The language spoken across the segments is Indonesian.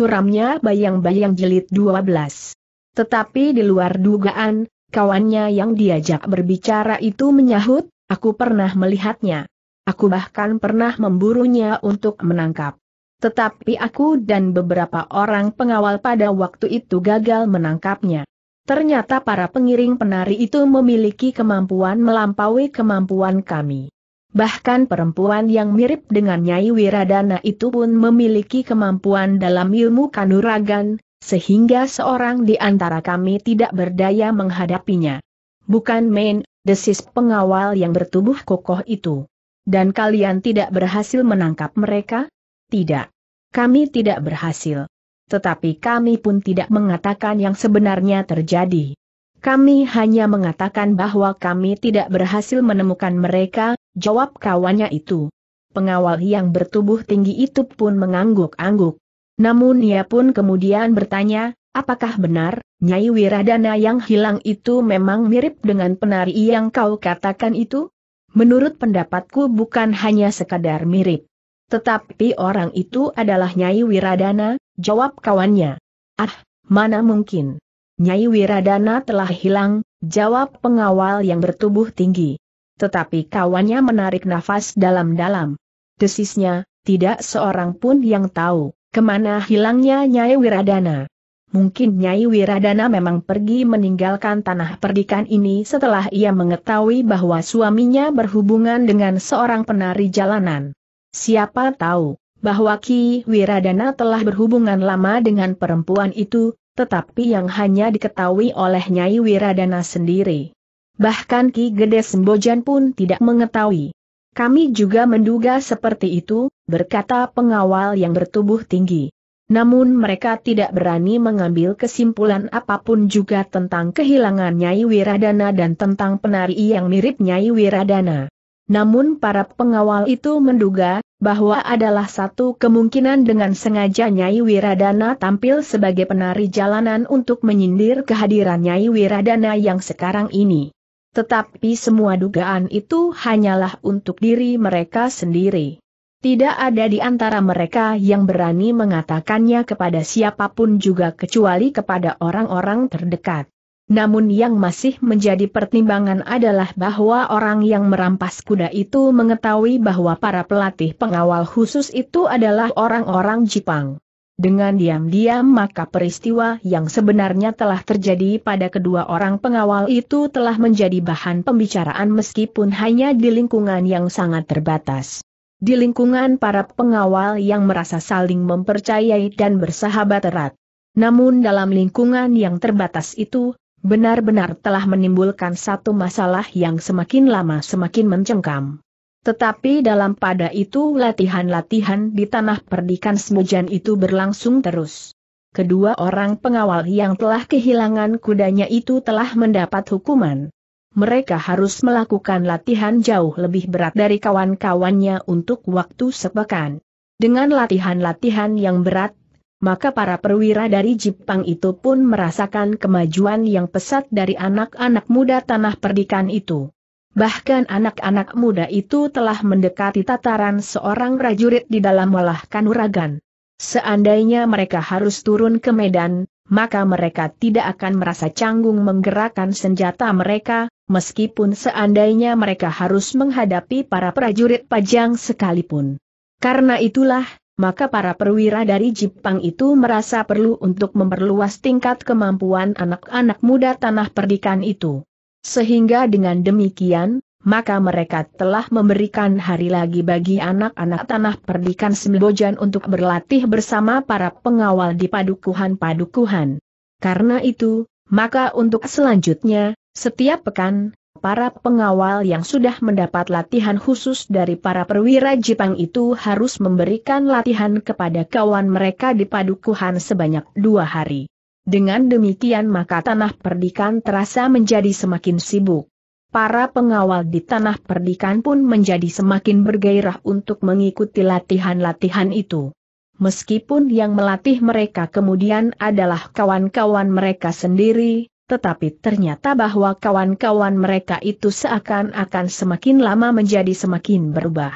suramnya bayang-bayang jelit 12. Tetapi di luar dugaan, kawannya yang diajak berbicara itu menyahut, aku pernah melihatnya. Aku bahkan pernah memburunya untuk menangkap. Tetapi aku dan beberapa orang pengawal pada waktu itu gagal menangkapnya. Ternyata para pengiring penari itu memiliki kemampuan melampaui kemampuan kami. Bahkan perempuan yang mirip dengan Nyai Wiradana itu pun memiliki kemampuan dalam ilmu kanuragan, sehingga seorang di antara kami tidak berdaya menghadapinya. Bukan main, desis pengawal yang bertubuh kokoh itu. Dan kalian tidak berhasil menangkap mereka? Tidak. Kami tidak berhasil. Tetapi kami pun tidak mengatakan yang sebenarnya terjadi. Kami hanya mengatakan bahwa kami tidak berhasil menemukan mereka, jawab kawannya itu. Pengawal yang bertubuh tinggi itu pun mengangguk-angguk. Namun ia pun kemudian bertanya, apakah benar, Nyai Wiradana yang hilang itu memang mirip dengan penari yang kau katakan itu? Menurut pendapatku bukan hanya sekadar mirip. Tetapi orang itu adalah Nyai Wiradana, jawab kawannya. Ah, mana mungkin. Nyai Wiradana telah hilang, jawab pengawal yang bertubuh tinggi. Tetapi kawannya menarik nafas dalam-dalam. Desisnya, tidak seorang pun yang tahu, kemana hilangnya Nyai Wiradana. Mungkin Nyai Wiradana memang pergi meninggalkan tanah perdikan ini setelah ia mengetahui bahwa suaminya berhubungan dengan seorang penari jalanan. Siapa tahu, bahwa Ki Wiradana telah berhubungan lama dengan perempuan itu, tetapi yang hanya diketahui oleh Nyai Wiradana sendiri. Bahkan Ki Gede Sembojan pun tidak mengetahui. Kami juga menduga seperti itu, berkata pengawal yang bertubuh tinggi. Namun mereka tidak berani mengambil kesimpulan apapun juga tentang kehilangan Nyai Wiradana dan tentang penari yang mirip Nyai Wiradana. Namun para pengawal itu menduga, bahwa adalah satu kemungkinan dengan sengaja Nyai Wiradana tampil sebagai penari jalanan untuk menyindir kehadiran Nyai Wiradana yang sekarang ini. Tetapi semua dugaan itu hanyalah untuk diri mereka sendiri. Tidak ada di antara mereka yang berani mengatakannya kepada siapapun juga kecuali kepada orang-orang terdekat. Namun yang masih menjadi pertimbangan adalah bahwa orang yang merampas kuda itu mengetahui bahwa para pelatih pengawal khusus itu adalah orang-orang Jepang. Dengan diam-diam maka peristiwa yang sebenarnya telah terjadi pada kedua orang pengawal itu telah menjadi bahan pembicaraan meskipun hanya di lingkungan yang sangat terbatas. Di lingkungan para pengawal yang merasa saling mempercayai dan bersahabat erat. Namun dalam lingkungan yang terbatas itu, benar-benar telah menimbulkan satu masalah yang semakin lama semakin mencengkam. Tetapi dalam pada itu latihan-latihan di tanah perdikan semujan itu berlangsung terus. Kedua orang pengawal yang telah kehilangan kudanya itu telah mendapat hukuman. Mereka harus melakukan latihan jauh lebih berat dari kawan-kawannya untuk waktu sepekan. Dengan latihan-latihan yang berat, maka para perwira dari Jepang itu pun merasakan kemajuan yang pesat dari anak-anak muda tanah perdikan itu. Bahkan anak-anak muda itu telah mendekati tataran seorang prajurit di dalam walah kanuragan. Seandainya mereka harus turun ke medan, maka mereka tidak akan merasa canggung menggerakkan senjata mereka, meskipun seandainya mereka harus menghadapi para prajurit pajang sekalipun. Karena itulah, maka para perwira dari Jepang itu merasa perlu untuk memperluas tingkat kemampuan anak-anak muda tanah perdikan itu. Sehingga dengan demikian, maka mereka telah memberikan hari lagi bagi anak-anak tanah perdikan Sembojan untuk berlatih bersama para pengawal di padukuhan-padukuhan. Karena itu, maka untuk selanjutnya, setiap pekan, para pengawal yang sudah mendapat latihan khusus dari para perwira Jepang itu harus memberikan latihan kepada kawan mereka di padukuhan sebanyak dua hari. Dengan demikian maka tanah perdikan terasa menjadi semakin sibuk. Para pengawal di tanah perdikan pun menjadi semakin bergairah untuk mengikuti latihan-latihan itu. Meskipun yang melatih mereka kemudian adalah kawan-kawan mereka sendiri, tetapi ternyata bahwa kawan-kawan mereka itu seakan-akan semakin lama menjadi semakin berubah.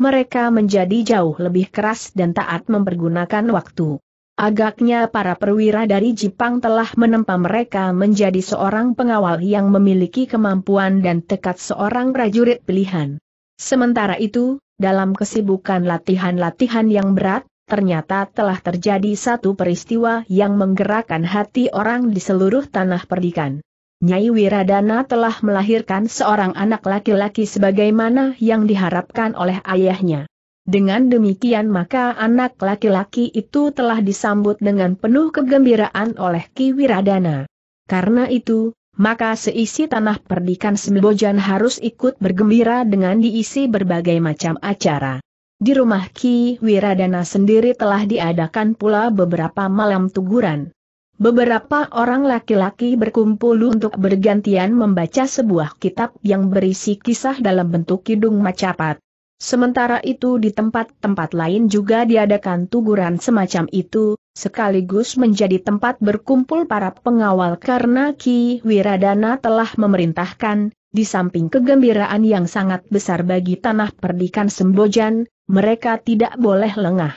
Mereka menjadi jauh lebih keras dan taat mempergunakan waktu. Agaknya para perwira dari Jepang telah menempa mereka menjadi seorang pengawal yang memiliki kemampuan dan tekad seorang prajurit pilihan. Sementara itu, dalam kesibukan latihan-latihan yang berat, ternyata telah terjadi satu peristiwa yang menggerakkan hati orang di seluruh tanah perdikan. Nyai Wiradana telah melahirkan seorang anak laki-laki sebagaimana yang diharapkan oleh ayahnya. Dengan demikian maka anak laki-laki itu telah disambut dengan penuh kegembiraan oleh Ki Wiradana. Karena itu, maka seisi tanah perdikan Sembojan harus ikut bergembira dengan diisi berbagai macam acara. Di rumah Ki Wiradana sendiri telah diadakan pula beberapa malam tuguran. Beberapa orang laki-laki berkumpul untuk bergantian membaca sebuah kitab yang berisi kisah dalam bentuk kidung macapat. Sementara itu di tempat-tempat lain juga diadakan tuguran semacam itu, sekaligus menjadi tempat berkumpul para pengawal karena Ki Wiradana telah memerintahkan, di samping kegembiraan yang sangat besar bagi tanah perdikan Sembojan, mereka tidak boleh lengah.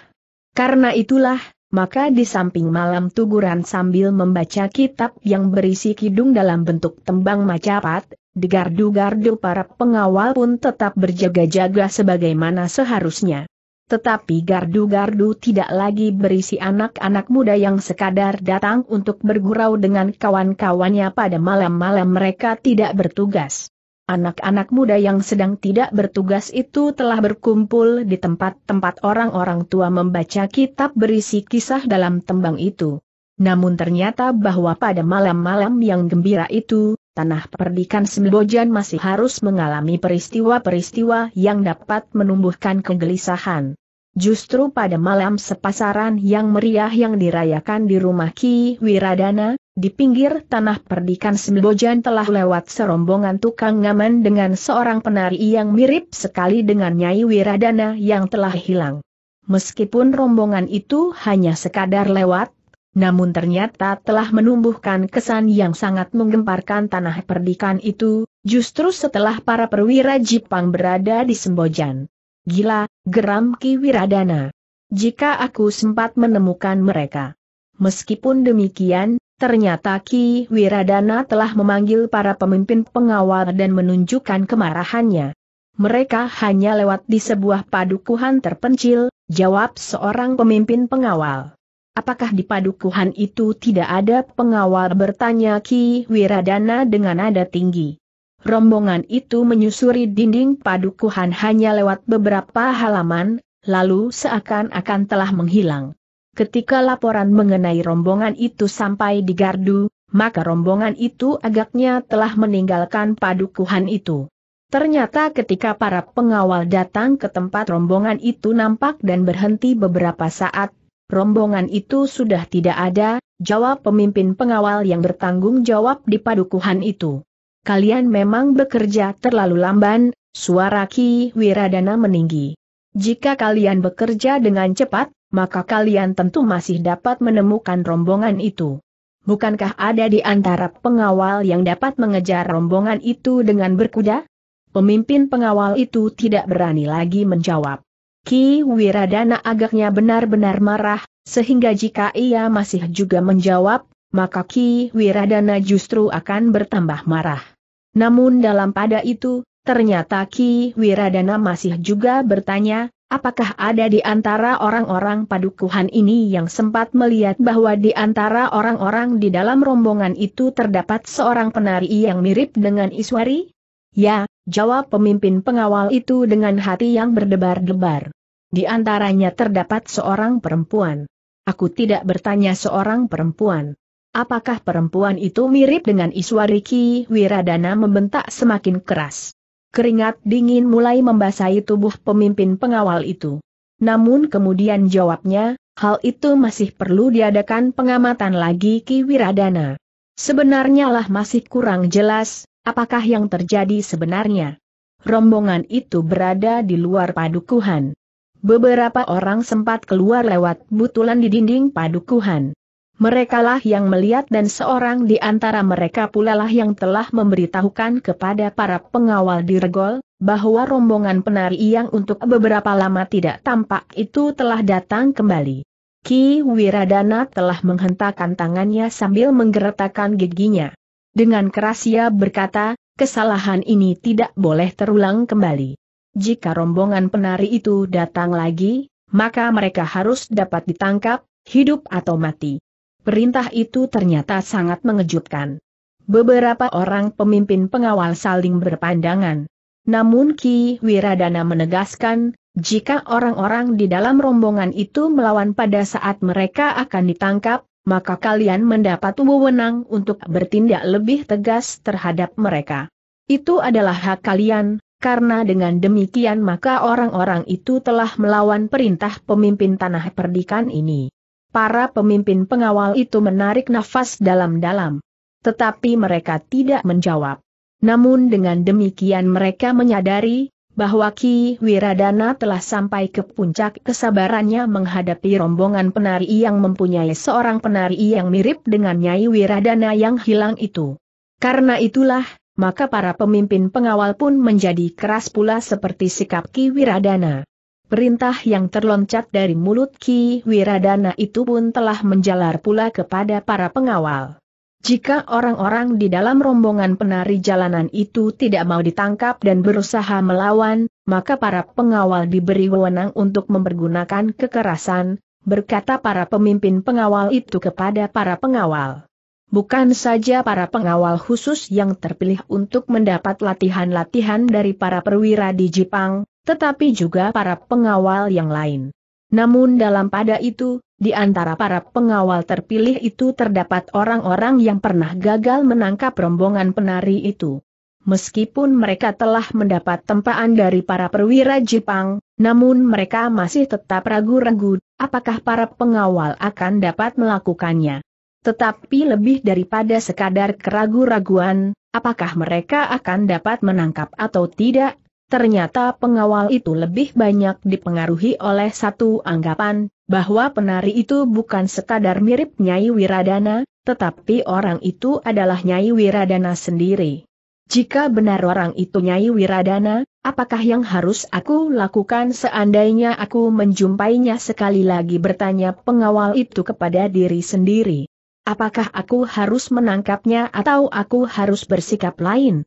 Karena itulah, maka di samping malam tuguran sambil membaca kitab yang berisi kidung dalam bentuk tembang macapat, di gardu-gardu para pengawal pun tetap berjaga-jaga sebagaimana seharusnya. Tetapi gardu-gardu tidak lagi berisi anak-anak muda yang sekadar datang untuk bergurau dengan kawan-kawannya pada malam-malam mereka tidak bertugas. Anak-anak muda yang sedang tidak bertugas itu telah berkumpul di tempat-tempat orang-orang tua membaca kitab berisi kisah dalam tembang itu. Namun ternyata bahwa pada malam-malam yang gembira itu, tanah perdikan Sembojan masih harus mengalami peristiwa-peristiwa yang dapat menumbuhkan kegelisahan. Justru pada malam sepasaran yang meriah yang dirayakan di rumah Ki Wiradana, di pinggir tanah perdikan Sembojan telah lewat serombongan tukang ngamen dengan seorang penari yang mirip sekali dengan Nyai Wiradana yang telah hilang. Meskipun rombongan itu hanya sekadar lewat, namun ternyata telah menumbuhkan kesan yang sangat menggemparkan tanah perdikan itu, justru setelah para perwira Jipang berada di Sembojan. Gila, geram Ki Wiradana. Jika aku sempat menemukan mereka. Meskipun demikian, ternyata Ki Wiradana telah memanggil para pemimpin pengawal dan menunjukkan kemarahannya. Mereka hanya lewat di sebuah padukuhan terpencil, jawab seorang pemimpin pengawal. Apakah di padukuhan itu tidak ada pengawal bertanya Ki Wiradana dengan nada tinggi rombongan itu menyusuri dinding padukuhan hanya lewat beberapa halaman, lalu seakan-akan telah menghilang. Ketika laporan mengenai rombongan itu sampai di gardu, maka rombongan itu agaknya telah meninggalkan padukuhan itu. Ternyata ketika para pengawal datang ke tempat rombongan itu nampak dan berhenti beberapa saat, rombongan itu sudah tidak ada, jawab pemimpin pengawal yang bertanggung jawab di padukuhan itu kalian memang bekerja terlalu lamban, suara Ki Wiradana meninggi. Jika kalian bekerja dengan cepat, maka kalian tentu masih dapat menemukan rombongan itu. Bukankah ada di antara pengawal yang dapat mengejar rombongan itu dengan berkuda? Pemimpin pengawal itu tidak berani lagi menjawab. Ki Wiradana agaknya benar-benar marah, sehingga jika ia masih juga menjawab, maka Ki Wiradana justru akan bertambah marah. Namun dalam pada itu, ternyata Ki Wiradana masih juga bertanya, Apakah ada di antara orang-orang padukuhan ini yang sempat melihat bahwa di antara orang-orang di dalam rombongan itu terdapat seorang penari yang mirip dengan Iswari? Ya, jawab pemimpin pengawal itu dengan hati yang berdebar-debar. Di antaranya terdapat seorang perempuan. Aku tidak bertanya seorang perempuan. Apakah perempuan itu mirip dengan Iswariki? Wiradana membentak semakin keras. Keringat dingin mulai membasahi tubuh pemimpin pengawal itu. Namun kemudian jawabnya, hal itu masih perlu diadakan pengamatan lagi Ki Wiradana. Sebenarnya lah masih kurang jelas, apakah yang terjadi sebenarnya. Rombongan itu berada di luar padukuhan. Beberapa orang sempat keluar lewat butulan di dinding padukuhan merekalah yang melihat dan seorang di antara mereka pula lah yang telah memberitahukan kepada para pengawal di Regol, bahwa rombongan penari yang untuk beberapa lama tidak tampak itu telah datang kembali. Ki Wiradana telah menghentakkan tangannya sambil menggeretakkan giginya. Dengan keras ia berkata, kesalahan ini tidak boleh terulang kembali. Jika rombongan penari itu datang lagi, maka mereka harus dapat ditangkap, hidup atau mati. Perintah itu ternyata sangat mengejutkan. Beberapa orang pemimpin pengawal saling berpandangan. Namun Ki Wiradana menegaskan, jika orang-orang di dalam rombongan itu melawan pada saat mereka akan ditangkap, maka kalian mendapat wewenang untuk bertindak lebih tegas terhadap mereka. Itu adalah hak kalian, karena dengan demikian maka orang-orang itu telah melawan perintah pemimpin tanah perdikan ini para pemimpin pengawal itu menarik nafas dalam-dalam. Tetapi mereka tidak menjawab. Namun dengan demikian mereka menyadari, bahwa Ki Wiradana telah sampai ke puncak kesabarannya menghadapi rombongan penari yang mempunyai seorang penari yang mirip dengan Nyai Wiradana yang hilang itu. Karena itulah, maka para pemimpin pengawal pun menjadi keras pula seperti sikap Ki Wiradana. Perintah yang terloncat dari mulut Ki Wiradana itu pun telah menjalar pula kepada para pengawal. Jika orang-orang di dalam rombongan penari jalanan itu tidak mau ditangkap dan berusaha melawan, maka para pengawal diberi wewenang untuk mempergunakan kekerasan, berkata para pemimpin pengawal itu kepada para pengawal. Bukan saja para pengawal khusus yang terpilih untuk mendapat latihan-latihan dari para perwira di Jepang, tetapi juga para pengawal yang lain. Namun dalam pada itu, di antara para pengawal terpilih itu terdapat orang-orang yang pernah gagal menangkap rombongan penari itu. Meskipun mereka telah mendapat tempaan dari para perwira Jepang, namun mereka masih tetap ragu-ragu, apakah para pengawal akan dapat melakukannya. Tetapi lebih daripada sekadar keragu-raguan, apakah mereka akan dapat menangkap atau tidak, Ternyata pengawal itu lebih banyak dipengaruhi oleh satu anggapan, bahwa penari itu bukan sekadar mirip Nyai Wiradana, tetapi orang itu adalah Nyai Wiradana sendiri. Jika benar orang itu Nyai Wiradana, apakah yang harus aku lakukan seandainya aku menjumpainya sekali lagi bertanya pengawal itu kepada diri sendiri. Apakah aku harus menangkapnya atau aku harus bersikap lain?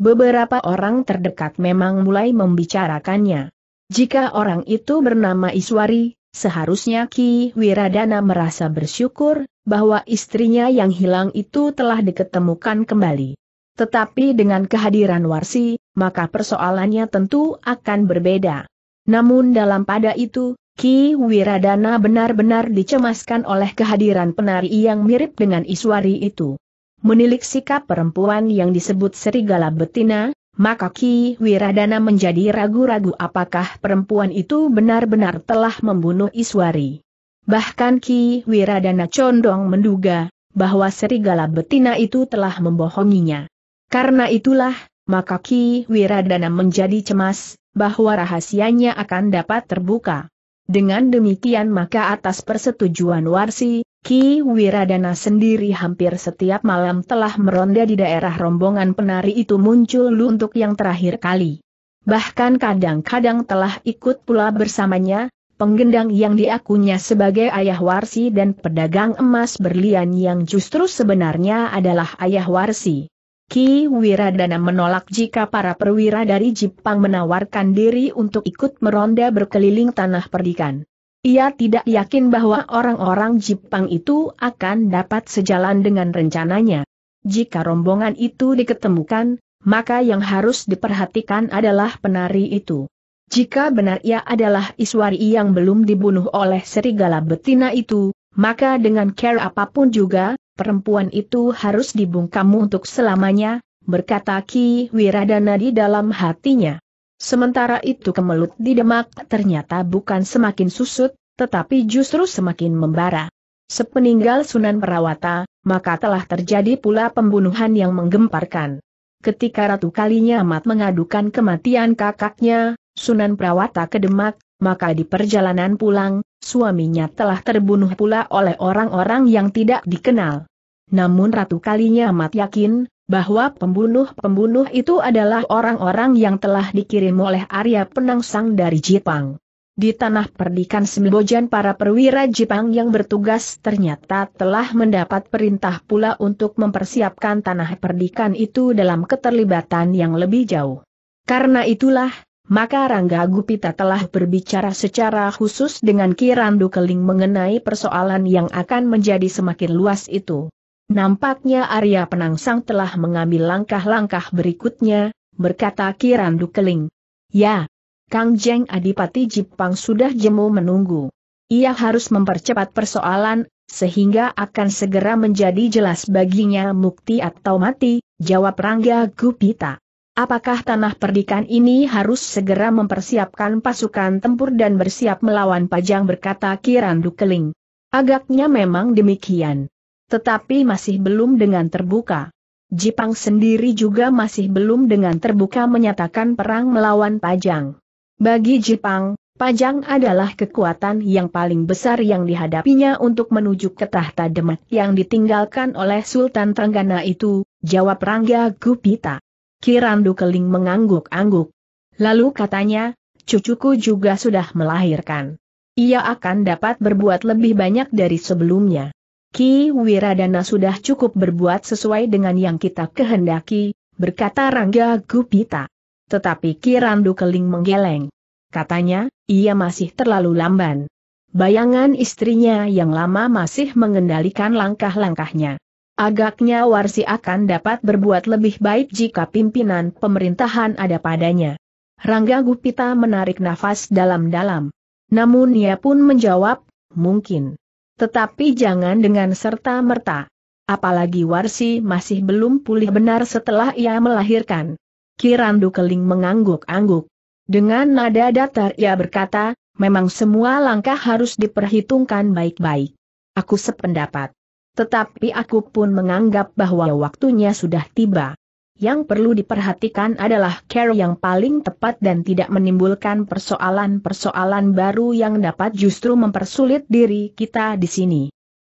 Beberapa orang terdekat memang mulai membicarakannya. Jika orang itu bernama Iswari, seharusnya Ki Wiradana merasa bersyukur bahwa istrinya yang hilang itu telah diketemukan kembali. Tetapi dengan kehadiran Warsi, maka persoalannya tentu akan berbeda. Namun dalam pada itu, Ki Wiradana benar-benar dicemaskan oleh kehadiran penari yang mirip dengan Iswari itu menilik sikap perempuan yang disebut serigala betina, maka Ki Wiradana menjadi ragu-ragu apakah perempuan itu benar-benar telah membunuh Iswari. Bahkan Ki Wiradana condong menduga, bahwa serigala betina itu telah membohonginya. Karena itulah, maka Ki Wiradana menjadi cemas, bahwa rahasianya akan dapat terbuka. Dengan demikian maka atas persetujuan Warsi, Ki Wiradana sendiri hampir setiap malam telah meronda di daerah rombongan penari itu muncul untuk yang terakhir kali. Bahkan kadang-kadang telah ikut pula bersamanya, penggendang yang diakunya sebagai ayah warsi dan pedagang emas berlian yang justru sebenarnya adalah ayah warsi. Ki Wiradana menolak jika para perwira dari Jepang menawarkan diri untuk ikut meronda berkeliling tanah perdikan. Ia tidak yakin bahwa orang-orang Jepang itu akan dapat sejalan dengan rencananya. Jika rombongan itu diketemukan, maka yang harus diperhatikan adalah penari itu. Jika benar ia adalah Iswari yang belum dibunuh oleh serigala betina itu, maka dengan care apapun juga, perempuan itu harus dibungkam untuk selamanya, berkata Ki Wiradana di dalam hatinya. Sementara itu kemelut di Demak ternyata bukan semakin susut, tetapi justru semakin membara. Sepeninggal Sunan Perawata, maka telah terjadi pula pembunuhan yang menggemparkan. Ketika Ratu Kalinya amat mengadukan kematian kakaknya, Sunan Prawata ke Demak, maka di perjalanan pulang, suaminya telah terbunuh pula oleh orang-orang yang tidak dikenal. Namun Ratu Kalinya amat yakin, bahwa pembunuh-pembunuh itu adalah orang-orang yang telah dikirim oleh Arya Penangsang dari Jepang. Di tanah perdikan Sembojan para perwira Jepang yang bertugas ternyata telah mendapat perintah pula untuk mempersiapkan tanah perdikan itu dalam keterlibatan yang lebih jauh. Karena itulah, maka Rangga Gupita telah berbicara secara khusus dengan Kirandu Keling mengenai persoalan yang akan menjadi semakin luas itu. Nampaknya Arya Penangsang telah mengambil langkah-langkah berikutnya, berkata Kirandu Keling. Ya, Kang Jeng Adipati Jipang sudah jemu menunggu. Ia harus mempercepat persoalan, sehingga akan segera menjadi jelas baginya mukti atau mati, jawab Rangga Gupita. Apakah tanah perdikan ini harus segera mempersiapkan pasukan tempur dan bersiap melawan pajang berkata Kirandu Keling? Agaknya memang demikian tetapi masih belum dengan terbuka. Jipang sendiri juga masih belum dengan terbuka menyatakan perang melawan Pajang. Bagi Jipang, Pajang adalah kekuatan yang paling besar yang dihadapinya untuk menuju ke tahta Demak yang ditinggalkan oleh Sultan Trenggana itu, jawab Rangga Gupita. Kirandu Keling mengangguk-angguk. Lalu katanya, cucuku juga sudah melahirkan. Ia akan dapat berbuat lebih banyak dari sebelumnya. Ki Wiradana sudah cukup berbuat sesuai dengan yang kita kehendaki, berkata Rangga Gupita. Tetapi Ki Randu Keling menggeleng. Katanya, ia masih terlalu lamban. Bayangan istrinya yang lama masih mengendalikan langkah-langkahnya. Agaknya Warsi akan dapat berbuat lebih baik jika pimpinan pemerintahan ada padanya. Rangga Gupita menarik nafas dalam-dalam. Namun ia pun menjawab, mungkin. Tetapi jangan dengan serta-merta. Apalagi Warsi masih belum pulih benar setelah ia melahirkan. Kirandu Keling mengangguk-angguk. Dengan nada datar ia berkata, memang semua langkah harus diperhitungkan baik-baik. Aku sependapat. Tetapi aku pun menganggap bahwa waktunya sudah tiba. Yang perlu diperhatikan adalah care yang paling tepat dan tidak menimbulkan persoalan-persoalan baru yang dapat justru mempersulit diri kita di sini.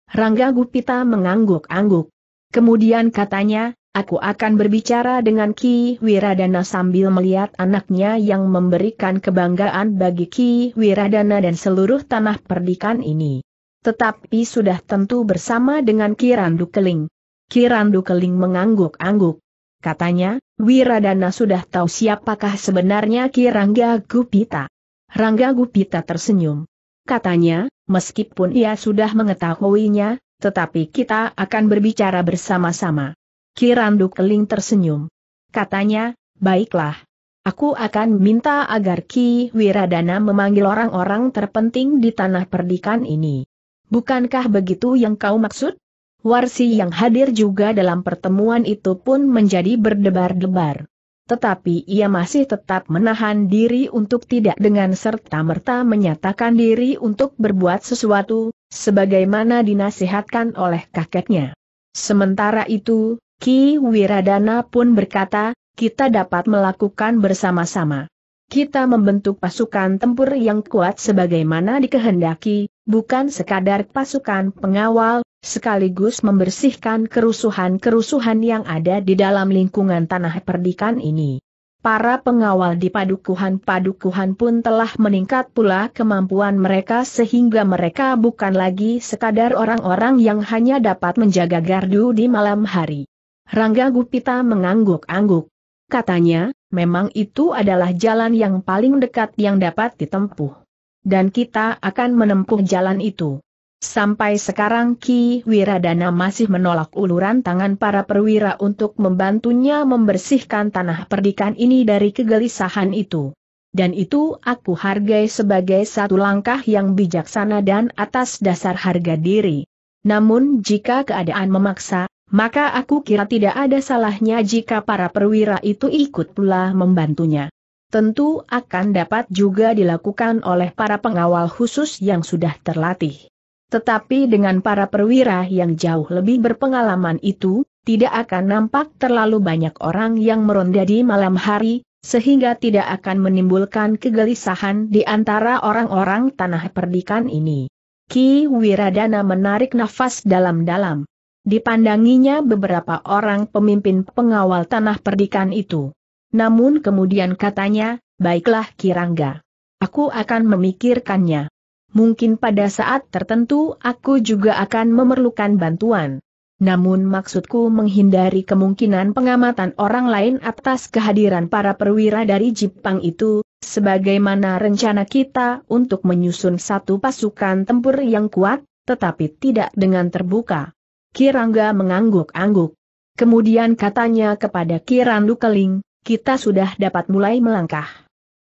Rangga Gupita mengangguk-angguk. Kemudian katanya, aku akan berbicara dengan Ki Wiradana sambil melihat anaknya yang memberikan kebanggaan bagi Ki Wiradana dan seluruh tanah perdikan ini. Tetapi sudah tentu bersama dengan Ki Randu Keling. Ki Randu Keling mengangguk-angguk katanya, Wiradana sudah tahu siapakah sebenarnya Ki Rangga Gupita. Rangga Gupita tersenyum. Katanya, meskipun ia sudah mengetahuinya, tetapi kita akan berbicara bersama-sama. Kirandu Keling tersenyum. Katanya, baiklah. Aku akan minta agar Ki Wiradana memanggil orang-orang terpenting di tanah perdikan ini. Bukankah begitu yang kau maksud? Warsi yang hadir juga dalam pertemuan itu pun menjadi berdebar-debar. Tetapi ia masih tetap menahan diri untuk tidak dengan serta-merta menyatakan diri untuk berbuat sesuatu, sebagaimana dinasihatkan oleh kakeknya. Sementara itu, Ki Wiradana pun berkata, kita dapat melakukan bersama-sama. Kita membentuk pasukan tempur yang kuat sebagaimana dikehendaki, bukan sekadar pasukan pengawal, sekaligus membersihkan kerusuhan-kerusuhan yang ada di dalam lingkungan tanah perdikan ini. Para pengawal di padukuhan-padukuhan pun telah meningkat pula kemampuan mereka sehingga mereka bukan lagi sekadar orang-orang yang hanya dapat menjaga gardu di malam hari. Rangga Gupita mengangguk-angguk. Katanya, memang itu adalah jalan yang paling dekat yang dapat ditempuh. Dan kita akan menempuh jalan itu. Sampai sekarang Ki Wiradana masih menolak uluran tangan para perwira untuk membantunya membersihkan tanah perdikan ini dari kegelisahan itu. Dan itu aku hargai sebagai satu langkah yang bijaksana dan atas dasar harga diri. Namun jika keadaan memaksa, maka aku kira tidak ada salahnya jika para perwira itu ikut pula membantunya. Tentu akan dapat juga dilakukan oleh para pengawal khusus yang sudah terlatih. Tetapi dengan para perwira yang jauh lebih berpengalaman itu, tidak akan nampak terlalu banyak orang yang meronda di malam hari, sehingga tidak akan menimbulkan kegelisahan di antara orang-orang tanah perdikan ini. Ki Wiradana menarik nafas dalam-dalam. Dipandanginya beberapa orang pemimpin pengawal tanah perdikan itu. Namun kemudian katanya, baiklah Kirangga. Aku akan memikirkannya mungkin pada saat tertentu aku juga akan memerlukan bantuan. Namun maksudku menghindari kemungkinan pengamatan orang lain atas kehadiran para perwira dari Jepang itu, sebagaimana rencana kita untuk menyusun satu pasukan tempur yang kuat, tetapi tidak dengan terbuka. Kirangga mengangguk-angguk. Kemudian katanya kepada Kirandu Keling, kita sudah dapat mulai melangkah.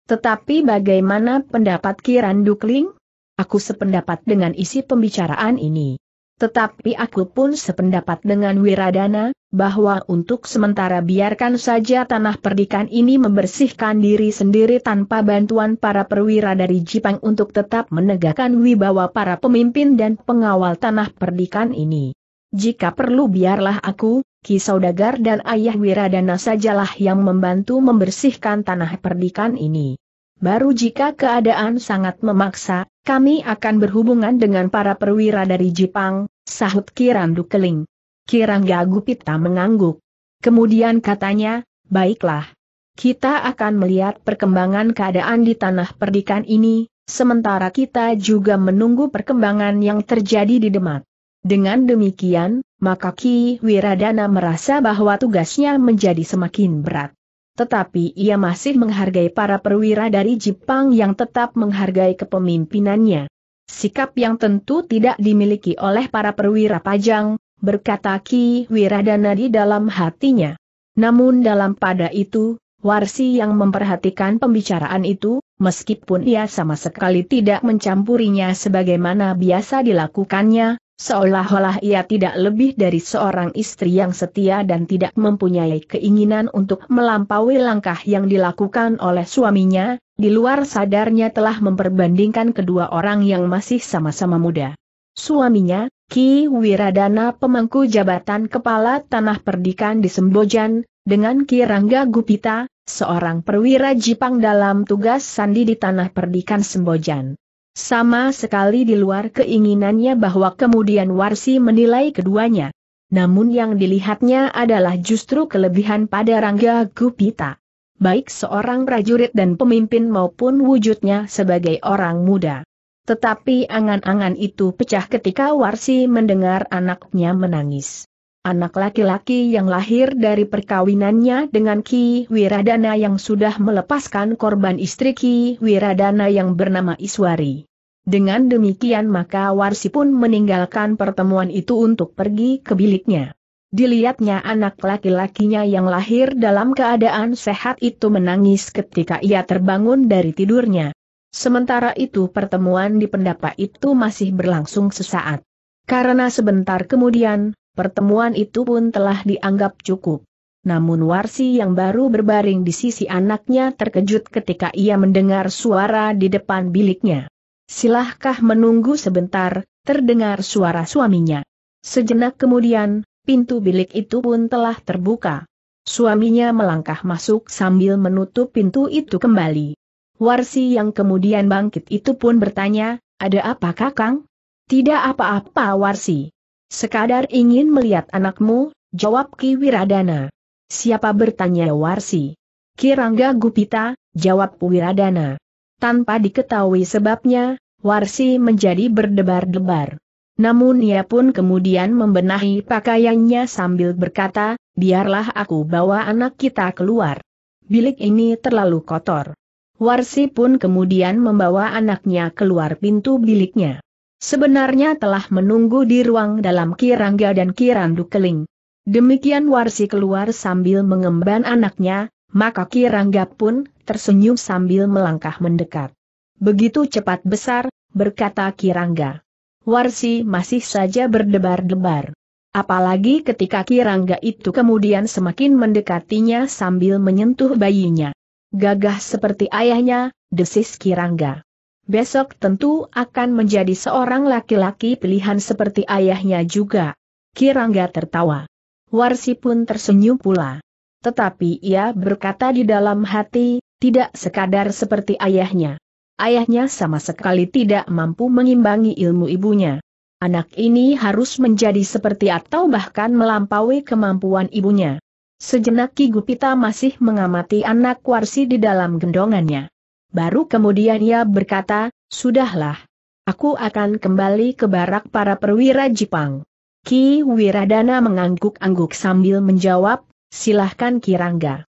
Tetapi bagaimana pendapat Kirandu Keling? Aku sependapat dengan isi pembicaraan ini. Tetapi aku pun sependapat dengan Wiradana, bahwa untuk sementara biarkan saja tanah perdikan ini membersihkan diri sendiri tanpa bantuan para perwira dari Jipang untuk tetap menegakkan wibawa para pemimpin dan pengawal tanah perdikan ini. Jika perlu biarlah aku, Ki Saudagar dan Ayah Wiradana sajalah yang membantu membersihkan tanah perdikan ini. Baru jika keadaan sangat memaksa, kami akan berhubungan dengan para perwira dari Jepang, sahut Kiran Dukeling. Kirangga Gagupita mengangguk. Kemudian katanya, baiklah. Kita akan melihat perkembangan keadaan di tanah perdikan ini, sementara kita juga menunggu perkembangan yang terjadi di Demak. Dengan demikian, maka Ki Wiradana merasa bahwa tugasnya menjadi semakin berat. Tetapi ia masih menghargai para perwira dari Jepang yang tetap menghargai kepemimpinannya. Sikap yang tentu tidak dimiliki oleh para perwira pajang, berkata Ki Wiradana di dalam hatinya. Namun dalam pada itu, Warsi yang memperhatikan pembicaraan itu, meskipun ia sama sekali tidak mencampurinya sebagaimana biasa dilakukannya, Seolah-olah ia tidak lebih dari seorang istri yang setia dan tidak mempunyai keinginan untuk melampaui langkah yang dilakukan oleh suaminya, di luar sadarnya telah memperbandingkan kedua orang yang masih sama-sama muda. Suaminya, Ki Wiradana pemangku jabatan kepala tanah perdikan di Sembojan, dengan Ki Rangga Gupita, seorang perwira Jipang dalam tugas sandi di tanah perdikan Sembojan. Sama sekali di luar keinginannya bahwa kemudian Warsi menilai keduanya. Namun yang dilihatnya adalah justru kelebihan pada Rangga Gupita. Baik seorang prajurit dan pemimpin maupun wujudnya sebagai orang muda. Tetapi angan-angan itu pecah ketika Warsi mendengar anaknya menangis anak laki-laki yang lahir dari perkawinannya dengan Ki Wiradana yang sudah melepaskan korban istri Ki Wiradana yang bernama Iswari. Dengan demikian maka Warsi pun meninggalkan pertemuan itu untuk pergi ke biliknya. Dilihatnya anak laki-lakinya yang lahir dalam keadaan sehat itu menangis ketika ia terbangun dari tidurnya. Sementara itu pertemuan di pendapa itu masih berlangsung sesaat. Karena sebentar kemudian, pertemuan itu pun telah dianggap cukup. Namun Warsi yang baru berbaring di sisi anaknya terkejut ketika ia mendengar suara di depan biliknya. Silahkah menunggu sebentar, terdengar suara suaminya. Sejenak kemudian, pintu bilik itu pun telah terbuka. Suaminya melangkah masuk sambil menutup pintu itu kembali. Warsi yang kemudian bangkit itu pun bertanya, ada apa kakang? Tidak apa-apa Warsi. Sekadar ingin melihat anakmu, jawab Ki Wiradana. Siapa bertanya Warsi? Kirangga Gupita, jawab Wiradana. Tanpa diketahui sebabnya, Warsi menjadi berdebar-debar. Namun ia pun kemudian membenahi pakaiannya sambil berkata, biarlah aku bawa anak kita keluar. Bilik ini terlalu kotor. Warsi pun kemudian membawa anaknya keluar pintu biliknya. Sebenarnya telah menunggu di ruang dalam Kirangga dan Kirandu Keling. Demikian Warsi keluar sambil mengemban anaknya, maka Kirangga pun tersenyum sambil melangkah mendekat. Begitu cepat besar, berkata Kirangga. Warsi masih saja berdebar-debar. Apalagi ketika Kirangga itu kemudian semakin mendekatinya sambil menyentuh bayinya. Gagah seperti ayahnya, desis Kirangga besok tentu akan menjadi seorang laki-laki pilihan seperti ayahnya juga. Kirangga tertawa. Warsi pun tersenyum pula. Tetapi ia berkata di dalam hati, tidak sekadar seperti ayahnya. Ayahnya sama sekali tidak mampu mengimbangi ilmu ibunya. Anak ini harus menjadi seperti atau bahkan melampaui kemampuan ibunya. Sejenak Ki Gupita masih mengamati anak Warsi di dalam gendongannya. Baru kemudian ia berkata, Sudahlah. Aku akan kembali ke barak para perwira Jepang Ki Wiradana mengangguk-angguk sambil menjawab, silahkan Kirangga.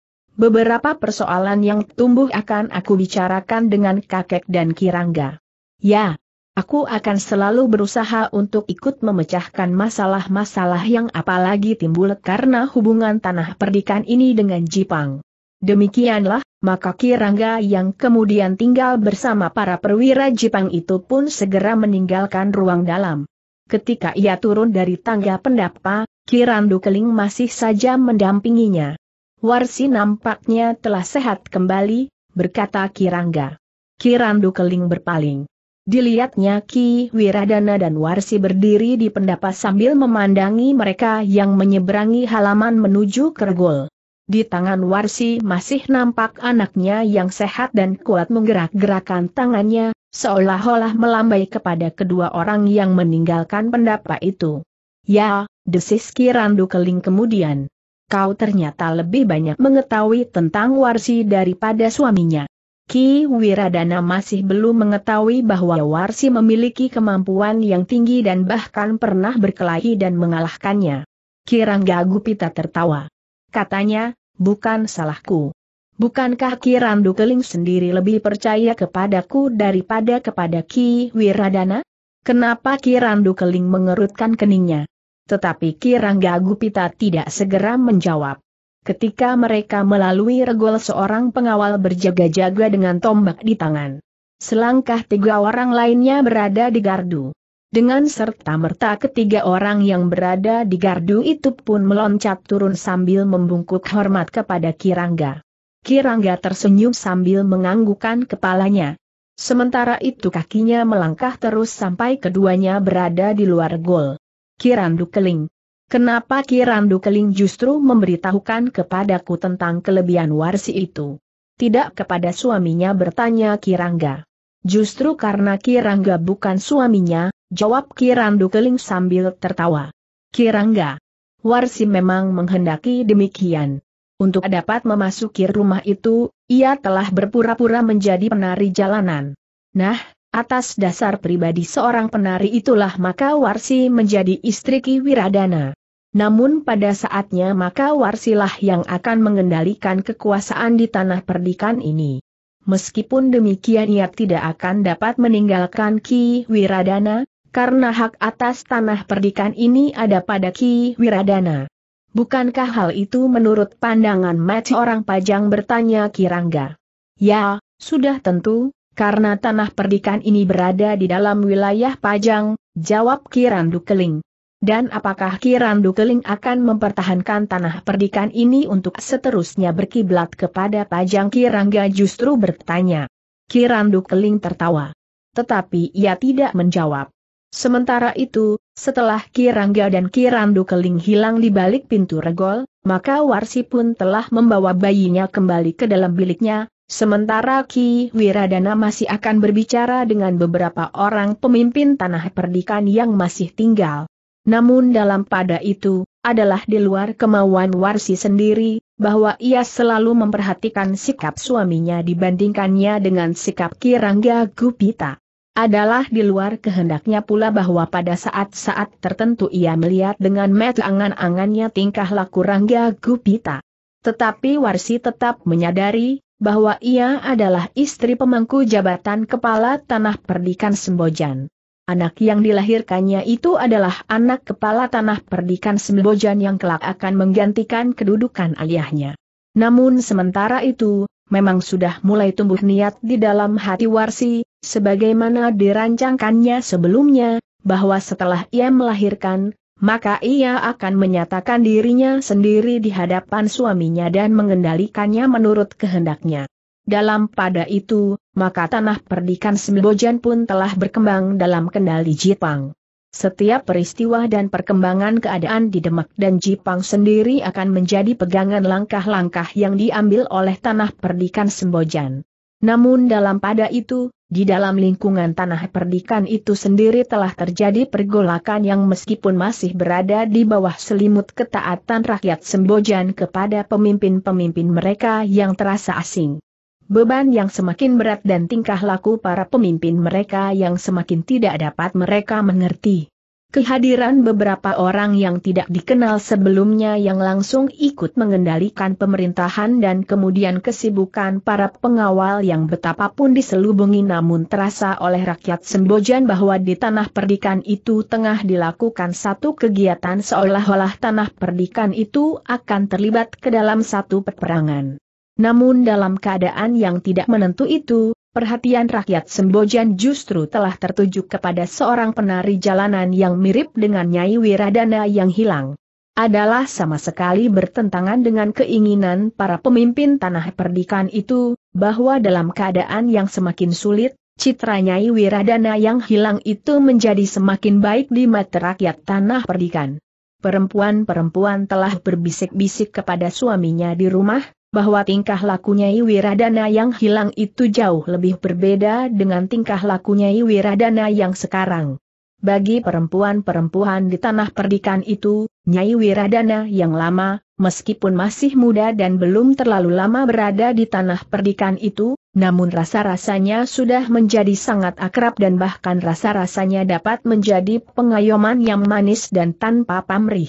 Beberapa persoalan yang tumbuh akan aku bicarakan dengan kakek dan Kirangga. Ya, aku akan selalu berusaha untuk ikut memecahkan masalah-masalah yang apalagi timbul karena hubungan tanah perdikan ini dengan Jepang Demikianlah, maka Kirangga yang kemudian tinggal bersama para perwira Jepang itu pun segera meninggalkan ruang dalam. Ketika ia turun dari tangga pendapa, Kirandu Keling masih saja mendampinginya. Warsi nampaknya telah sehat kembali, berkata Kirangga. Kirandu Keling berpaling. Dilihatnya Ki Wiradana dan Warsi berdiri di pendapa sambil memandangi mereka yang menyeberangi halaman menuju Kergol. Di tangan Warsi masih nampak anaknya yang sehat dan kuat menggerak-gerakan tangannya, seolah-olah melambai kepada kedua orang yang meninggalkan pendapa itu. Ya, desis Kirandu Keling kemudian. Kau ternyata lebih banyak mengetahui tentang Warsi daripada suaminya. Ki Wiradana masih belum mengetahui bahwa Warsi memiliki kemampuan yang tinggi dan bahkan pernah berkelahi dan mengalahkannya. Kirangga Gupita tertawa. Katanya, bukan salahku. Bukankah Ki Randu Keling sendiri lebih percaya kepadaku daripada kepada Ki Wiradana? Kenapa Ki Randu Keling mengerutkan keningnya? Tetapi Ki Rangga Gupita tidak segera menjawab. Ketika mereka melalui regol seorang pengawal berjaga-jaga dengan tombak di tangan. Selangkah tiga orang lainnya berada di gardu. Dengan serta-merta ketiga orang yang berada di gardu itu pun meloncat turun sambil membungkuk hormat kepada Kirangga. Kirangga tersenyum sambil menganggukan kepalanya. Sementara itu kakinya melangkah terus sampai keduanya berada di luar gol. Kirandu Keling. Kenapa Kirandu Keling justru memberitahukan kepadaku tentang kelebihan warsi itu? Tidak kepada suaminya bertanya Kirangga. Justru karena Kirangga bukan suaminya, Jawab Kirandu Keling sambil tertawa. Kirangga. Warsi memang menghendaki demikian. Untuk dapat memasuki rumah itu, ia telah berpura-pura menjadi penari jalanan. Nah, atas dasar pribadi seorang penari itulah maka Warsi menjadi istri Ki Wiradana. Namun pada saatnya maka Warsilah yang akan mengendalikan kekuasaan di tanah perdikan ini. Meskipun demikian ia tidak akan dapat meninggalkan Ki Wiradana, karena hak atas tanah perdikan ini ada pada Ki Wiradana. Bukankah hal itu menurut pandangan mati orang pajang bertanya Kirangga? Ya, sudah tentu, karena tanah perdikan ini berada di dalam wilayah pajang, jawab Kirandu Keling. Dan apakah Kirandu Keling akan mempertahankan tanah perdikan ini untuk seterusnya berkiblat kepada pajang Kirangga justru bertanya. Kirandu Keling tertawa. Tetapi ia tidak menjawab. Sementara itu, setelah Kirangga dan Kirandu Keling hilang di balik pintu regol, maka Warsi pun telah membawa bayinya kembali ke dalam biliknya, sementara Ki Wiradana masih akan berbicara dengan beberapa orang pemimpin tanah perdikan yang masih tinggal. Namun dalam pada itu, adalah di luar kemauan Warsi sendiri, bahwa ia selalu memperhatikan sikap suaminya dibandingkannya dengan sikap Kirangga Gupita. Adalah di luar kehendaknya pula bahwa pada saat-saat tertentu ia melihat dengan mata angan-angannya tingkah laku Rangga Gupita. Tetapi Warsi tetap menyadari, bahwa ia adalah istri pemangku jabatan kepala tanah perdikan Sembojan. Anak yang dilahirkannya itu adalah anak kepala tanah perdikan Sembojan yang kelak akan menggantikan kedudukan ayahnya. Namun sementara itu, memang sudah mulai tumbuh niat di dalam hati Warsi, sebagaimana dirancangkannya sebelumnya, bahwa setelah ia melahirkan, maka ia akan menyatakan dirinya sendiri di hadapan suaminya dan mengendalikannya menurut kehendaknya. Dalam pada itu, maka tanah perdikan Sembojan pun telah berkembang dalam kendali Jipang. Setiap peristiwa dan perkembangan keadaan di Demak dan Jipang sendiri akan menjadi pegangan langkah-langkah yang diambil oleh tanah perdikan Sembojan. Namun dalam pada itu, di dalam lingkungan tanah perdikan itu sendiri telah terjadi pergolakan yang meskipun masih berada di bawah selimut ketaatan rakyat Sembojan kepada pemimpin-pemimpin mereka yang terasa asing. Beban yang semakin berat dan tingkah laku para pemimpin mereka yang semakin tidak dapat mereka mengerti. Kehadiran beberapa orang yang tidak dikenal sebelumnya yang langsung ikut mengendalikan pemerintahan dan kemudian kesibukan para pengawal yang betapapun diselubungi namun terasa oleh rakyat Sembojan bahwa di tanah perdikan itu tengah dilakukan satu kegiatan seolah-olah tanah perdikan itu akan terlibat ke dalam satu peperangan. Namun dalam keadaan yang tidak menentu itu, perhatian rakyat Sembojan justru telah tertuju kepada seorang penari jalanan yang mirip dengan Nyai Wiradana yang hilang. Adalah sama sekali bertentangan dengan keinginan para pemimpin tanah perdikan itu, bahwa dalam keadaan yang semakin sulit, citra Nyai Wiradana yang hilang itu menjadi semakin baik di mata rakyat tanah perdikan. Perempuan-perempuan telah berbisik-bisik kepada suaminya di rumah, bahwa tingkah lakunya Iwiradana yang hilang itu jauh lebih berbeda dengan tingkah lakunya Iwiradana yang sekarang. Bagi perempuan-perempuan di tanah perdikan itu, Nyai Wiradana yang lama, meskipun masih muda dan belum terlalu lama berada di tanah perdikan itu, namun rasa-rasanya sudah menjadi sangat akrab dan bahkan rasa-rasanya dapat menjadi pengayoman yang manis dan tanpa pamrih.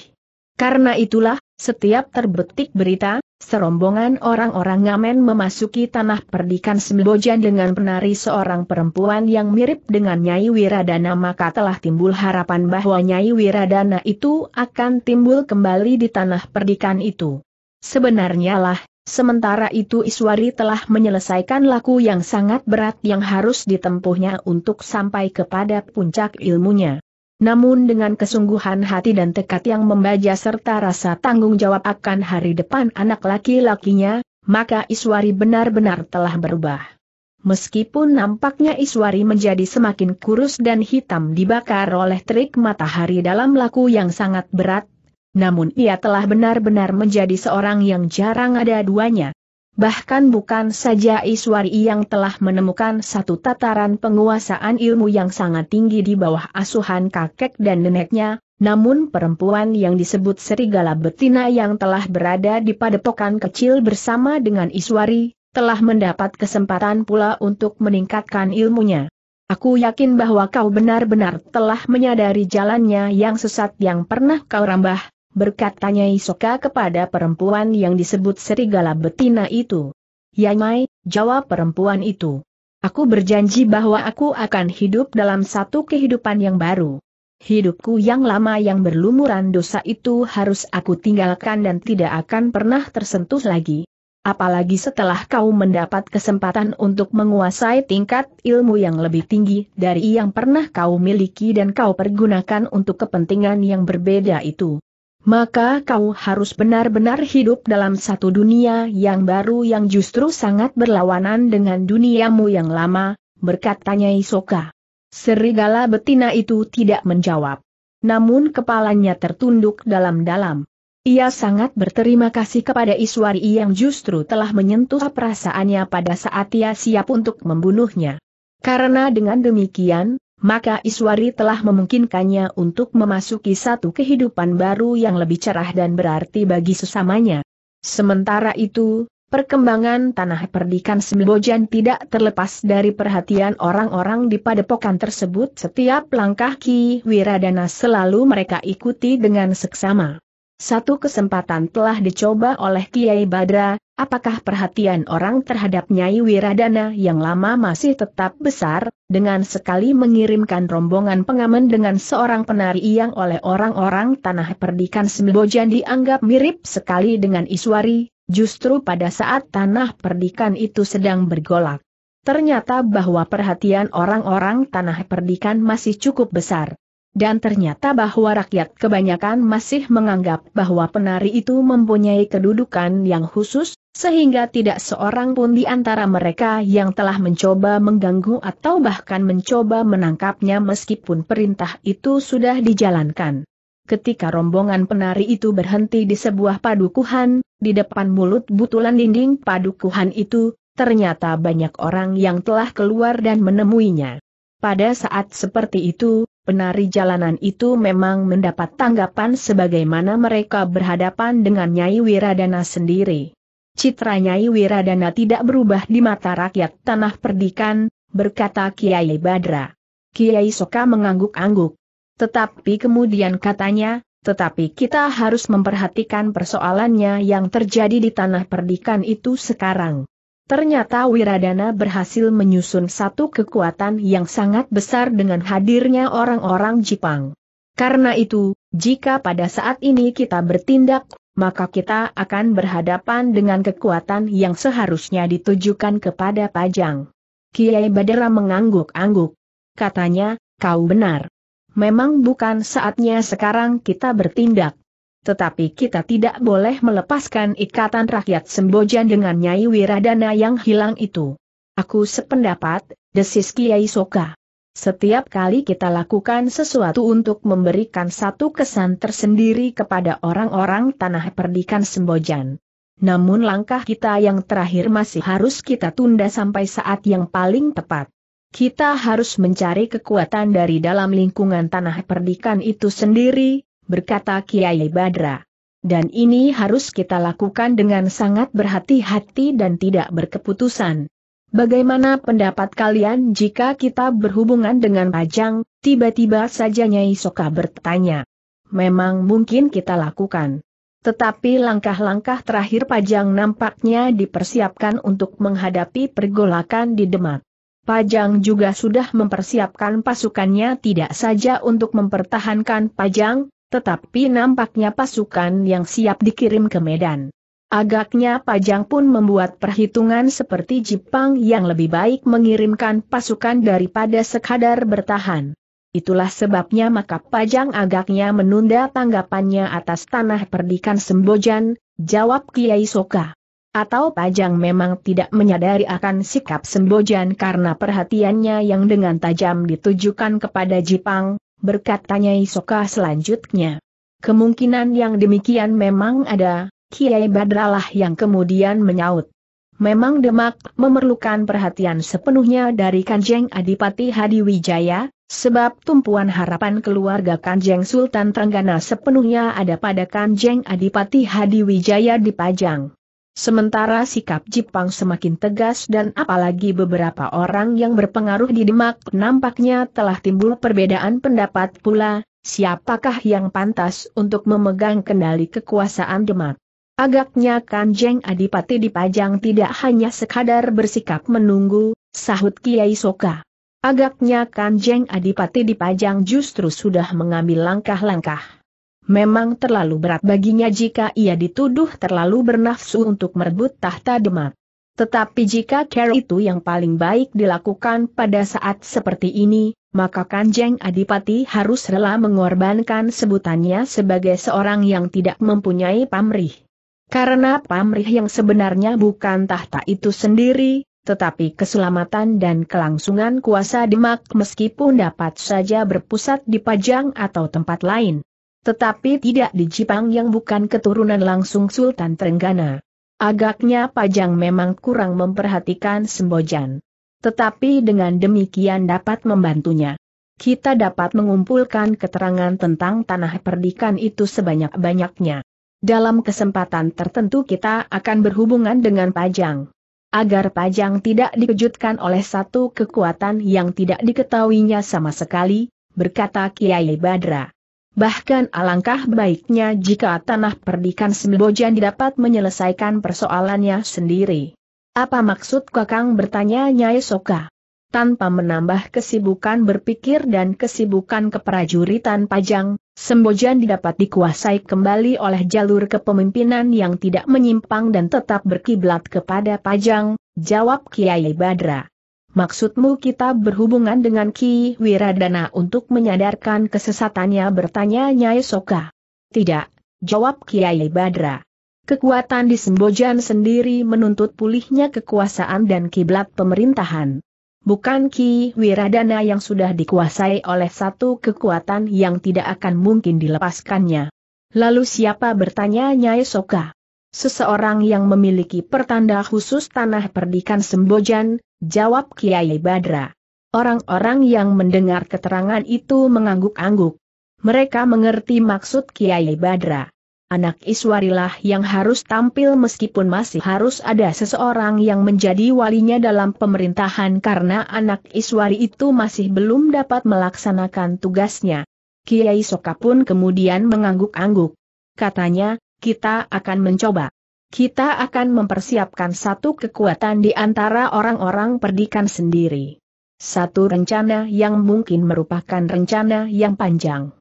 Karena itulah, setiap terbetik berita, Serombongan orang-orang ngamen memasuki tanah perdikan Sembojan dengan penari seorang perempuan yang mirip dengan Nyai Wiradana maka telah timbul harapan bahwa Nyai Wiradana itu akan timbul kembali di tanah perdikan itu. Sebenarnya lah, sementara itu Iswari telah menyelesaikan laku yang sangat berat yang harus ditempuhnya untuk sampai kepada puncak ilmunya. Namun dengan kesungguhan hati dan tekad yang membaja serta rasa tanggung jawab akan hari depan anak laki-lakinya, maka Iswari benar-benar telah berubah. Meskipun nampaknya Iswari menjadi semakin kurus dan hitam dibakar oleh terik matahari dalam laku yang sangat berat, namun ia telah benar-benar menjadi seorang yang jarang ada duanya. Bahkan bukan saja Iswari yang telah menemukan satu tataran penguasaan ilmu yang sangat tinggi di bawah asuhan kakek dan neneknya, namun perempuan yang disebut serigala betina yang telah berada di padepokan kecil bersama dengan Iswari, telah mendapat kesempatan pula untuk meningkatkan ilmunya. Aku yakin bahwa kau benar-benar telah menyadari jalannya yang sesat yang pernah kau rambah, berkat berkatanya Isoka kepada perempuan yang disebut serigala betina itu. Yamai, jawab perempuan itu. Aku berjanji bahwa aku akan hidup dalam satu kehidupan yang baru. Hidupku yang lama yang berlumuran dosa itu harus aku tinggalkan dan tidak akan pernah tersentuh lagi. Apalagi setelah kau mendapat kesempatan untuk menguasai tingkat ilmu yang lebih tinggi dari yang pernah kau miliki dan kau pergunakan untuk kepentingan yang berbeda itu maka kau harus benar-benar hidup dalam satu dunia yang baru yang justru sangat berlawanan dengan duniamu yang lama, berkatanya Isoka. Serigala betina itu tidak menjawab. Namun kepalanya tertunduk dalam-dalam. Ia sangat berterima kasih kepada Iswari yang justru telah menyentuh perasaannya pada saat ia siap untuk membunuhnya. Karena dengan demikian, maka Iswari telah memungkinkannya untuk memasuki satu kehidupan baru yang lebih cerah dan berarti bagi sesamanya. Sementara itu, perkembangan tanah perdikan Sembojan tidak terlepas dari perhatian orang-orang di padepokan tersebut setiap langkah Ki Wiradana selalu mereka ikuti dengan seksama. Satu kesempatan telah dicoba oleh Kiai Badra, apakah perhatian orang terhadap Nyai Wiradana yang lama masih tetap besar, dengan sekali mengirimkan rombongan pengaman dengan seorang penari yang oleh orang-orang tanah perdikan Sembojan dianggap mirip sekali dengan Iswari, justru pada saat tanah perdikan itu sedang bergolak. Ternyata bahwa perhatian orang-orang tanah perdikan masih cukup besar. Dan ternyata bahwa rakyat kebanyakan masih menganggap bahwa penari itu mempunyai kedudukan yang khusus, sehingga tidak seorang pun di antara mereka yang telah mencoba mengganggu atau bahkan mencoba menangkapnya meskipun perintah itu sudah dijalankan. Ketika rombongan penari itu berhenti di sebuah padukuhan, di depan mulut butulan dinding padukuhan itu, ternyata banyak orang yang telah keluar dan menemuinya. Pada saat seperti itu, penari jalanan itu memang mendapat tanggapan sebagaimana mereka berhadapan dengan Nyai Wiradana sendiri. Citra Nyai Wiradana tidak berubah di mata rakyat tanah perdikan, berkata Kiai Badra. Kiai Soka mengangguk-angguk. Tetapi kemudian katanya, tetapi kita harus memperhatikan persoalannya yang terjadi di tanah perdikan itu sekarang. Ternyata Wiradana berhasil menyusun satu kekuatan yang sangat besar dengan hadirnya orang-orang Jepang. Karena itu, jika pada saat ini kita bertindak, maka kita akan berhadapan dengan kekuatan yang seharusnya ditujukan kepada Pajang. Kiai Badara mengangguk-angguk. Katanya, kau benar. Memang bukan saatnya sekarang kita bertindak. Tetapi kita tidak boleh melepaskan ikatan rakyat Sembojan dengan Nyai Wiradana yang hilang itu. Aku sependapat, desis Kiai Soka. Setiap kali kita lakukan sesuatu untuk memberikan satu kesan tersendiri kepada orang-orang tanah perdikan Sembojan. Namun langkah kita yang terakhir masih harus kita tunda sampai saat yang paling tepat. Kita harus mencari kekuatan dari dalam lingkungan tanah perdikan itu sendiri, berkata Kiai Badra. Dan ini harus kita lakukan dengan sangat berhati-hati dan tidak berkeputusan. Bagaimana pendapat kalian jika kita berhubungan dengan Pajang, tiba-tiba saja Nyai Soka bertanya. Memang mungkin kita lakukan. Tetapi langkah-langkah terakhir Pajang nampaknya dipersiapkan untuk menghadapi pergolakan di Demak. Pajang juga sudah mempersiapkan pasukannya tidak saja untuk mempertahankan Pajang, tetapi nampaknya pasukan yang siap dikirim ke Medan. Agaknya Pajang pun membuat perhitungan seperti Jepang yang lebih baik mengirimkan pasukan daripada sekadar bertahan. Itulah sebabnya maka Pajang agaknya menunda tanggapannya atas tanah perdikan Sembojan, jawab Kiai Soka. Atau Pajang memang tidak menyadari akan sikap Sembojan karena perhatiannya yang dengan tajam ditujukan kepada Jepang, berkat tanya Isoka selanjutnya. Kemungkinan yang demikian memang ada, Kiai Badralah yang kemudian menyaut. Memang Demak memerlukan perhatian sepenuhnya dari Kanjeng Adipati Hadiwijaya, sebab tumpuan harapan keluarga Kanjeng Sultan Trenggana sepenuhnya ada pada Kanjeng Adipati Hadiwijaya di Pajang. Sementara sikap Jepang semakin tegas dan apalagi beberapa orang yang berpengaruh di Demak nampaknya telah timbul perbedaan pendapat pula, siapakah yang pantas untuk memegang kendali kekuasaan Demak. Agaknya Kanjeng Adipati dipajang tidak hanya sekadar bersikap menunggu, sahut Kiai Soka. Agaknya Kanjeng Adipati dipajang justru sudah mengambil langkah-langkah memang terlalu berat baginya jika ia dituduh terlalu bernafsu untuk merebut tahta demak. Tetapi jika care itu yang paling baik dilakukan pada saat seperti ini, maka Kanjeng Adipati harus rela mengorbankan sebutannya sebagai seorang yang tidak mempunyai pamrih. Karena pamrih yang sebenarnya bukan tahta itu sendiri, tetapi keselamatan dan kelangsungan kuasa Demak meskipun dapat saja berpusat di Pajang atau tempat lain. Tetapi tidak di Jipang yang bukan keturunan langsung Sultan Trenggana. Agaknya Pajang memang kurang memperhatikan Sembojan. Tetapi dengan demikian dapat membantunya. Kita dapat mengumpulkan keterangan tentang tanah perdikan itu sebanyak-banyaknya. Dalam kesempatan tertentu kita akan berhubungan dengan Pajang. Agar Pajang tidak dikejutkan oleh satu kekuatan yang tidak diketahuinya sama sekali, berkata Kiai Badra. Bahkan alangkah baiknya jika tanah perdikan Sembojan dapat menyelesaikan persoalannya sendiri. Apa maksud Kakang bertanya Nyai Soka? Tanpa menambah kesibukan berpikir dan kesibukan keprajuritan Pajang, Sembojan dapat dikuasai kembali oleh jalur kepemimpinan yang tidak menyimpang dan tetap berkiblat kepada Pajang, jawab Kiai Badra. Maksudmu kita berhubungan dengan Ki Wiradana untuk menyadarkan kesesatannya bertanya Nyai Soka? Tidak, jawab Kiai Badra. Kekuatan di Sembojan sendiri menuntut pulihnya kekuasaan dan kiblat pemerintahan. Bukan Ki Wiradana yang sudah dikuasai oleh satu kekuatan yang tidak akan mungkin dilepaskannya. Lalu siapa bertanya Nyai Soka? Seseorang yang memiliki pertanda khusus tanah perdikan Sembojan, jawab Kiai Badra. Orang-orang yang mendengar keterangan itu mengangguk-angguk. Mereka mengerti maksud Kiai Badra. Anak Iswarilah yang harus tampil meskipun masih harus ada seseorang yang menjadi walinya dalam pemerintahan karena anak Iswari itu masih belum dapat melaksanakan tugasnya. Kiai Soka pun kemudian mengangguk-angguk. Katanya, kita akan mencoba. Kita akan mempersiapkan satu kekuatan di antara orang-orang perdikan sendiri. Satu rencana yang mungkin merupakan rencana yang panjang.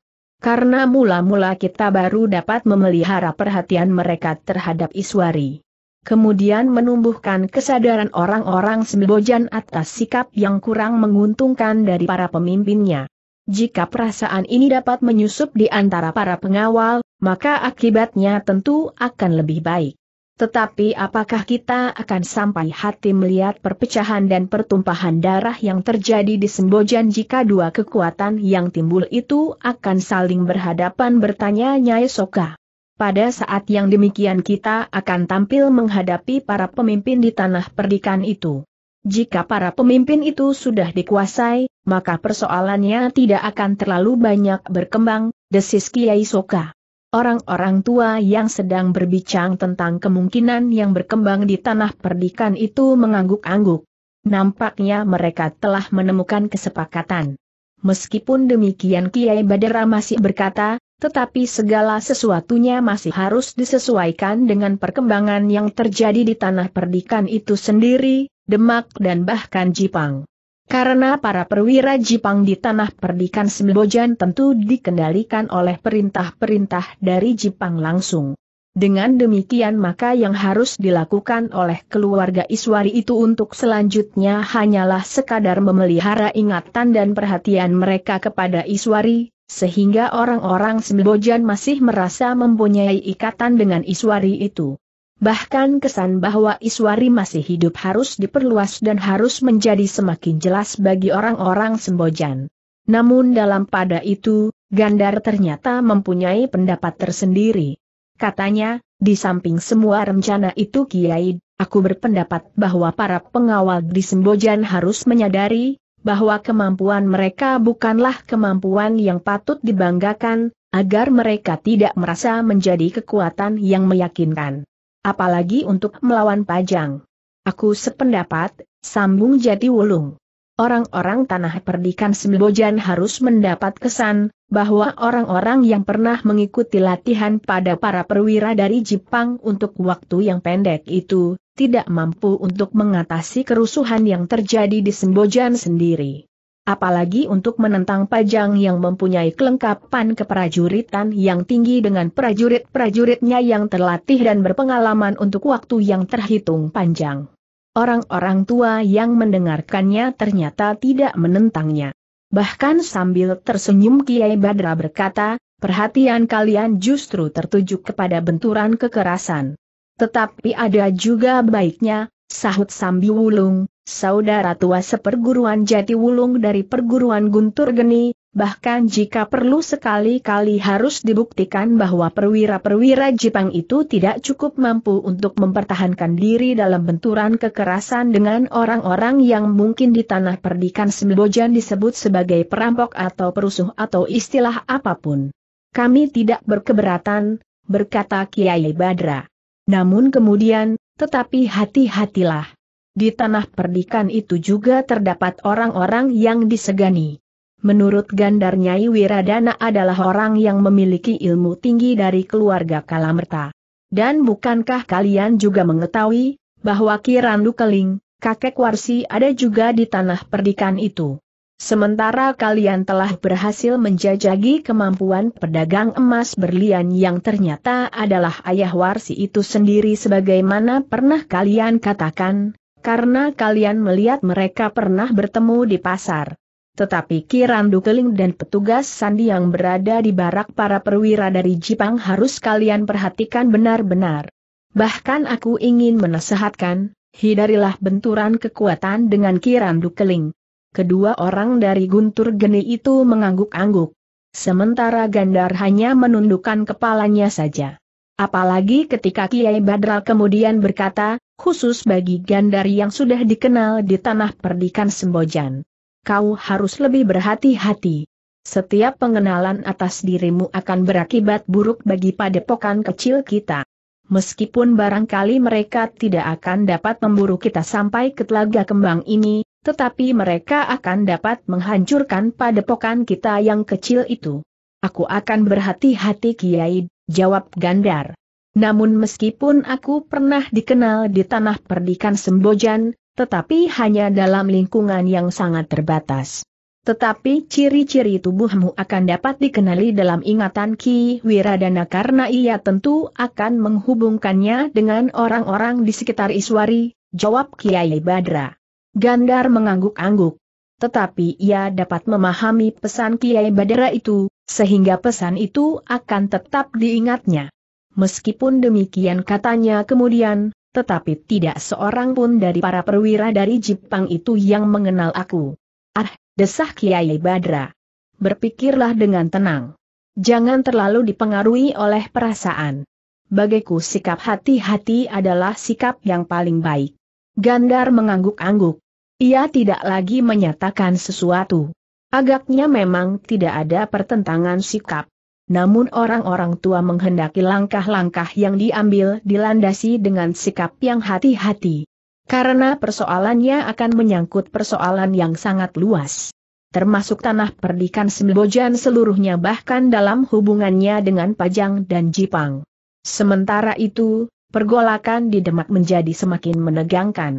Karena mula-mula kita baru dapat memelihara perhatian mereka terhadap Iswari kemudian menumbuhkan kesadaran orang-orang Sembojan atas sikap yang kurang menguntungkan dari para pemimpinnya. Jika perasaan ini dapat menyusup di antara para pengawal, maka akibatnya tentu akan lebih baik. Tetapi apakah kita akan sampai hati melihat perpecahan dan pertumpahan darah yang terjadi di Sembojan jika dua kekuatan yang timbul itu akan saling berhadapan bertanya Nyai Soka. Pada saat yang demikian kita akan tampil menghadapi para pemimpin di tanah perdikan itu. Jika para pemimpin itu sudah dikuasai, maka persoalannya tidak akan terlalu banyak berkembang, desis Kiai Soka. Orang-orang tua yang sedang berbicang tentang kemungkinan yang berkembang di tanah perdikan itu mengangguk-angguk. Nampaknya mereka telah menemukan kesepakatan. Meskipun demikian Kiai Badera masih berkata, tetapi segala sesuatunya masih harus disesuaikan dengan perkembangan yang terjadi di tanah perdikan itu sendiri, Demak dan bahkan Jipang. Karena para perwira Jipang di tanah perdikan Sembojan tentu dikendalikan oleh perintah-perintah dari Jipang langsung. Dengan demikian maka yang harus dilakukan oleh keluarga Iswari itu untuk selanjutnya hanyalah sekadar memelihara ingatan dan perhatian mereka kepada Iswari, sehingga orang-orang Sembojan masih merasa mempunyai ikatan dengan Iswari itu. Bahkan kesan bahwa Iswari masih hidup harus diperluas dan harus menjadi semakin jelas bagi orang-orang Sembojan. Namun dalam pada itu, Gandar ternyata mempunyai pendapat tersendiri. Katanya, di samping semua rencana itu Kiai, aku berpendapat bahwa para pengawal di Sembojan harus menyadari, bahwa kemampuan mereka bukanlah kemampuan yang patut dibanggakan, agar mereka tidak merasa menjadi kekuatan yang meyakinkan apalagi untuk melawan Pajang. Aku sependapat, sambung jadi wulung. Orang-orang tanah perdikan Sembojan harus mendapat kesan, bahwa orang-orang yang pernah mengikuti latihan pada para perwira dari Jepang untuk waktu yang pendek itu, tidak mampu untuk mengatasi kerusuhan yang terjadi di Sembojan sendiri apalagi untuk menentang Pajang yang mempunyai kelengkapan keprajuritan yang tinggi dengan prajurit-prajuritnya yang terlatih dan berpengalaman untuk waktu yang terhitung panjang. Orang-orang tua yang mendengarkannya ternyata tidak menentangnya. Bahkan sambil tersenyum Kiai Badra berkata, perhatian kalian justru tertuju kepada benturan kekerasan. Tetapi ada juga baiknya, Sahut Sambi Wulung, saudara tua seperguruan Jati Wulung dari perguruan Guntur Geni, bahkan jika perlu sekali-kali harus dibuktikan bahwa perwira-perwira Jepang itu tidak cukup mampu untuk mempertahankan diri dalam benturan kekerasan dengan orang-orang yang mungkin di tanah perdikan Sembojan disebut sebagai perampok atau perusuh atau istilah apapun. Kami tidak berkeberatan, berkata Kiai Badra. Namun kemudian, tetapi hati-hatilah. Di tanah perdikan itu juga terdapat orang-orang yang disegani. Menurut Gandar Nyai Wiradana adalah orang yang memiliki ilmu tinggi dari keluarga Kalamerta. Dan bukankah kalian juga mengetahui, bahwa Kirandu Keling, kakek Warsi ada juga di tanah perdikan itu? Sementara kalian telah berhasil menjajagi kemampuan pedagang emas berlian yang ternyata adalah ayah warsi itu sendiri sebagaimana pernah kalian katakan, karena kalian melihat mereka pernah bertemu di pasar. Tetapi Kirandu Keling dan petugas sandi yang berada di barak para perwira dari Jipang harus kalian perhatikan benar-benar. Bahkan aku ingin menasehatkan, hindarilah benturan kekuatan dengan Kirandu Keling kedua orang dari guntur geni itu mengangguk-angguk. Sementara Gandar hanya menundukkan kepalanya saja. Apalagi ketika Kiai Badral kemudian berkata, khusus bagi Gandar yang sudah dikenal di tanah perdikan Sembojan. Kau harus lebih berhati-hati. Setiap pengenalan atas dirimu akan berakibat buruk bagi padepokan kecil kita. Meskipun barangkali mereka tidak akan dapat memburu kita sampai ke telaga kembang ini, tetapi mereka akan dapat menghancurkan padepokan kita yang kecil itu. Aku akan berhati-hati Kiai, jawab Gandar. Namun meskipun aku pernah dikenal di tanah perdikan Sembojan, tetapi hanya dalam lingkungan yang sangat terbatas. Tetapi ciri-ciri tubuhmu akan dapat dikenali dalam ingatan Ki Wiradana karena ia tentu akan menghubungkannya dengan orang-orang di sekitar Iswari, jawab Kiai Badra. Gandar mengangguk-angguk. Tetapi ia dapat memahami pesan Kiai Badara itu, sehingga pesan itu akan tetap diingatnya. Meskipun demikian katanya kemudian, tetapi tidak seorang pun dari para perwira dari Jepang itu yang mengenal aku. Ah, desah Kiai Badra. Berpikirlah dengan tenang. Jangan terlalu dipengaruhi oleh perasaan. Bagiku sikap hati-hati adalah sikap yang paling baik. Gandar mengangguk-angguk. Ia tidak lagi menyatakan sesuatu. Agaknya memang tidak ada pertentangan sikap. Namun orang-orang tua menghendaki langkah-langkah yang diambil dilandasi dengan sikap yang hati-hati. Karena persoalannya akan menyangkut persoalan yang sangat luas. Termasuk tanah perdikan Sembojan seluruhnya bahkan dalam hubungannya dengan Pajang dan Jipang. Sementara itu, pergolakan di Demak menjadi semakin menegangkan.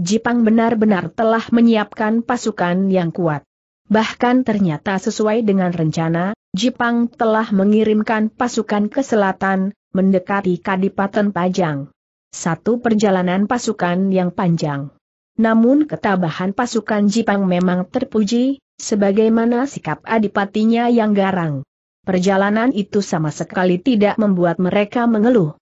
Jipang benar-benar telah menyiapkan pasukan yang kuat. Bahkan ternyata sesuai dengan rencana, Jipang telah mengirimkan pasukan ke selatan, mendekati Kadipaten Pajang. Satu perjalanan pasukan yang panjang. Namun ketabahan pasukan Jipang memang terpuji, sebagaimana sikap adipatinya yang garang. Perjalanan itu sama sekali tidak membuat mereka mengeluh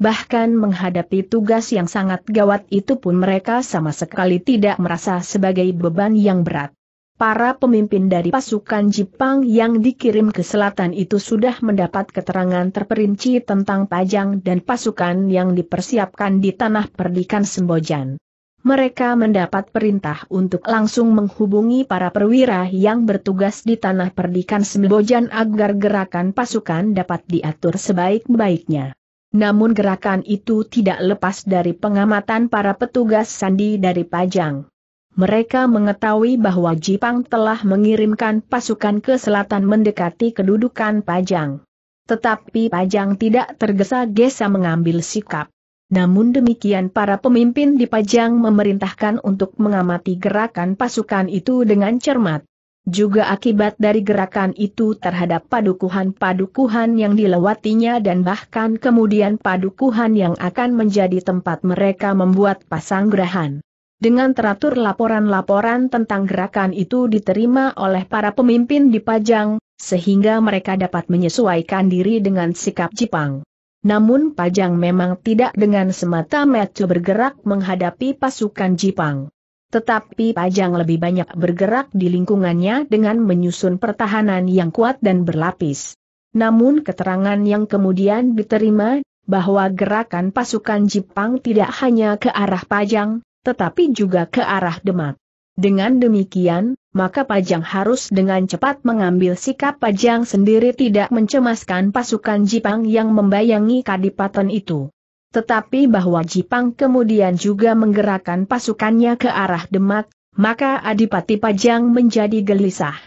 bahkan menghadapi tugas yang sangat gawat itu pun mereka sama sekali tidak merasa sebagai beban yang berat. Para pemimpin dari pasukan Jepang yang dikirim ke selatan itu sudah mendapat keterangan terperinci tentang pajang dan pasukan yang dipersiapkan di tanah perdikan Sembojan. Mereka mendapat perintah untuk langsung menghubungi para perwira yang bertugas di tanah perdikan Sembojan agar gerakan pasukan dapat diatur sebaik-baiknya. Namun gerakan itu tidak lepas dari pengamatan para petugas sandi dari Pajang. Mereka mengetahui bahwa Jipang telah mengirimkan pasukan ke selatan mendekati kedudukan Pajang. Tetapi Pajang tidak tergesa-gesa mengambil sikap. Namun demikian para pemimpin di Pajang memerintahkan untuk mengamati gerakan pasukan itu dengan cermat juga akibat dari gerakan itu terhadap padukuhan-padukuhan yang dilewatinya dan bahkan kemudian padukuhan yang akan menjadi tempat mereka membuat pasang gerahan. Dengan teratur laporan-laporan tentang gerakan itu diterima oleh para pemimpin di Pajang, sehingga mereka dapat menyesuaikan diri dengan sikap Jepang. Namun Pajang memang tidak dengan semata-mata bergerak menghadapi pasukan Jepang. Tetapi Pajang lebih banyak bergerak di lingkungannya dengan menyusun pertahanan yang kuat dan berlapis. Namun keterangan yang kemudian diterima, bahwa gerakan pasukan Jepang tidak hanya ke arah Pajang, tetapi juga ke arah Demak. Dengan demikian, maka Pajang harus dengan cepat mengambil sikap Pajang sendiri tidak mencemaskan pasukan Jepang yang membayangi Kadipaten itu. Tetapi bahwa Jipang kemudian juga menggerakkan pasukannya ke arah Demak, maka Adipati Pajang menjadi gelisah.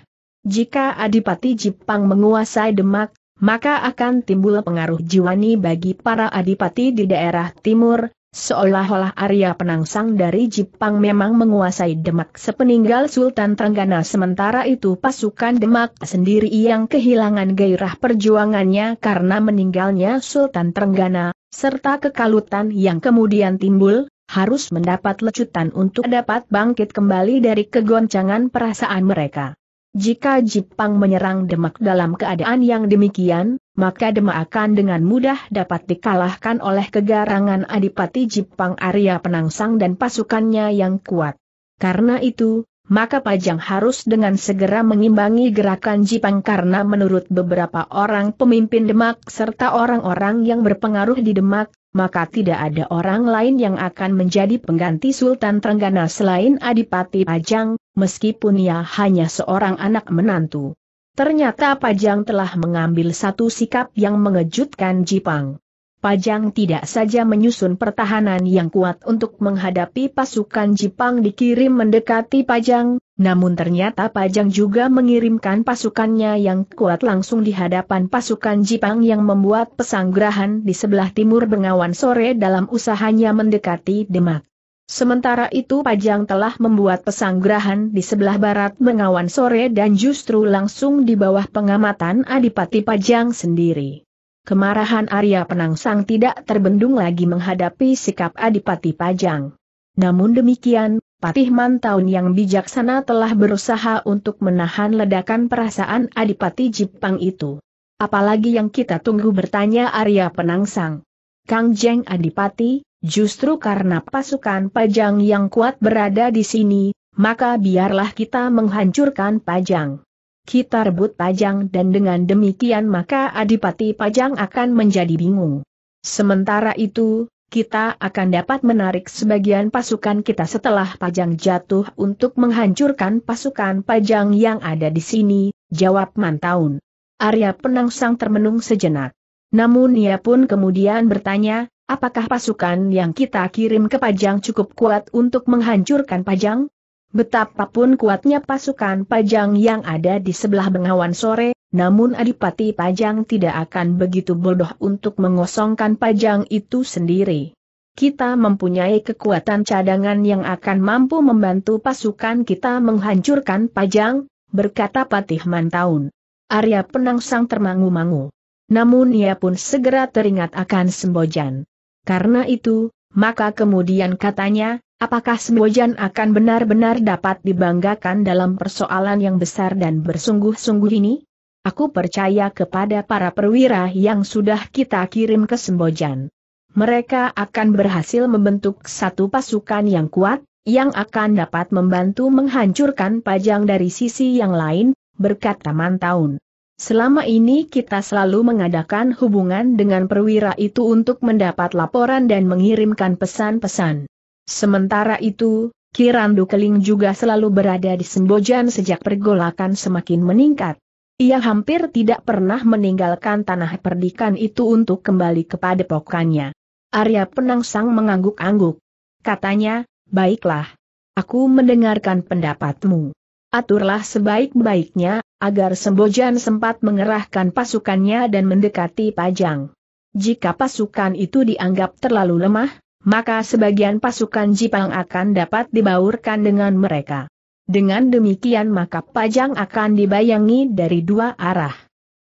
Jika Adipati Jipang menguasai Demak, maka akan timbul pengaruh jiwani bagi para adipati di daerah timur, seolah-olah Arya Penangsang dari Jipang memang menguasai Demak sepeninggal Sultan Trenggana sementara itu pasukan Demak sendiri yang kehilangan gairah perjuangannya karena meninggalnya Sultan Trenggana, serta kekalutan yang kemudian timbul, harus mendapat lecutan untuk dapat bangkit kembali dari kegoncangan perasaan mereka. Jika Jipang menyerang Demak dalam keadaan yang demikian, maka Demak akan dengan mudah dapat dikalahkan oleh kegarangan Adipati Jipang Arya Penangsang dan pasukannya yang kuat. Karena itu, maka Pajang harus dengan segera mengimbangi gerakan Jipang karena menurut beberapa orang pemimpin Demak serta orang-orang yang berpengaruh di Demak, maka tidak ada orang lain yang akan menjadi pengganti Sultan Trenggana selain Adipati Pajang, meskipun ia hanya seorang anak menantu. Ternyata Pajang telah mengambil satu sikap yang mengejutkan Jipang. Pajang tidak saja menyusun pertahanan yang kuat untuk menghadapi pasukan Jepang dikirim mendekati Pajang, namun ternyata Pajang juga mengirimkan pasukannya yang kuat langsung di hadapan pasukan Jepang yang membuat pesanggrahan di sebelah timur Bengawan sore dalam usahanya mendekati Demak. Sementara itu Pajang telah membuat pesanggrahan di sebelah barat Bengawan sore dan justru langsung di bawah pengamatan Adipati Pajang sendiri. Kemarahan Arya Penangsang tidak terbendung lagi menghadapi sikap Adipati Pajang. Namun demikian, Patih Mantaun yang bijaksana telah berusaha untuk menahan ledakan perasaan Adipati Jipang itu. Apalagi yang kita tunggu bertanya Arya Penangsang. Kang Jeng Adipati, justru karena pasukan Pajang yang kuat berada di sini, maka biarlah kita menghancurkan Pajang kita rebut Pajang dan dengan demikian maka Adipati Pajang akan menjadi bingung. Sementara itu, kita akan dapat menarik sebagian pasukan kita setelah Pajang jatuh untuk menghancurkan pasukan Pajang yang ada di sini, jawab Mantaun. Arya Penangsang termenung sejenak. Namun ia pun kemudian bertanya, apakah pasukan yang kita kirim ke Pajang cukup kuat untuk menghancurkan Pajang? Betapapun kuatnya pasukan Pajang yang ada di sebelah Bengawan sore, namun Adipati Pajang tidak akan begitu bodoh untuk mengosongkan Pajang itu sendiri. Kita mempunyai kekuatan cadangan yang akan mampu membantu pasukan kita menghancurkan Pajang, berkata Patih Mantaun. Arya Penangsang termangu-mangu. Namun ia pun segera teringat akan Sembojan. Karena itu, maka kemudian katanya, Apakah Sembojan akan benar-benar dapat dibanggakan dalam persoalan yang besar dan bersungguh-sungguh ini? Aku percaya kepada para perwira yang sudah kita kirim ke Sembojan. Mereka akan berhasil membentuk satu pasukan yang kuat, yang akan dapat membantu menghancurkan pajang dari sisi yang lain, berkat Taman Tahun. Selama ini kita selalu mengadakan hubungan dengan perwira itu untuk mendapat laporan dan mengirimkan pesan-pesan. Sementara itu, Kirandu Keling juga selalu berada di Sembojan sejak pergolakan semakin meningkat. Ia hampir tidak pernah meninggalkan tanah perdikan itu untuk kembali kepada pokannya. Arya Penangsang mengangguk-angguk. Katanya, baiklah. Aku mendengarkan pendapatmu. Aturlah sebaik-baiknya, agar Sembojan sempat mengerahkan pasukannya dan mendekati Pajang. Jika pasukan itu dianggap terlalu lemah, maka sebagian pasukan Jipang akan dapat dibaurkan dengan mereka. Dengan demikian maka pajang akan dibayangi dari dua arah.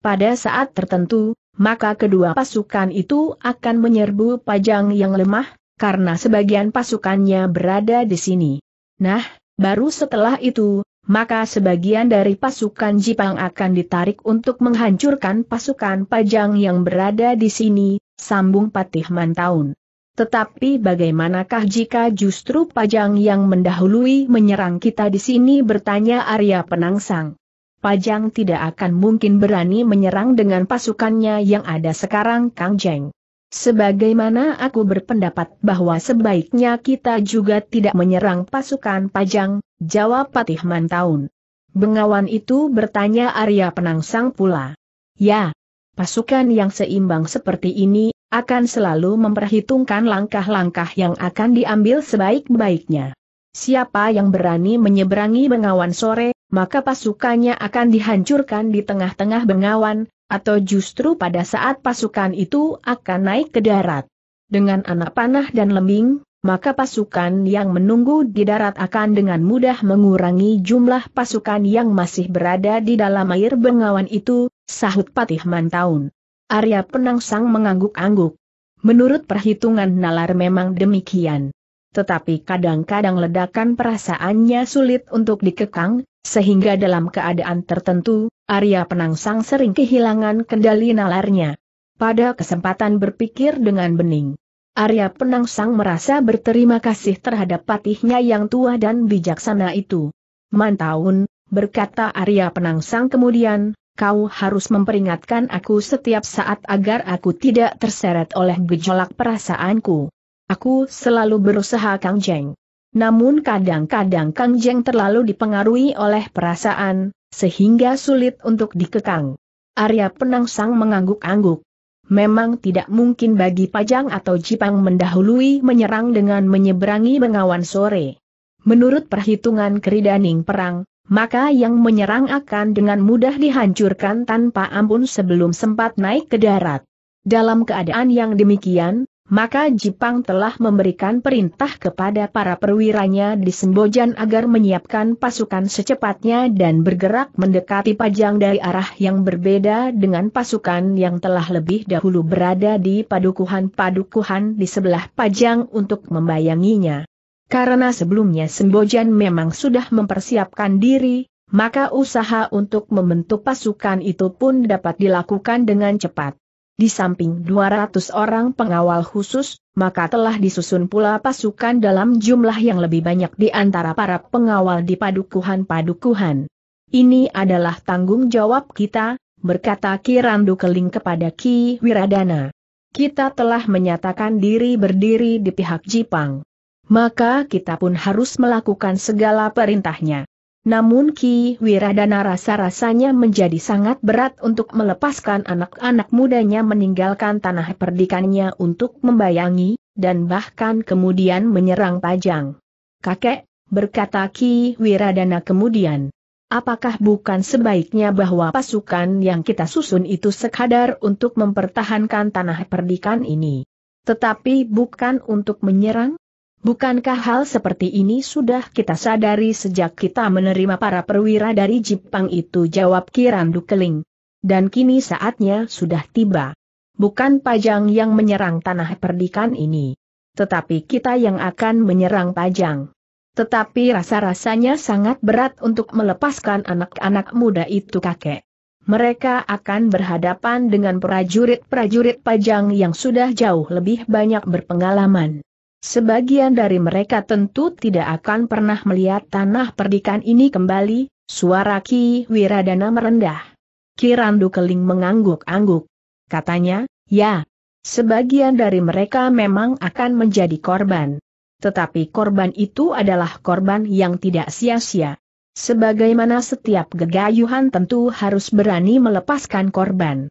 Pada saat tertentu, maka kedua pasukan itu akan menyerbu pajang yang lemah, karena sebagian pasukannya berada di sini. Nah, baru setelah itu, maka sebagian dari pasukan Jipang akan ditarik untuk menghancurkan pasukan Pajang yang berada di sini, sambung Patih Mantaun. Tetapi bagaimanakah jika justru Pajang yang mendahului menyerang kita di sini bertanya Arya Penangsang. Pajang tidak akan mungkin berani menyerang dengan pasukannya yang ada sekarang Kang Jeng. Sebagaimana aku berpendapat bahwa sebaiknya kita juga tidak menyerang pasukan Pajang, jawab Patih Mantaun. Bengawan itu bertanya Arya Penangsang pula. Ya, pasukan yang seimbang seperti ini akan selalu memperhitungkan langkah-langkah yang akan diambil sebaik-baiknya. Siapa yang berani menyeberangi bengawan sore, maka pasukannya akan dihancurkan di tengah-tengah bengawan, atau justru pada saat pasukan itu akan naik ke darat. Dengan anak panah dan lembing, maka pasukan yang menunggu di darat akan dengan mudah mengurangi jumlah pasukan yang masih berada di dalam air bengawan itu, sahut Patih Mantaun. Arya Penangsang mengangguk-angguk. Menurut perhitungan nalar memang demikian. Tetapi kadang-kadang ledakan perasaannya sulit untuk dikekang, sehingga dalam keadaan tertentu, Arya Penangsang sering kehilangan kendali nalarnya. Pada kesempatan berpikir dengan bening. Arya Penangsang merasa berterima kasih terhadap patihnya yang tua dan bijaksana itu. Mantaun, berkata Arya Penangsang kemudian, kau harus memperingatkan aku setiap saat agar aku tidak terseret oleh gejolak perasaanku. Aku selalu berusaha Kang Jeng. Namun kadang-kadang Kang Jeng terlalu dipengaruhi oleh perasaan, sehingga sulit untuk dikekang. Arya Penangsang mengangguk-angguk. Memang tidak mungkin bagi Pajang atau Jipang mendahului menyerang dengan menyeberangi bengawan sore. Menurut perhitungan Keridaning Perang, maka yang menyerang akan dengan mudah dihancurkan tanpa ampun sebelum sempat naik ke darat. Dalam keadaan yang demikian, maka Jipang telah memberikan perintah kepada para perwiranya di Sembojan agar menyiapkan pasukan secepatnya dan bergerak mendekati Pajang dari arah yang berbeda dengan pasukan yang telah lebih dahulu berada di padukuhan-padukuhan di sebelah Pajang untuk membayanginya. Karena sebelumnya Sembojan memang sudah mempersiapkan diri, maka usaha untuk membentuk pasukan itu pun dapat dilakukan dengan cepat. Di samping 200 orang pengawal khusus, maka telah disusun pula pasukan dalam jumlah yang lebih banyak di antara para pengawal di padukuhan-padukuhan. Ini adalah tanggung jawab kita, berkata Ki Randu Keling kepada Ki Wiradana. Kita telah menyatakan diri berdiri di pihak Jipang maka kita pun harus melakukan segala perintahnya. Namun Ki Wiradana rasa-rasanya menjadi sangat berat untuk melepaskan anak-anak mudanya meninggalkan tanah perdikannya untuk membayangi, dan bahkan kemudian menyerang Pajang. Kakek, berkata Ki Wiradana kemudian, apakah bukan sebaiknya bahwa pasukan yang kita susun itu sekadar untuk mempertahankan tanah perdikan ini? Tetapi bukan untuk menyerang? Bukankah hal seperti ini sudah kita sadari sejak kita menerima para perwira dari Jepang itu jawab Kirandu Keling. Dan kini saatnya sudah tiba. Bukan Pajang yang menyerang tanah perdikan ini. Tetapi kita yang akan menyerang Pajang. Tetapi rasa-rasanya sangat berat untuk melepaskan anak-anak muda itu kakek mereka akan berhadapan dengan prajurit-prajurit pajang yang sudah jauh lebih banyak berpengalaman. Sebagian dari mereka tentu tidak akan pernah melihat tanah perdikan ini kembali, suara Ki Wiradana merendah. Kirandu Keling mengangguk-angguk. Katanya, ya, sebagian dari mereka memang akan menjadi korban. Tetapi korban itu adalah korban yang tidak sia-sia. Sebagaimana setiap gegayuhan tentu harus berani melepaskan korban.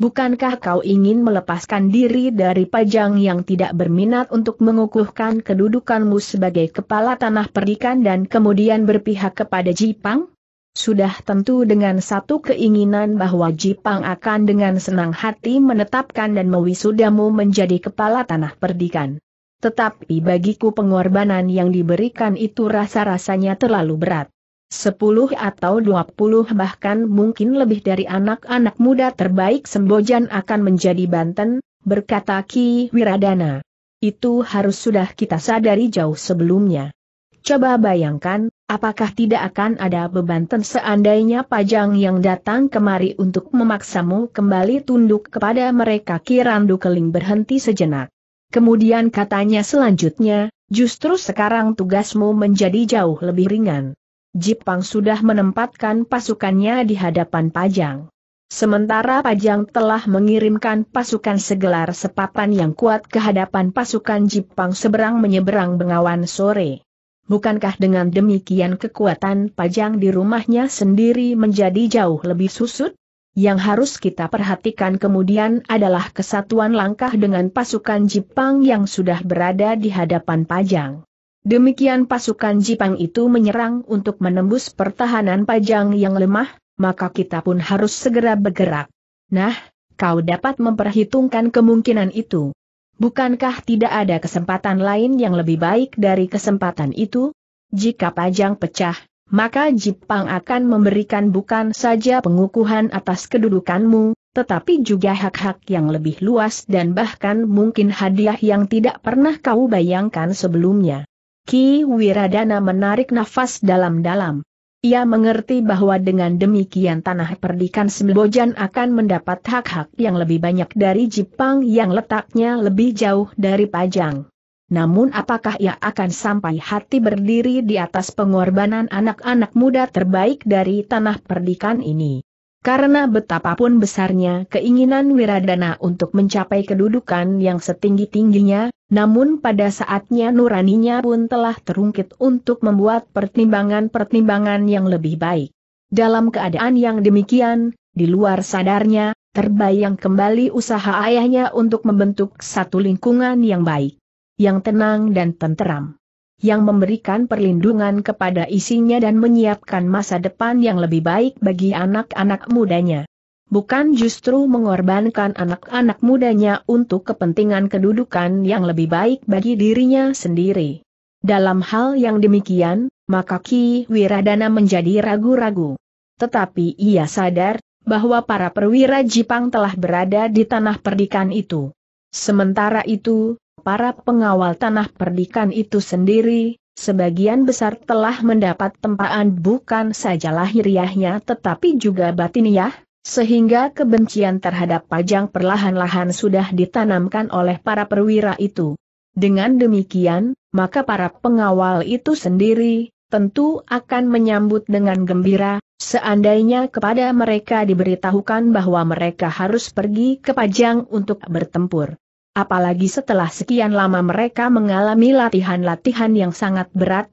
Bukankah kau ingin melepaskan diri dari pajang yang tidak berminat untuk mengukuhkan kedudukanmu sebagai kepala tanah perdikan dan kemudian berpihak kepada Jipang? Sudah tentu dengan satu keinginan bahwa Jipang akan dengan senang hati menetapkan dan mewisudamu menjadi kepala tanah perdikan. Tetapi bagiku pengorbanan yang diberikan itu rasa-rasanya terlalu berat. Sepuluh atau dua puluh bahkan mungkin lebih dari anak-anak muda terbaik Sembojan akan menjadi Banten, berkata Ki Wiradana. Itu harus sudah kita sadari jauh sebelumnya. Coba bayangkan, apakah tidak akan ada bebanten seandainya Pajang yang datang kemari untuk memaksamu kembali tunduk kepada mereka Kirandu Keling berhenti sejenak. Kemudian katanya selanjutnya, justru sekarang tugasmu menjadi jauh lebih ringan. Jipang sudah menempatkan pasukannya di hadapan Pajang. Sementara Pajang telah mengirimkan pasukan segelar sepapan yang kuat ke hadapan pasukan Jipang seberang menyeberang Bengawan sore. Bukankah dengan demikian kekuatan Pajang di rumahnya sendiri menjadi jauh lebih susut? Yang harus kita perhatikan kemudian adalah kesatuan langkah dengan pasukan Jipang yang sudah berada di hadapan Pajang. Demikian pasukan Jipang itu menyerang untuk menembus pertahanan Pajang yang lemah, maka kita pun harus segera bergerak. Nah, kau dapat memperhitungkan kemungkinan itu. Bukankah tidak ada kesempatan lain yang lebih baik dari kesempatan itu? Jika Pajang pecah, maka Jipang akan memberikan bukan saja pengukuhan atas kedudukanmu, tetapi juga hak-hak yang lebih luas dan bahkan mungkin hadiah yang tidak pernah kau bayangkan sebelumnya. Ki Wiradana menarik nafas dalam-dalam. Ia mengerti bahwa dengan demikian tanah perdikan Sembojan akan mendapat hak-hak yang lebih banyak dari Jepang yang letaknya lebih jauh dari Pajang. Namun apakah ia akan sampai hati berdiri di atas pengorbanan anak-anak muda terbaik dari tanah perdikan ini? Karena betapapun besarnya keinginan Wiradana untuk mencapai kedudukan yang setinggi-tingginya, namun pada saatnya nuraninya pun telah terungkit untuk membuat pertimbangan-pertimbangan yang lebih baik. Dalam keadaan yang demikian, di luar sadarnya, terbayang kembali usaha ayahnya untuk membentuk satu lingkungan yang baik, yang tenang dan tenteram, yang memberikan perlindungan kepada isinya dan menyiapkan masa depan yang lebih baik bagi anak-anak mudanya bukan justru mengorbankan anak-anak mudanya untuk kepentingan kedudukan yang lebih baik bagi dirinya sendiri. Dalam hal yang demikian, maka Ki Wiradana menjadi ragu-ragu. Tetapi ia sadar bahwa para perwira Jipang telah berada di tanah perdikan itu. Sementara itu, para pengawal tanah perdikan itu sendiri, sebagian besar telah mendapat tempaan bukan saja lahiriahnya tetapi juga batiniah, sehingga kebencian terhadap pajang perlahan-lahan sudah ditanamkan oleh para perwira itu. Dengan demikian, maka para pengawal itu sendiri, tentu akan menyambut dengan gembira, seandainya kepada mereka diberitahukan bahwa mereka harus pergi ke Pajang untuk bertempur. Apalagi setelah sekian lama mereka mengalami latihan-latihan yang sangat berat,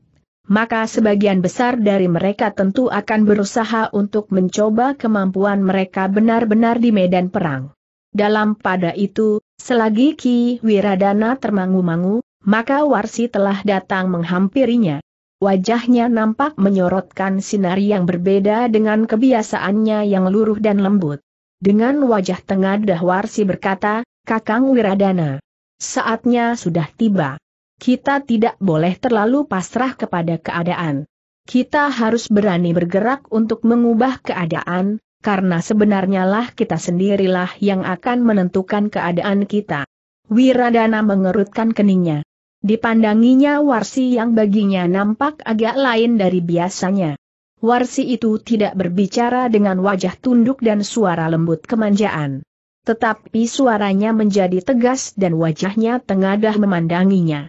maka sebagian besar dari mereka tentu akan berusaha untuk mencoba kemampuan mereka benar-benar di medan perang. Dalam pada itu, selagi Ki Wiradana termangu-mangu, maka Warsi telah datang menghampirinya. Wajahnya nampak menyorotkan sinar yang berbeda dengan kebiasaannya yang luruh dan lembut. Dengan wajah tengadah Warsi berkata, Kakang Wiradana, saatnya sudah tiba. Kita tidak boleh terlalu pasrah kepada keadaan. Kita harus berani bergerak untuk mengubah keadaan, karena sebenarnya lah kita sendirilah yang akan menentukan keadaan kita. Wiradana mengerutkan keningnya. Dipandanginya Warsi yang baginya nampak agak lain dari biasanya. Warsi itu tidak berbicara dengan wajah tunduk dan suara lembut kemanjaan. Tetapi suaranya menjadi tegas dan wajahnya tengadah memandanginya.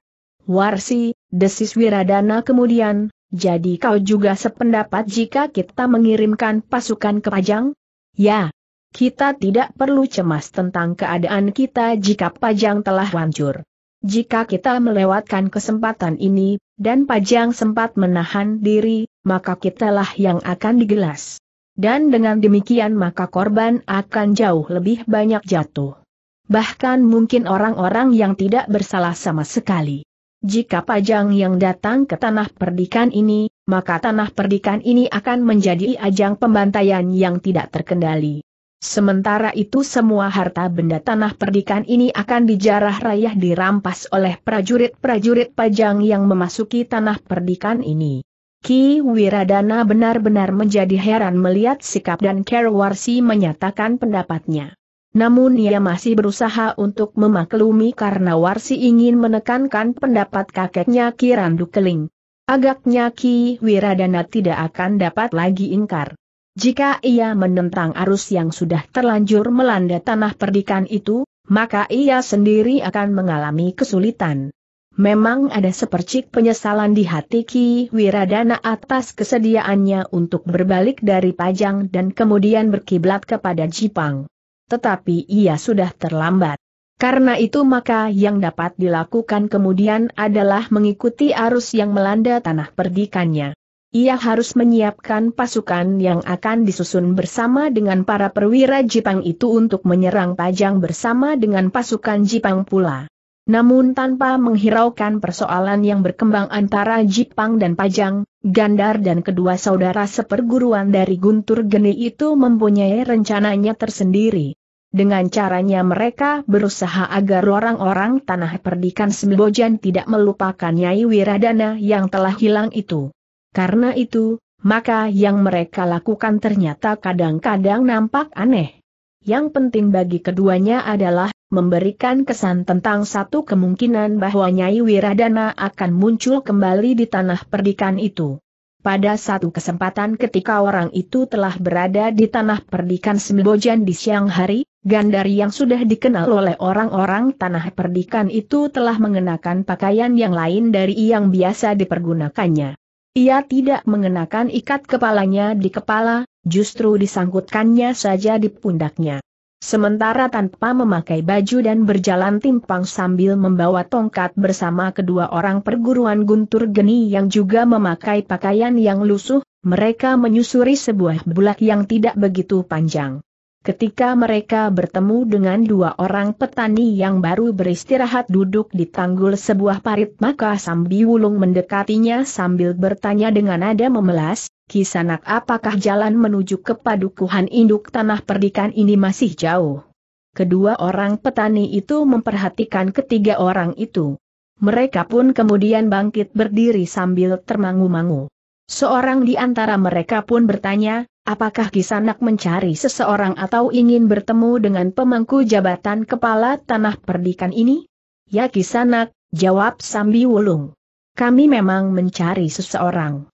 Warsi, desis Wiradana kemudian, jadi kau juga sependapat jika kita mengirimkan pasukan ke Pajang? Ya. Kita tidak perlu cemas tentang keadaan kita jika Pajang telah hancur. Jika kita melewatkan kesempatan ini, dan Pajang sempat menahan diri, maka kitalah yang akan digelas. Dan dengan demikian maka korban akan jauh lebih banyak jatuh. Bahkan mungkin orang-orang yang tidak bersalah sama sekali. Jika Pajang yang datang ke tanah perdikan ini, maka tanah perdikan ini akan menjadi ajang pembantaian yang tidak terkendali. Sementara itu semua harta benda tanah perdikan ini akan dijarah rayah dirampas oleh prajurit-prajurit Pajang yang memasuki tanah perdikan ini. Ki Wiradana benar-benar menjadi heran melihat sikap dan Kerwarsi menyatakan pendapatnya. Namun ia masih berusaha untuk memaklumi karena Warsi ingin menekankan pendapat kakeknya Randu Keling. Agaknya Ki Wiradana tidak akan dapat lagi ingkar. Jika ia menentang arus yang sudah terlanjur melanda tanah perdikan itu, maka ia sendiri akan mengalami kesulitan. Memang ada sepercik penyesalan di hati Ki Wiradana atas kesediaannya untuk berbalik dari Pajang dan kemudian berkiblat kepada Jipang tetapi ia sudah terlambat. Karena itu maka yang dapat dilakukan kemudian adalah mengikuti arus yang melanda tanah perdikannya. Ia harus menyiapkan pasukan yang akan disusun bersama dengan para perwira Jipang itu untuk menyerang Pajang bersama dengan pasukan Jipang pula. Namun tanpa menghiraukan persoalan yang berkembang antara Jipang dan Pajang, Gandar dan kedua saudara seperguruan dari Guntur Geni itu mempunyai rencananya tersendiri. Dengan caranya mereka berusaha agar orang-orang tanah perdikan Sembojan tidak melupakan Nyai Wiradana yang telah hilang itu. Karena itu, maka yang mereka lakukan ternyata kadang-kadang nampak aneh. Yang penting bagi keduanya adalah memberikan kesan tentang satu kemungkinan bahwa Nyai Wiradana akan muncul kembali di tanah perdikan itu. Pada satu kesempatan ketika orang itu telah berada di tanah perdikan Sembojan di siang hari, Gandari yang sudah dikenal oleh orang-orang tanah perdikan itu telah mengenakan pakaian yang lain dari yang biasa dipergunakannya. Ia tidak mengenakan ikat kepalanya di kepala, justru disangkutkannya saja di pundaknya. Sementara tanpa memakai baju dan berjalan timpang sambil membawa tongkat bersama kedua orang perguruan Guntur Geni yang juga memakai pakaian yang lusuh, mereka menyusuri sebuah bulak yang tidak begitu panjang. Ketika mereka bertemu dengan dua orang petani yang baru beristirahat duduk di tanggul sebuah parit maka Sambi Wulung mendekatinya sambil bertanya dengan nada memelas, Kisanak apakah jalan menuju ke padukuhan induk tanah perdikan ini masih jauh? Kedua orang petani itu memperhatikan ketiga orang itu. Mereka pun kemudian bangkit berdiri sambil termangu-mangu. Seorang di antara mereka pun bertanya, apakah Kisanak mencari seseorang atau ingin bertemu dengan pemangku jabatan kepala tanah perdikan ini? Ya Kisanak, jawab Sambi Wulung. Kami memang mencari seseorang.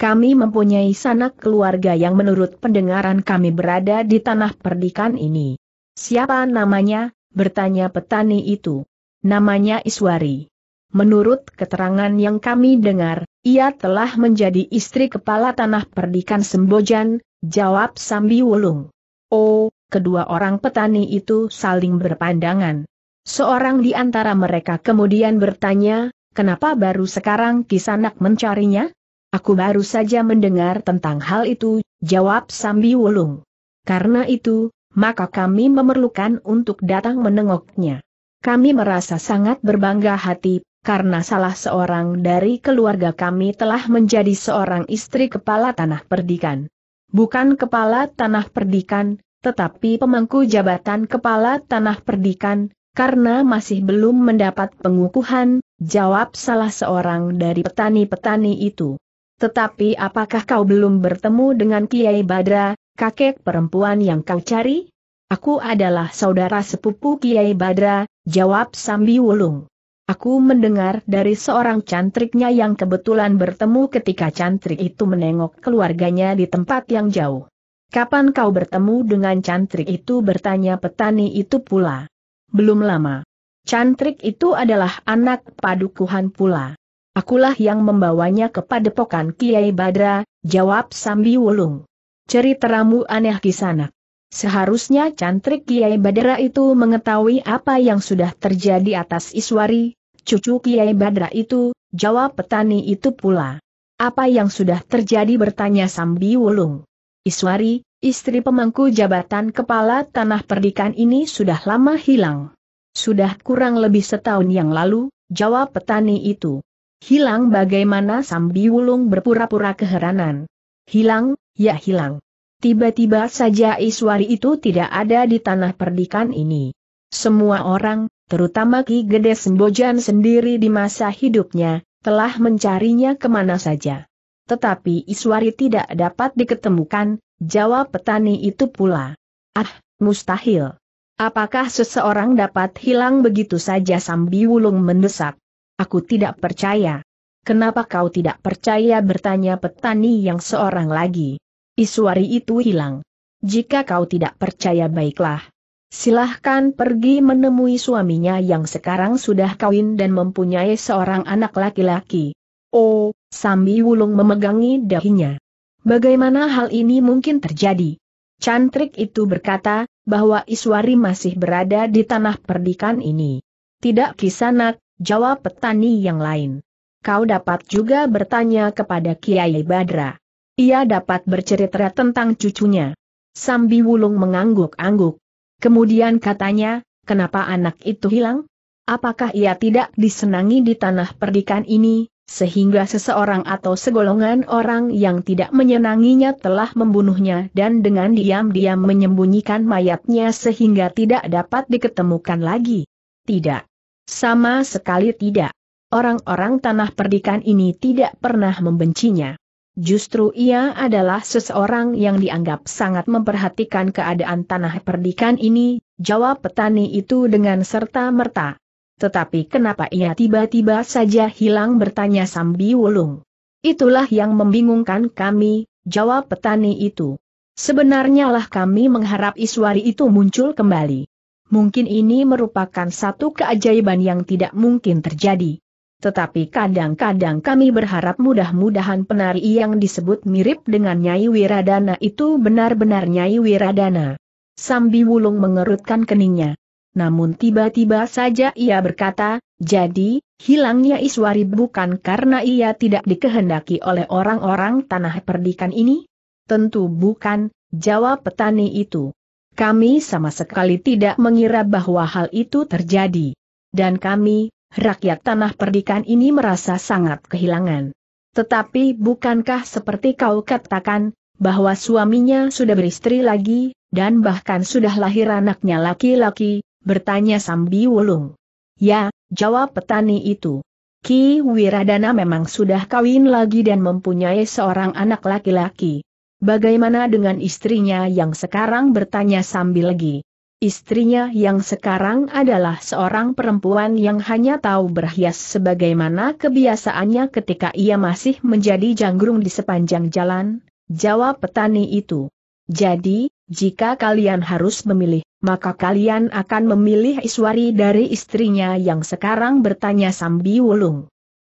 Kami mempunyai sanak keluarga yang menurut pendengaran kami berada di tanah perdikan ini. Siapa namanya? bertanya petani itu. Namanya Iswari. Menurut keterangan yang kami dengar, ia telah menjadi istri kepala tanah perdikan Sembojan, jawab Sambi Wulung. Oh, kedua orang petani itu saling berpandangan. Seorang di antara mereka kemudian bertanya, kenapa baru sekarang Kisanak mencarinya? Aku baru saja mendengar tentang hal itu, jawab Sambi Wulung. Karena itu, maka kami memerlukan untuk datang menengoknya. Kami merasa sangat berbangga hati, karena salah seorang dari keluarga kami telah menjadi seorang istri kepala tanah perdikan. Bukan kepala tanah perdikan, tetapi pemangku jabatan kepala tanah perdikan, karena masih belum mendapat pengukuhan, jawab salah seorang dari petani-petani itu. Tetapi apakah kau belum bertemu dengan Kiai Badra, kakek perempuan yang kau cari? Aku adalah saudara sepupu Kiai Badra, jawab Sambi Wulung. Aku mendengar dari seorang cantriknya yang kebetulan bertemu ketika cantrik itu menengok keluarganya di tempat yang jauh. Kapan kau bertemu dengan cantrik itu bertanya petani itu pula. Belum lama. Cantrik itu adalah anak padukuhan pula. Akulah yang membawanya kepada pokan Kiai Badra, jawab Sambi Wulung. Ceritamu aneh di sana. Seharusnya cantrik Kiai Badra itu mengetahui apa yang sudah terjadi atas Iswari, cucu Kiai Badra itu, jawab petani itu pula. Apa yang sudah terjadi bertanya Sambi Wulung. Iswari, istri pemangku jabatan kepala tanah perdikan ini sudah lama hilang. Sudah kurang lebih setahun yang lalu, jawab petani itu. Hilang bagaimana Sambi Wulung berpura-pura keheranan. Hilang, ya hilang. Tiba-tiba saja Iswari itu tidak ada di tanah perdikan ini. Semua orang, terutama Ki Gede Sembojan sendiri di masa hidupnya, telah mencarinya kemana saja. Tetapi Iswari tidak dapat diketemukan, jawab petani itu pula. Ah, mustahil. Apakah seseorang dapat hilang begitu saja Sambi Wulung mendesak? Aku tidak percaya. Kenapa kau tidak percaya bertanya petani yang seorang lagi? Iswari itu hilang. Jika kau tidak percaya baiklah. Silahkan pergi menemui suaminya yang sekarang sudah kawin dan mempunyai seorang anak laki-laki. Oh, Sambi Wulung memegangi dahinya. Bagaimana hal ini mungkin terjadi? Cantrik itu berkata, bahwa Iswari masih berada di tanah perdikan ini. Tidak kisanak, jawab petani yang lain. Kau dapat juga bertanya kepada Kiai Badra. Ia dapat bercerita tentang cucunya. Sambi Wulung mengangguk-angguk. Kemudian katanya, kenapa anak itu hilang? Apakah ia tidak disenangi di tanah perdikan ini, sehingga seseorang atau segolongan orang yang tidak menyenanginya telah membunuhnya dan dengan diam-diam menyembunyikan mayatnya sehingga tidak dapat diketemukan lagi? Tidak. Sama sekali tidak. Orang-orang tanah perdikan ini tidak pernah membencinya. Justru ia adalah seseorang yang dianggap sangat memperhatikan keadaan tanah perdikan ini, jawab petani itu dengan serta-merta. Tetapi kenapa ia tiba-tiba saja hilang bertanya Sambi Wulung. Itulah yang membingungkan kami, jawab petani itu. Sebenarnya lah kami mengharap Iswari itu muncul kembali. Mungkin ini merupakan satu keajaiban yang tidak mungkin terjadi. Tetapi kadang-kadang kami berharap mudah-mudahan penari yang disebut mirip dengan Nyai Wiradana itu benar-benar Nyai Wiradana. Sambi Wulung mengerutkan keningnya. Namun tiba-tiba saja ia berkata, jadi, hilangnya Iswari bukan karena ia tidak dikehendaki oleh orang-orang tanah perdikan ini? Tentu bukan, jawab petani itu. Kami sama sekali tidak mengira bahwa hal itu terjadi. Dan kami, rakyat tanah perdikan ini merasa sangat kehilangan. Tetapi bukankah seperti kau katakan, bahwa suaminya sudah beristri lagi, dan bahkan sudah lahir anaknya laki-laki, bertanya Sambi Wulung. Ya, jawab petani itu. Ki Wiradana memang sudah kawin lagi dan mempunyai seorang anak laki-laki. Bagaimana dengan istrinya yang sekarang bertanya sambil lagi. Istrinya yang sekarang adalah seorang perempuan yang hanya tahu berhias sebagaimana kebiasaannya ketika ia masih menjadi janggrung di sepanjang jalan, jawab petani itu. Jadi, jika kalian harus memilih, maka kalian akan memilih Iswari dari istrinya yang sekarang bertanya sambil wulung.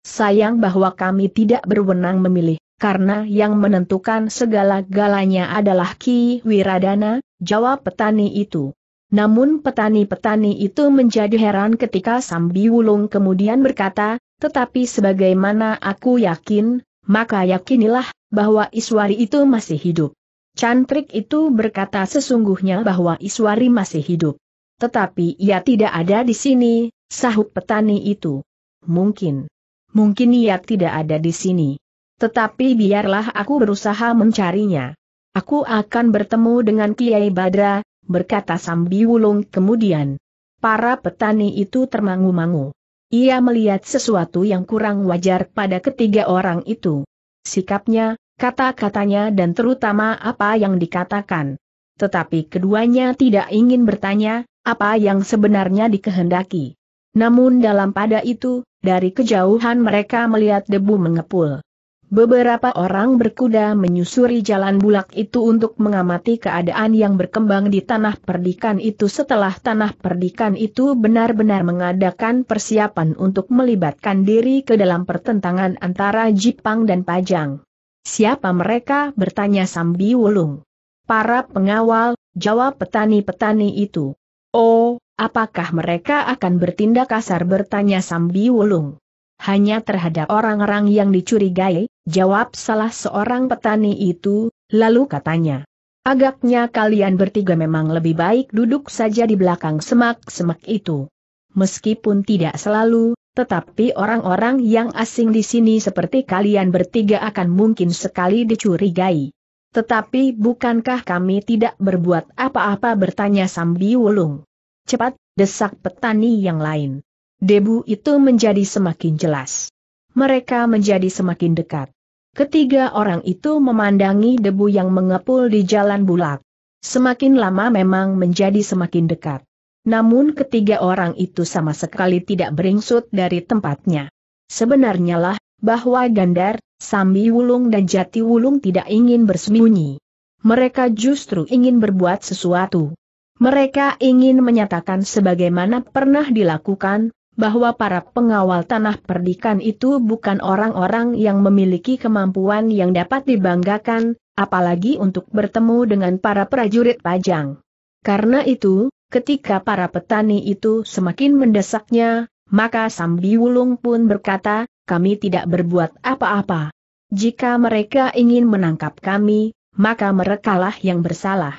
Sayang bahwa kami tidak berwenang memilih, karena yang menentukan segala-galanya adalah Ki Wiradana, jawab petani itu. Namun petani-petani itu menjadi heran ketika Sambi Wulung kemudian berkata, tetapi sebagaimana aku yakin, maka yakinilah bahwa Iswari itu masih hidup. Cantrik itu berkata sesungguhnya bahwa Iswari masih hidup. Tetapi ia tidak ada di sini, sahut petani itu. Mungkin. Mungkin ia tidak ada di sini. Tetapi biarlah aku berusaha mencarinya. Aku akan bertemu dengan Kiai Badra, berkata Sambi Wulung kemudian. Para petani itu termangu-mangu. Ia melihat sesuatu yang kurang wajar pada ketiga orang itu. Sikapnya, kata-katanya dan terutama apa yang dikatakan. Tetapi keduanya tidak ingin bertanya, apa yang sebenarnya dikehendaki. Namun dalam pada itu, dari kejauhan mereka melihat debu mengepul. Beberapa orang berkuda menyusuri jalan bulak itu untuk mengamati keadaan yang berkembang di tanah perdikan itu setelah tanah perdikan itu benar-benar mengadakan persiapan untuk melibatkan diri ke dalam pertentangan antara Jipang dan Pajang. Siapa mereka? bertanya Sambi Wulung. Para pengawal, jawab petani-petani itu. Oh, apakah mereka akan bertindak kasar bertanya Sambi Wulung? Hanya terhadap orang-orang yang dicurigai, jawab salah seorang petani itu, lalu katanya. Agaknya kalian bertiga memang lebih baik duduk saja di belakang semak-semak itu. Meskipun tidak selalu, tetapi orang-orang yang asing di sini seperti kalian bertiga akan mungkin sekali dicurigai. Tetapi bukankah kami tidak berbuat apa-apa bertanya Sambi Wulung? Cepat, desak petani yang lain. Debu itu menjadi semakin jelas. Mereka menjadi semakin dekat. Ketiga orang itu memandangi debu yang mengepul di jalan bulak. Semakin lama memang menjadi semakin dekat. Namun ketiga orang itu sama sekali tidak beringsut dari tempatnya. Sebenarnya lah, bahwa Gandar, Sambi Wulung dan Jati Wulung tidak ingin bersembunyi. Mereka justru ingin berbuat sesuatu. Mereka ingin menyatakan sebagaimana pernah dilakukan, bahwa para pengawal tanah perdikan itu bukan orang-orang yang memiliki kemampuan yang dapat dibanggakan, apalagi untuk bertemu dengan para prajurit pajang. Karena itu, ketika para petani itu semakin mendesaknya, maka Sambi Wulung pun berkata, kami tidak berbuat apa-apa. Jika mereka ingin menangkap kami, maka merekalah yang bersalah.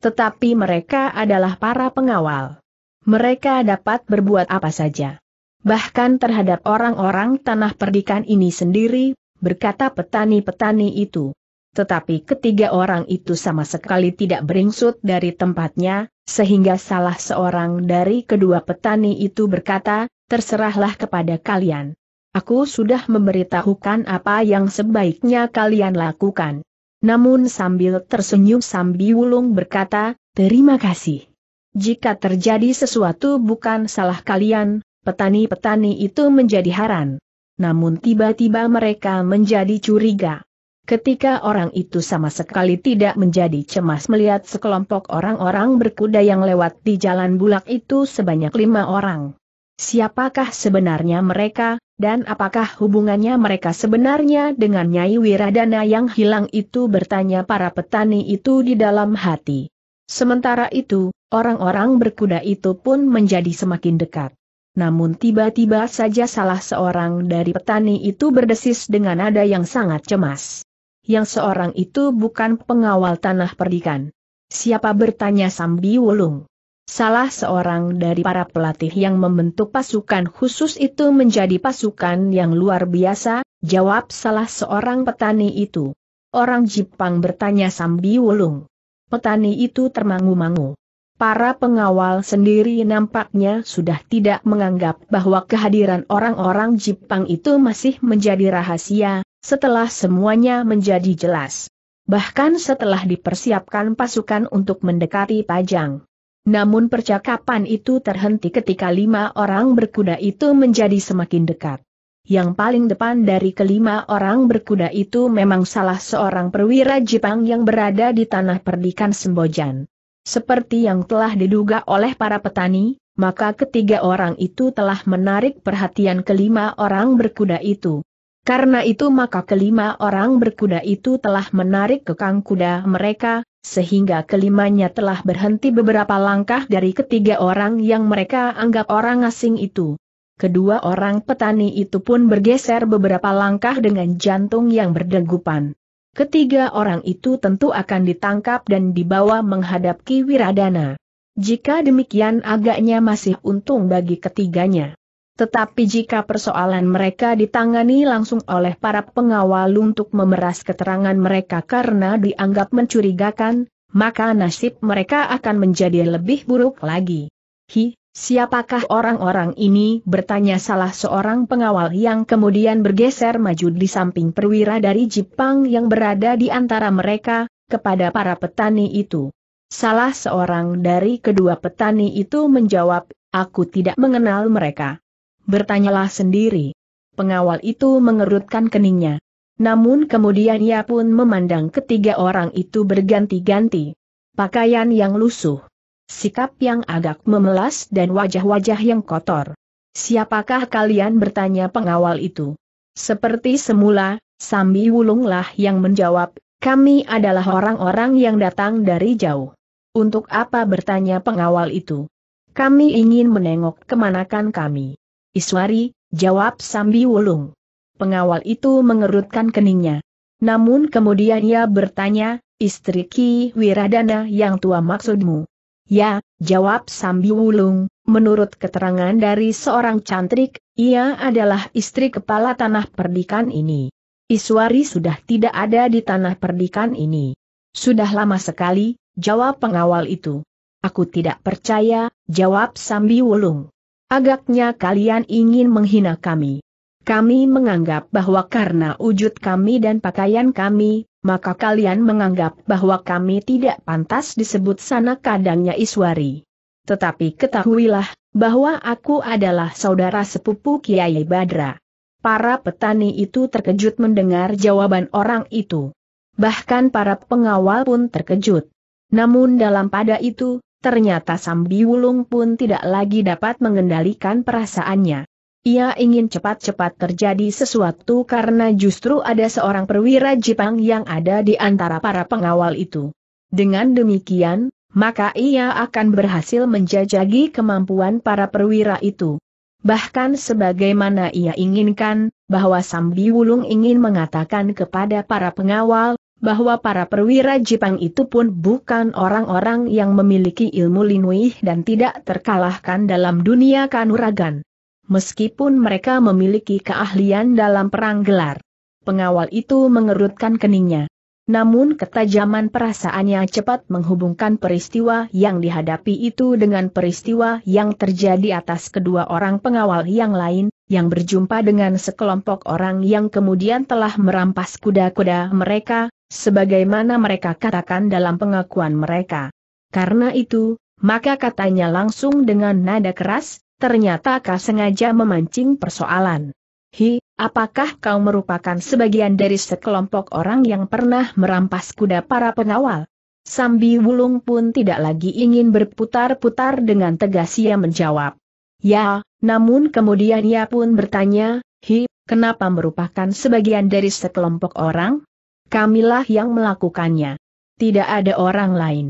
Tetapi mereka adalah para pengawal mereka dapat berbuat apa saja. Bahkan terhadap orang-orang tanah perdikan ini sendiri, berkata petani-petani itu. Tetapi ketiga orang itu sama sekali tidak beringsut dari tempatnya, sehingga salah seorang dari kedua petani itu berkata, terserahlah kepada kalian. Aku sudah memberitahukan apa yang sebaiknya kalian lakukan. Namun sambil tersenyum Wulung berkata, terima kasih. Jika terjadi sesuatu bukan salah kalian, petani-petani itu menjadi haran. Namun tiba-tiba mereka menjadi curiga. Ketika orang itu sama sekali tidak menjadi cemas melihat sekelompok orang-orang berkuda yang lewat di jalan bulak itu sebanyak lima orang. Siapakah sebenarnya mereka, dan apakah hubungannya mereka sebenarnya dengan Nyai Wiradana yang hilang itu bertanya para petani itu di dalam hati. Sementara itu, orang-orang berkuda itu pun menjadi semakin dekat. Namun tiba-tiba saja salah seorang dari petani itu berdesis dengan nada yang sangat cemas. Yang seorang itu bukan pengawal tanah perdikan. Siapa bertanya Sambi Wulung? Salah seorang dari para pelatih yang membentuk pasukan khusus itu menjadi pasukan yang luar biasa, jawab salah seorang petani itu. Orang Jepang bertanya Sambi Wulung petani itu termangu-mangu. Para pengawal sendiri nampaknya sudah tidak menganggap bahwa kehadiran orang-orang Jepang itu masih menjadi rahasia, setelah semuanya menjadi jelas. Bahkan setelah dipersiapkan pasukan untuk mendekati Pajang. Namun percakapan itu terhenti ketika lima orang berkuda itu menjadi semakin dekat yang paling depan dari kelima orang berkuda itu memang salah seorang perwira Jepang yang berada di tanah perdikan Sembojan. Seperti yang telah diduga oleh para petani, maka ketiga orang itu telah menarik perhatian kelima orang berkuda itu. Karena itu maka kelima orang berkuda itu telah menarik kekang kuda mereka, sehingga kelimanya telah berhenti beberapa langkah dari ketiga orang yang mereka anggap orang asing itu. Kedua orang petani itu pun bergeser beberapa langkah dengan jantung yang berdegupan. Ketiga orang itu tentu akan ditangkap dan dibawa menghadap Ki Wiradana. Jika demikian agaknya masih untung bagi ketiganya. Tetapi jika persoalan mereka ditangani langsung oleh para pengawal untuk memeras keterangan mereka karena dianggap mencurigakan, maka nasib mereka akan menjadi lebih buruk lagi. Hi, Siapakah orang-orang ini? bertanya salah seorang pengawal yang kemudian bergeser maju di samping perwira dari Jepang yang berada di antara mereka, kepada para petani itu. Salah seorang dari kedua petani itu menjawab, aku tidak mengenal mereka. Bertanyalah sendiri. Pengawal itu mengerutkan keningnya. Namun kemudian ia pun memandang ketiga orang itu berganti-ganti. Pakaian yang lusuh sikap yang agak memelas dan wajah-wajah yang kotor. Siapakah kalian bertanya pengawal itu? Seperti semula, Sambi Wulunglah yang menjawab, kami adalah orang-orang yang datang dari jauh. Untuk apa bertanya pengawal itu? Kami ingin menengok kemanakan kami. Iswari, jawab Sambi Wulung. Pengawal itu mengerutkan keningnya. Namun kemudian ia bertanya, istri Ki Wiradana yang tua maksudmu? Ya, jawab Sambi Wulung, menurut keterangan dari seorang cantrik, ia adalah istri kepala tanah perdikan ini. Iswari sudah tidak ada di tanah perdikan ini. Sudah lama sekali, jawab pengawal itu. Aku tidak percaya, jawab Sambi Wulung. Agaknya kalian ingin menghina kami. Kami menganggap bahwa karena wujud kami dan pakaian kami, maka kalian menganggap bahwa kami tidak pantas disebut sana kadangnya Iswari. Tetapi ketahuilah, bahwa aku adalah saudara sepupu Kiai Badra. Para petani itu terkejut mendengar jawaban orang itu. Bahkan para pengawal pun terkejut. Namun dalam pada itu, ternyata Sambi Wulung pun tidak lagi dapat mengendalikan perasaannya. Ia ingin cepat-cepat terjadi sesuatu karena justru ada seorang perwira Jepang yang ada di antara para pengawal itu. Dengan demikian, maka ia akan berhasil menjajagi kemampuan para perwira itu. Bahkan sebagaimana ia inginkan, bahwa Sambi Wulung ingin mengatakan kepada para pengawal, bahwa para perwira Jepang itu pun bukan orang-orang yang memiliki ilmu linuih dan tidak terkalahkan dalam dunia kanuragan meskipun mereka memiliki keahlian dalam perang gelar. Pengawal itu mengerutkan keningnya. Namun ketajaman perasaannya cepat menghubungkan peristiwa yang dihadapi itu dengan peristiwa yang terjadi atas kedua orang pengawal yang lain, yang berjumpa dengan sekelompok orang yang kemudian telah merampas kuda-kuda mereka, sebagaimana mereka katakan dalam pengakuan mereka. Karena itu, maka katanya langsung dengan nada keras, ternyata kau sengaja memancing persoalan. Hi, apakah kau merupakan sebagian dari sekelompok orang yang pernah merampas kuda para pengawal? Sambi Wulung pun tidak lagi ingin berputar-putar dengan tegas ia menjawab. Ya, namun kemudian ia pun bertanya, Hi, kenapa merupakan sebagian dari sekelompok orang? Kamilah yang melakukannya. Tidak ada orang lain.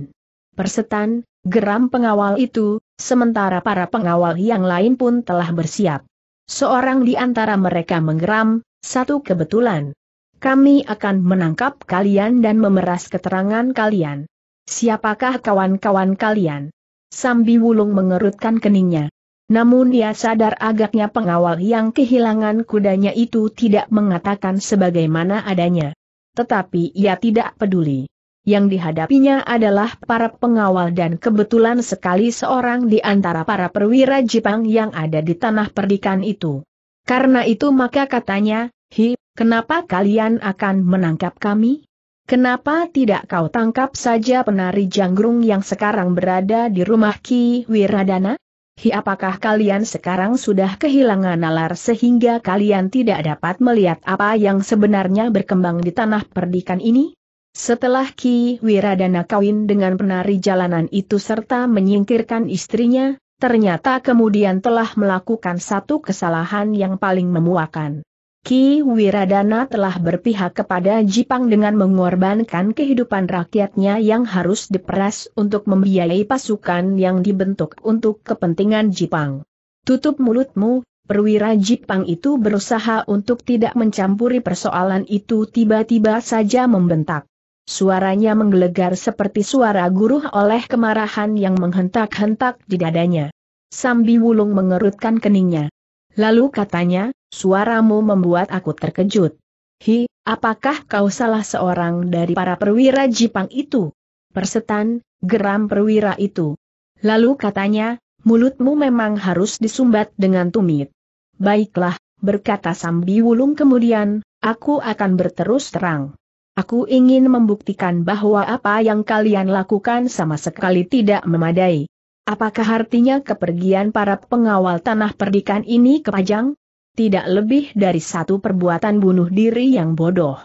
Persetan, Geram pengawal itu, sementara para pengawal yang lain pun telah bersiap. Seorang di antara mereka menggeram, satu kebetulan. Kami akan menangkap kalian dan memeras keterangan kalian. Siapakah kawan-kawan kalian? Sambi Wulung mengerutkan keningnya. Namun ia sadar agaknya pengawal yang kehilangan kudanya itu tidak mengatakan sebagaimana adanya. Tetapi ia tidak peduli yang dihadapinya adalah para pengawal dan kebetulan sekali seorang di antara para perwira Jepang yang ada di tanah perdikan itu. Karena itu maka katanya, Hi, kenapa kalian akan menangkap kami? Kenapa tidak kau tangkap saja penari janggrung yang sekarang berada di rumah Ki Wiradana? Hi apakah kalian sekarang sudah kehilangan nalar sehingga kalian tidak dapat melihat apa yang sebenarnya berkembang di tanah perdikan ini? Setelah Ki Wiradana kawin dengan penari jalanan itu serta menyingkirkan istrinya, ternyata kemudian telah melakukan satu kesalahan yang paling memuakan. Ki Wiradana telah berpihak kepada Jipang dengan mengorbankan kehidupan rakyatnya yang harus diperas untuk membiayai pasukan yang dibentuk untuk kepentingan Jipang. Tutup mulutmu, perwira Jipang itu berusaha untuk tidak mencampuri persoalan itu tiba-tiba saja membentak. Suaranya menggelegar seperti suara guruh oleh kemarahan yang menghentak-hentak di dadanya. Sambi Wulung mengerutkan keningnya. Lalu katanya, suaramu membuat aku terkejut. Hi, apakah kau salah seorang dari para perwira Jipang itu? Persetan, geram perwira itu. Lalu katanya, mulutmu memang harus disumbat dengan tumit. Baiklah, berkata Sambi Wulung kemudian, aku akan berterus terang. Aku ingin membuktikan bahwa apa yang kalian lakukan sama sekali tidak memadai. Apakah artinya kepergian para pengawal tanah perdikan ini ke Pajang? Tidak lebih dari satu perbuatan bunuh diri yang bodoh.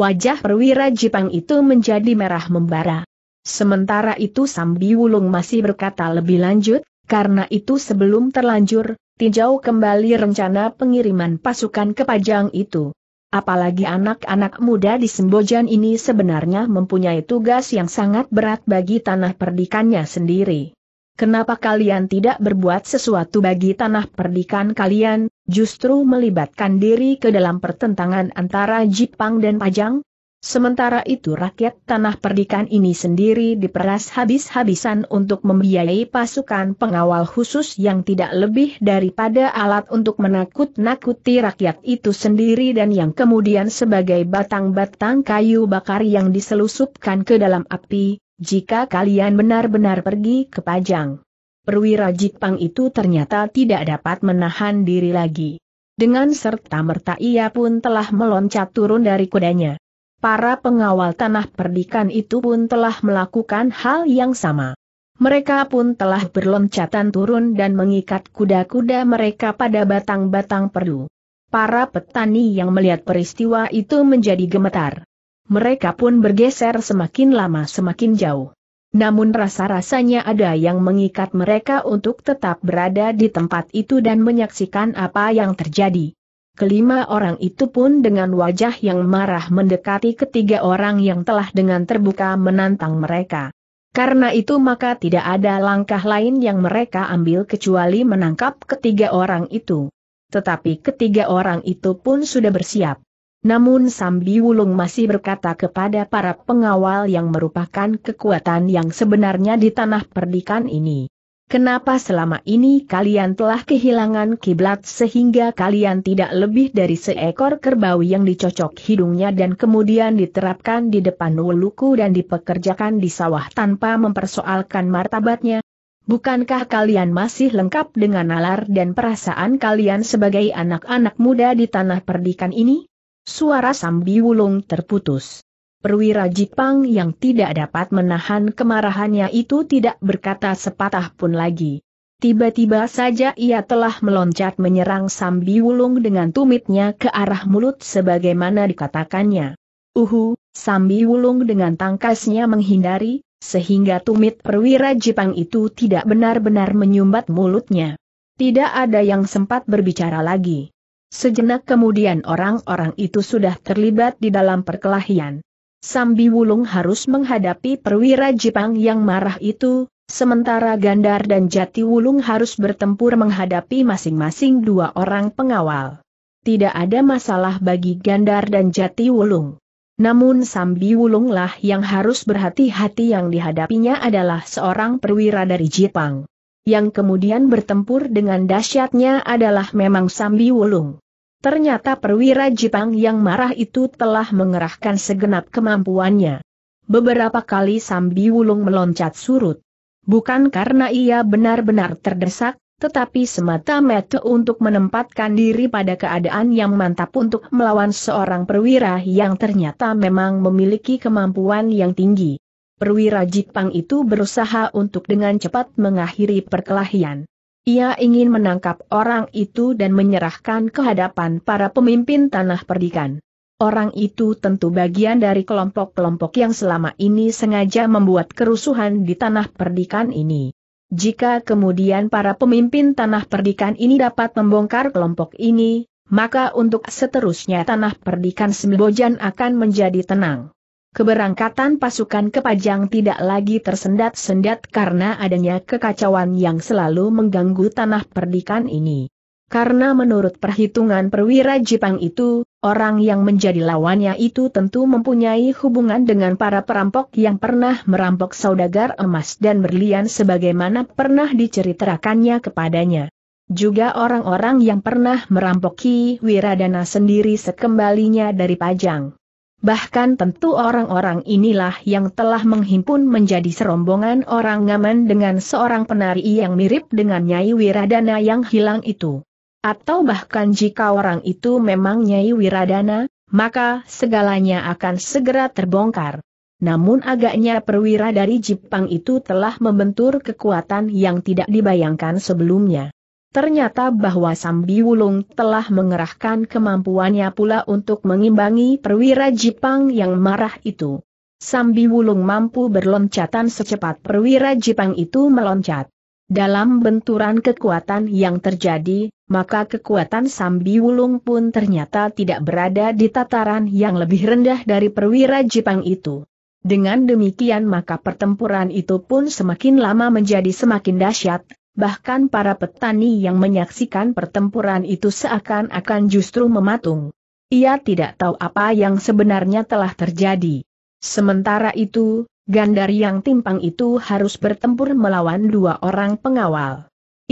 Wajah perwira Jepang itu menjadi merah membara. Sementara itu Sambi Wulung masih berkata lebih lanjut, karena itu sebelum terlanjur, tinjau kembali rencana pengiriman pasukan ke Pajang itu. Apalagi anak-anak muda di Sembojan ini sebenarnya mempunyai tugas yang sangat berat bagi tanah perdikannya sendiri. Kenapa kalian tidak berbuat sesuatu bagi tanah perdikan kalian, justru melibatkan diri ke dalam pertentangan antara Jipang dan Pajang? Sementara itu rakyat tanah perdikan ini sendiri diperas habis-habisan untuk membiayai pasukan pengawal khusus yang tidak lebih daripada alat untuk menakut-nakuti rakyat itu sendiri dan yang kemudian sebagai batang-batang kayu bakar yang diselusupkan ke dalam api, jika kalian benar-benar pergi ke Pajang. Perwira Jipang itu ternyata tidak dapat menahan diri lagi. Dengan serta merta ia pun telah meloncat turun dari kudanya para pengawal tanah perdikan itu pun telah melakukan hal yang sama. Mereka pun telah berloncatan turun dan mengikat kuda-kuda mereka pada batang-batang perdu. Para petani yang melihat peristiwa itu menjadi gemetar. Mereka pun bergeser semakin lama semakin jauh. Namun rasa-rasanya ada yang mengikat mereka untuk tetap berada di tempat itu dan menyaksikan apa yang terjadi. Kelima orang itu pun dengan wajah yang marah mendekati ketiga orang yang telah dengan terbuka menantang mereka. Karena itu maka tidak ada langkah lain yang mereka ambil kecuali menangkap ketiga orang itu. Tetapi ketiga orang itu pun sudah bersiap. Namun Sambi Wulung masih berkata kepada para pengawal yang merupakan kekuatan yang sebenarnya di tanah perdikan ini. Kenapa selama ini kalian telah kehilangan kiblat sehingga kalian tidak lebih dari seekor kerbau yang dicocok hidungnya dan kemudian diterapkan di depan wuluku dan dipekerjakan di sawah tanpa mempersoalkan martabatnya? Bukankah kalian masih lengkap dengan nalar dan perasaan kalian sebagai anak-anak muda di tanah perdikan ini? Suara Sambi Wulung terputus. Perwira Jipang yang tidak dapat menahan kemarahannya itu tidak berkata sepatah pun lagi. Tiba-tiba saja ia telah meloncat menyerang Sambi Wulung dengan tumitnya ke arah mulut sebagaimana dikatakannya. Uhu, Sambi Wulung dengan tangkasnya menghindari, sehingga tumit perwira Jipang itu tidak benar-benar menyumbat mulutnya. Tidak ada yang sempat berbicara lagi. Sejenak kemudian orang-orang itu sudah terlibat di dalam perkelahian. Sambi Wulung harus menghadapi perwira Jepang yang marah itu, sementara Gandar dan Jati Wulung harus bertempur menghadapi masing-masing dua orang pengawal. Tidak ada masalah bagi Gandar dan Jati Wulung. Namun Sambi Wulunglah yang harus berhati-hati yang dihadapinya adalah seorang perwira dari Jepang. Yang kemudian bertempur dengan dahsyatnya adalah memang Sambi Wulung. Ternyata perwira Jepang yang marah itu telah mengerahkan segenap kemampuannya. Beberapa kali Sambi Wulung meloncat surut. Bukan karena ia benar-benar terdesak, tetapi semata-mata untuk menempatkan diri pada keadaan yang mantap untuk melawan seorang perwira yang ternyata memang memiliki kemampuan yang tinggi. Perwira Jepang itu berusaha untuk dengan cepat mengakhiri perkelahian. Ia ingin menangkap orang itu dan menyerahkan kehadapan para pemimpin tanah perdikan. Orang itu tentu bagian dari kelompok-kelompok yang selama ini sengaja membuat kerusuhan di tanah perdikan ini. Jika kemudian para pemimpin tanah perdikan ini dapat membongkar kelompok ini, maka untuk seterusnya tanah perdikan Sembojan akan menjadi tenang. Keberangkatan pasukan ke Pajang tidak lagi tersendat-sendat karena adanya kekacauan yang selalu mengganggu tanah perdikan ini. Karena menurut perhitungan perwira Jepang itu, orang yang menjadi lawannya itu tentu mempunyai hubungan dengan para perampok yang pernah merampok saudagar emas dan berlian sebagaimana pernah diceritakannya kepadanya. Juga orang-orang yang pernah merampoki Wiradana sendiri sekembalinya dari Pajang. Bahkan tentu orang-orang inilah yang telah menghimpun menjadi serombongan orang ngaman dengan seorang penari yang mirip dengan Nyai Wiradana yang hilang itu. Atau bahkan jika orang itu memang Nyai Wiradana, maka segalanya akan segera terbongkar. Namun agaknya perwira dari Jepang itu telah membentur kekuatan yang tidak dibayangkan sebelumnya. Ternyata bahwa Sambi Wulung telah mengerahkan kemampuannya pula untuk mengimbangi perwira Jipang yang marah itu. Sambi Wulung mampu berloncatan secepat perwira Jepang itu meloncat. Dalam benturan kekuatan yang terjadi, maka kekuatan Sambi Wulung pun ternyata tidak berada di tataran yang lebih rendah dari perwira Jepang itu. Dengan demikian maka pertempuran itu pun semakin lama menjadi semakin dahsyat, bahkan para petani yang menyaksikan pertempuran itu seakan-akan justru mematung. Ia tidak tahu apa yang sebenarnya telah terjadi. Sementara itu, Gandar yang timpang itu harus bertempur melawan dua orang pengawal.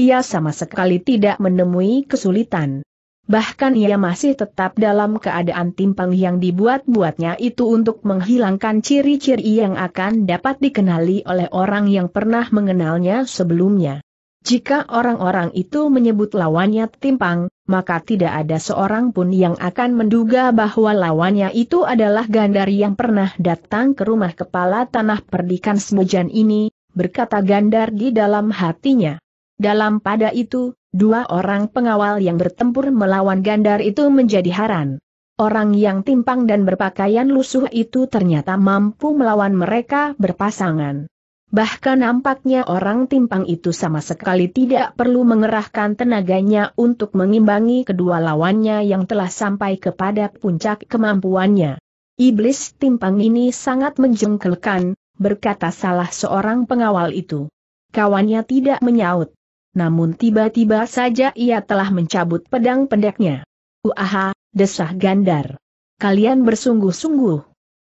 Ia sama sekali tidak menemui kesulitan. Bahkan ia masih tetap dalam keadaan timpang yang dibuat-buatnya itu untuk menghilangkan ciri-ciri yang akan dapat dikenali oleh orang yang pernah mengenalnya sebelumnya. Jika orang-orang itu menyebut lawannya timpang, maka tidak ada seorang pun yang akan menduga bahwa lawannya itu adalah Gandari yang pernah datang ke rumah kepala tanah perdikan Semojan ini, berkata Gandar di dalam hatinya. Dalam pada itu, dua orang pengawal yang bertempur melawan Gandar itu menjadi haran. Orang yang timpang dan berpakaian lusuh itu ternyata mampu melawan mereka berpasangan. Bahkan nampaknya orang timpang itu sama sekali tidak perlu mengerahkan tenaganya untuk mengimbangi kedua lawannya yang telah sampai kepada puncak kemampuannya. Iblis timpang ini sangat menjengkelkan, berkata salah seorang pengawal itu. Kawannya tidak menyaut. Namun tiba-tiba saja ia telah mencabut pedang pendeknya. Uaha, desah Gandar. Kalian bersungguh-sungguh.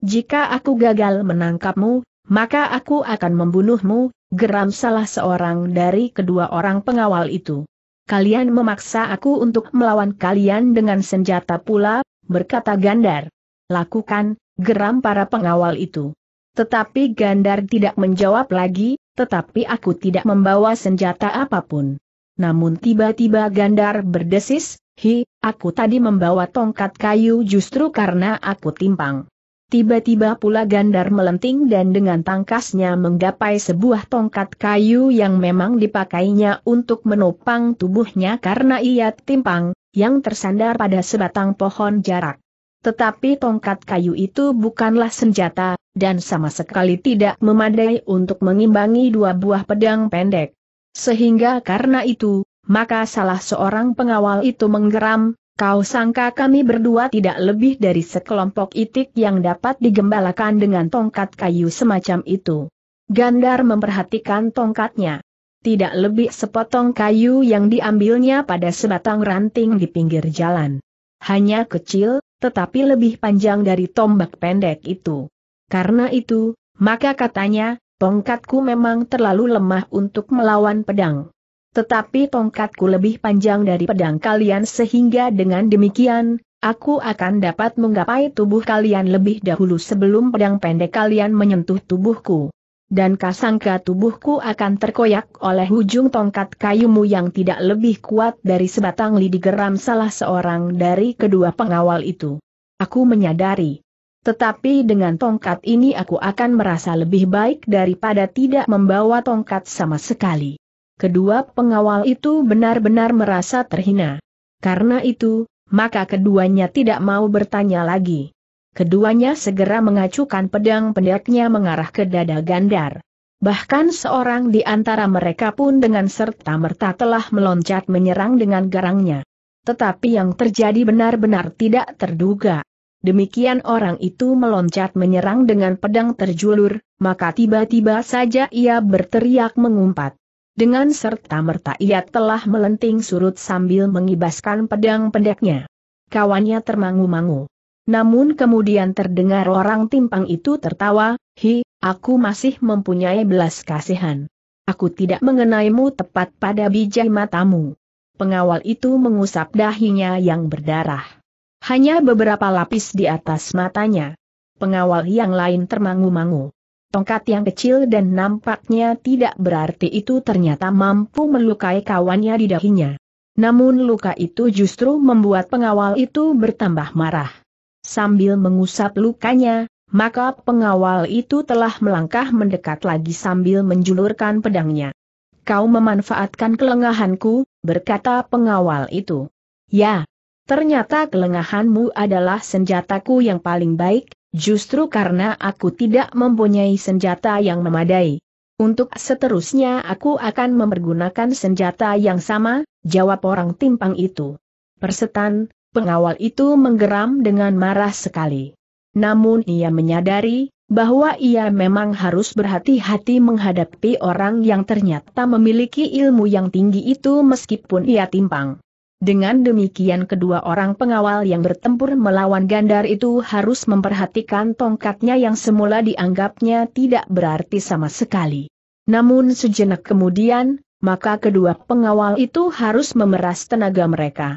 Jika aku gagal menangkapmu, maka aku akan membunuhmu, geram salah seorang dari kedua orang pengawal itu. Kalian memaksa aku untuk melawan kalian dengan senjata pula, berkata Gandar. Lakukan, geram para pengawal itu. Tetapi Gandar tidak menjawab lagi, tetapi aku tidak membawa senjata apapun. Namun tiba-tiba Gandar berdesis, Hi, aku tadi membawa tongkat kayu justru karena aku timpang. Tiba-tiba pula Gandar melenting dan dengan tangkasnya menggapai sebuah tongkat kayu yang memang dipakainya untuk menopang tubuhnya karena ia timpang, yang tersandar pada sebatang pohon jarak. Tetapi tongkat kayu itu bukanlah senjata, dan sama sekali tidak memadai untuk mengimbangi dua buah pedang pendek. Sehingga karena itu, maka salah seorang pengawal itu menggeram, Kau sangka kami berdua tidak lebih dari sekelompok itik yang dapat digembalakan dengan tongkat kayu semacam itu. Gandar memperhatikan tongkatnya. Tidak lebih sepotong kayu yang diambilnya pada sebatang ranting di pinggir jalan. Hanya kecil, tetapi lebih panjang dari tombak pendek itu. Karena itu, maka katanya, tongkatku memang terlalu lemah untuk melawan pedang. Tetapi tongkatku lebih panjang dari pedang kalian sehingga dengan demikian, aku akan dapat menggapai tubuh kalian lebih dahulu sebelum pedang pendek kalian menyentuh tubuhku. Dan kasangka tubuhku akan terkoyak oleh ujung tongkat kayumu yang tidak lebih kuat dari sebatang lidi geram salah seorang dari kedua pengawal itu. Aku menyadari. Tetapi dengan tongkat ini aku akan merasa lebih baik daripada tidak membawa tongkat sama sekali kedua pengawal itu benar-benar merasa terhina. Karena itu, maka keduanya tidak mau bertanya lagi. Keduanya segera mengacukan pedang pendeknya mengarah ke dada Gandar. Bahkan seorang di antara mereka pun dengan serta-merta telah meloncat menyerang dengan garangnya. Tetapi yang terjadi benar-benar tidak terduga. Demikian orang itu meloncat menyerang dengan pedang terjulur, maka tiba-tiba saja ia berteriak mengumpat. Dengan serta-merta ia telah melenting surut sambil mengibaskan pedang pendeknya. Kawannya termangu-mangu. Namun kemudian terdengar orang timpang itu tertawa, Hi, aku masih mempunyai belas kasihan. Aku tidak mengenaimu tepat pada bijak matamu. Pengawal itu mengusap dahinya yang berdarah. Hanya beberapa lapis di atas matanya. Pengawal yang lain termangu-mangu tongkat yang kecil dan nampaknya tidak berarti itu ternyata mampu melukai kawannya di dahinya. Namun luka itu justru membuat pengawal itu bertambah marah. Sambil mengusap lukanya, maka pengawal itu telah melangkah mendekat lagi sambil menjulurkan pedangnya. Kau memanfaatkan kelengahanku, berkata pengawal itu. Ya, ternyata kelengahanmu adalah senjataku yang paling baik, Justru karena aku tidak mempunyai senjata yang memadai. Untuk seterusnya aku akan mempergunakan senjata yang sama, jawab orang timpang itu. Persetan, pengawal itu menggeram dengan marah sekali. Namun ia menyadari, bahwa ia memang harus berhati-hati menghadapi orang yang ternyata memiliki ilmu yang tinggi itu meskipun ia timpang. Dengan demikian kedua orang pengawal yang bertempur melawan Gandar itu harus memperhatikan tongkatnya yang semula dianggapnya tidak berarti sama sekali. Namun sejenak kemudian, maka kedua pengawal itu harus memeras tenaga mereka.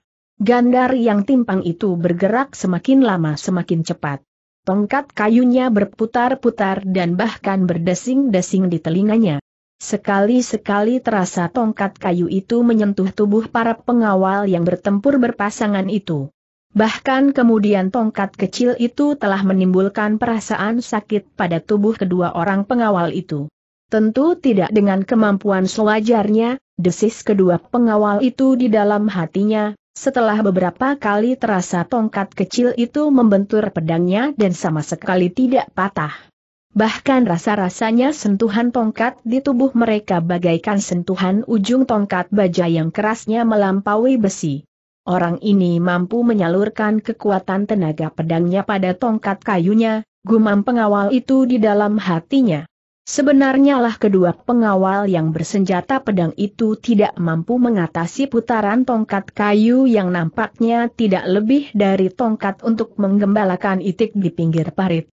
Gandar yang timpang itu bergerak semakin lama semakin cepat. Tongkat kayunya berputar-putar dan bahkan berdesing-desing di telinganya. Sekali-sekali terasa tongkat kayu itu menyentuh tubuh para pengawal yang bertempur berpasangan itu. Bahkan kemudian tongkat kecil itu telah menimbulkan perasaan sakit pada tubuh kedua orang pengawal itu. Tentu tidak dengan kemampuan sewajarnya, desis kedua pengawal itu di dalam hatinya, setelah beberapa kali terasa tongkat kecil itu membentur pedangnya dan sama sekali tidak patah. Bahkan rasa-rasanya sentuhan tongkat di tubuh mereka bagaikan sentuhan ujung tongkat baja yang kerasnya melampaui besi. Orang ini mampu menyalurkan kekuatan tenaga pedangnya pada tongkat kayunya, gumam pengawal itu di dalam hatinya. Sebenarnya lah kedua pengawal yang bersenjata pedang itu tidak mampu mengatasi putaran tongkat kayu yang nampaknya tidak lebih dari tongkat untuk menggembalakan itik di pinggir parit.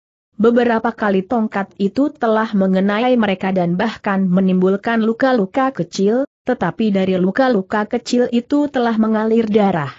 Beberapa kali tongkat itu telah mengenai mereka dan bahkan menimbulkan luka-luka kecil, tetapi dari luka-luka kecil itu telah mengalir darah.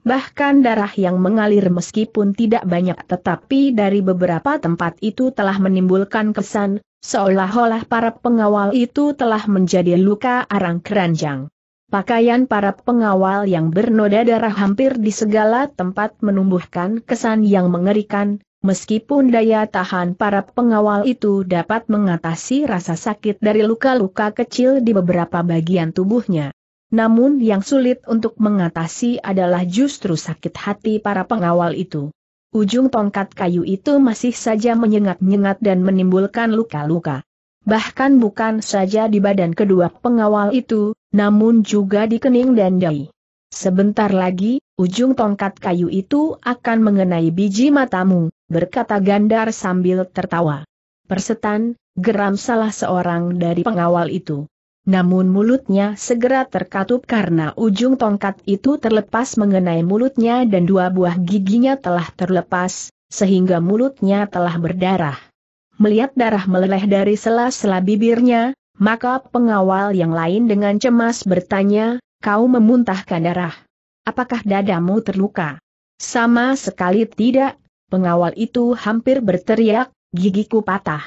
Bahkan darah yang mengalir meskipun tidak banyak tetapi dari beberapa tempat itu telah menimbulkan kesan, seolah-olah para pengawal itu telah menjadi luka arang keranjang. Pakaian para pengawal yang bernoda darah hampir di segala tempat menumbuhkan kesan yang mengerikan, Meskipun daya tahan para pengawal itu dapat mengatasi rasa sakit dari luka-luka kecil di beberapa bagian tubuhnya. Namun yang sulit untuk mengatasi adalah justru sakit hati para pengawal itu. Ujung tongkat kayu itu masih saja menyengat-nyengat dan menimbulkan luka-luka. Bahkan bukan saja di badan kedua pengawal itu, namun juga di kening dan dahi. Sebentar lagi, ujung tongkat kayu itu akan mengenai biji matamu, berkata Gandar sambil tertawa. Persetan, geram salah seorang dari pengawal itu. Namun mulutnya segera terkatup karena ujung tongkat itu terlepas mengenai mulutnya dan dua buah giginya telah terlepas, sehingga mulutnya telah berdarah. Melihat darah meleleh dari sela-sela bibirnya, maka pengawal yang lain dengan cemas bertanya, kau memuntahkan darah. Apakah dadamu terluka? Sama sekali tidak, Pengawal itu hampir berteriak, gigiku patah.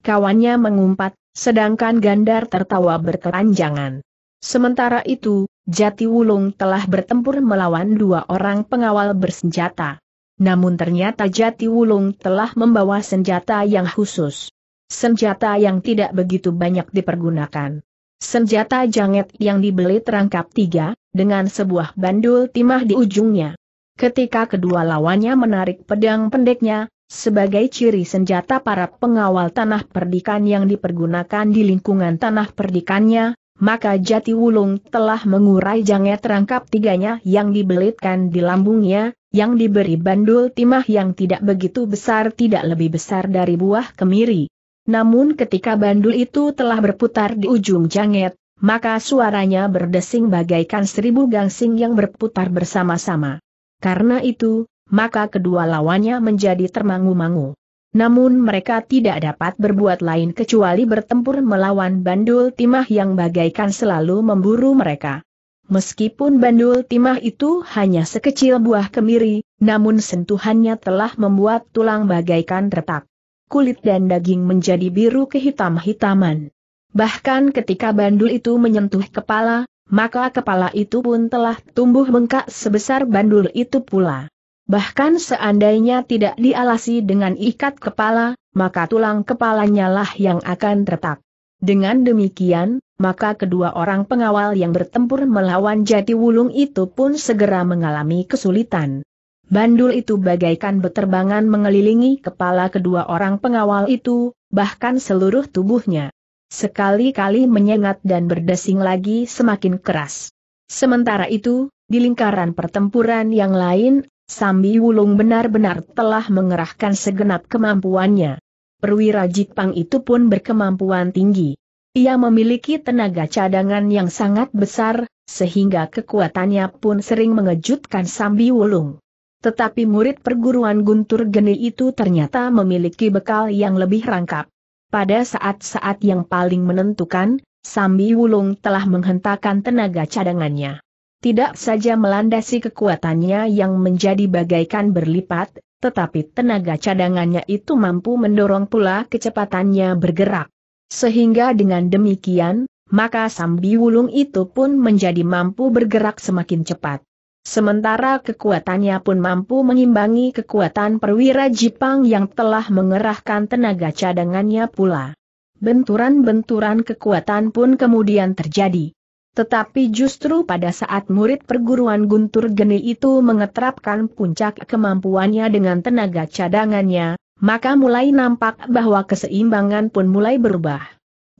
Kawannya mengumpat, sedangkan Gandar tertawa berkeranjangan. Sementara itu, Jati Wulung telah bertempur melawan dua orang pengawal bersenjata. Namun ternyata Jati Wulung telah membawa senjata yang khusus. Senjata yang tidak begitu banyak dipergunakan. Senjata janget yang dibeli terangkap tiga, dengan sebuah bandul timah di ujungnya. Ketika kedua lawannya menarik pedang pendeknya, sebagai ciri senjata para pengawal tanah perdikan yang dipergunakan di lingkungan tanah perdikannya, maka Jati Wulung telah mengurai janget rangkap tiganya yang dibelitkan di lambungnya, yang diberi bandul timah yang tidak begitu besar tidak lebih besar dari buah kemiri. Namun ketika bandul itu telah berputar di ujung janget, maka suaranya berdesing bagaikan seribu gangsing yang berputar bersama-sama. Karena itu, maka kedua lawannya menjadi termangu-mangu. Namun mereka tidak dapat berbuat lain kecuali bertempur melawan Bandul Timah yang bagaikan selalu memburu mereka. Meskipun Bandul Timah itu hanya sekecil buah kemiri, namun sentuhannya telah membuat tulang bagaikan retak. Kulit dan daging menjadi biru kehitam-hitaman. Bahkan ketika bandul itu menyentuh kepala, maka kepala itu pun telah tumbuh bengkak sebesar bandul itu pula. Bahkan seandainya tidak dialasi dengan ikat kepala, maka tulang kepalanya lah yang akan retak. Dengan demikian, maka kedua orang pengawal yang bertempur melawan jati wulung itu pun segera mengalami kesulitan. Bandul itu bagaikan beterbangan mengelilingi kepala kedua orang pengawal itu, bahkan seluruh tubuhnya sekali-kali menyengat dan berdesing lagi semakin keras. Sementara itu, di lingkaran pertempuran yang lain, Sambi Wulung benar-benar telah mengerahkan segenap kemampuannya. Perwira Jipang itu pun berkemampuan tinggi. Ia memiliki tenaga cadangan yang sangat besar, sehingga kekuatannya pun sering mengejutkan Sambi Wulung. Tetapi murid perguruan Guntur Geni itu ternyata memiliki bekal yang lebih rangkap. Pada saat-saat yang paling menentukan, Sambi Wulung telah menghentakkan tenaga cadangannya. Tidak saja melandasi kekuatannya yang menjadi bagaikan berlipat, tetapi tenaga cadangannya itu mampu mendorong pula kecepatannya bergerak. Sehingga dengan demikian, maka Sambi Wulung itu pun menjadi mampu bergerak semakin cepat. Sementara kekuatannya pun mampu mengimbangi kekuatan perwira Jepang yang telah mengerahkan tenaga cadangannya pula. Benturan-benturan kekuatan pun kemudian terjadi. Tetapi justru pada saat murid perguruan Guntur Geni itu mengetrapkan puncak kemampuannya dengan tenaga cadangannya, maka mulai nampak bahwa keseimbangan pun mulai berubah.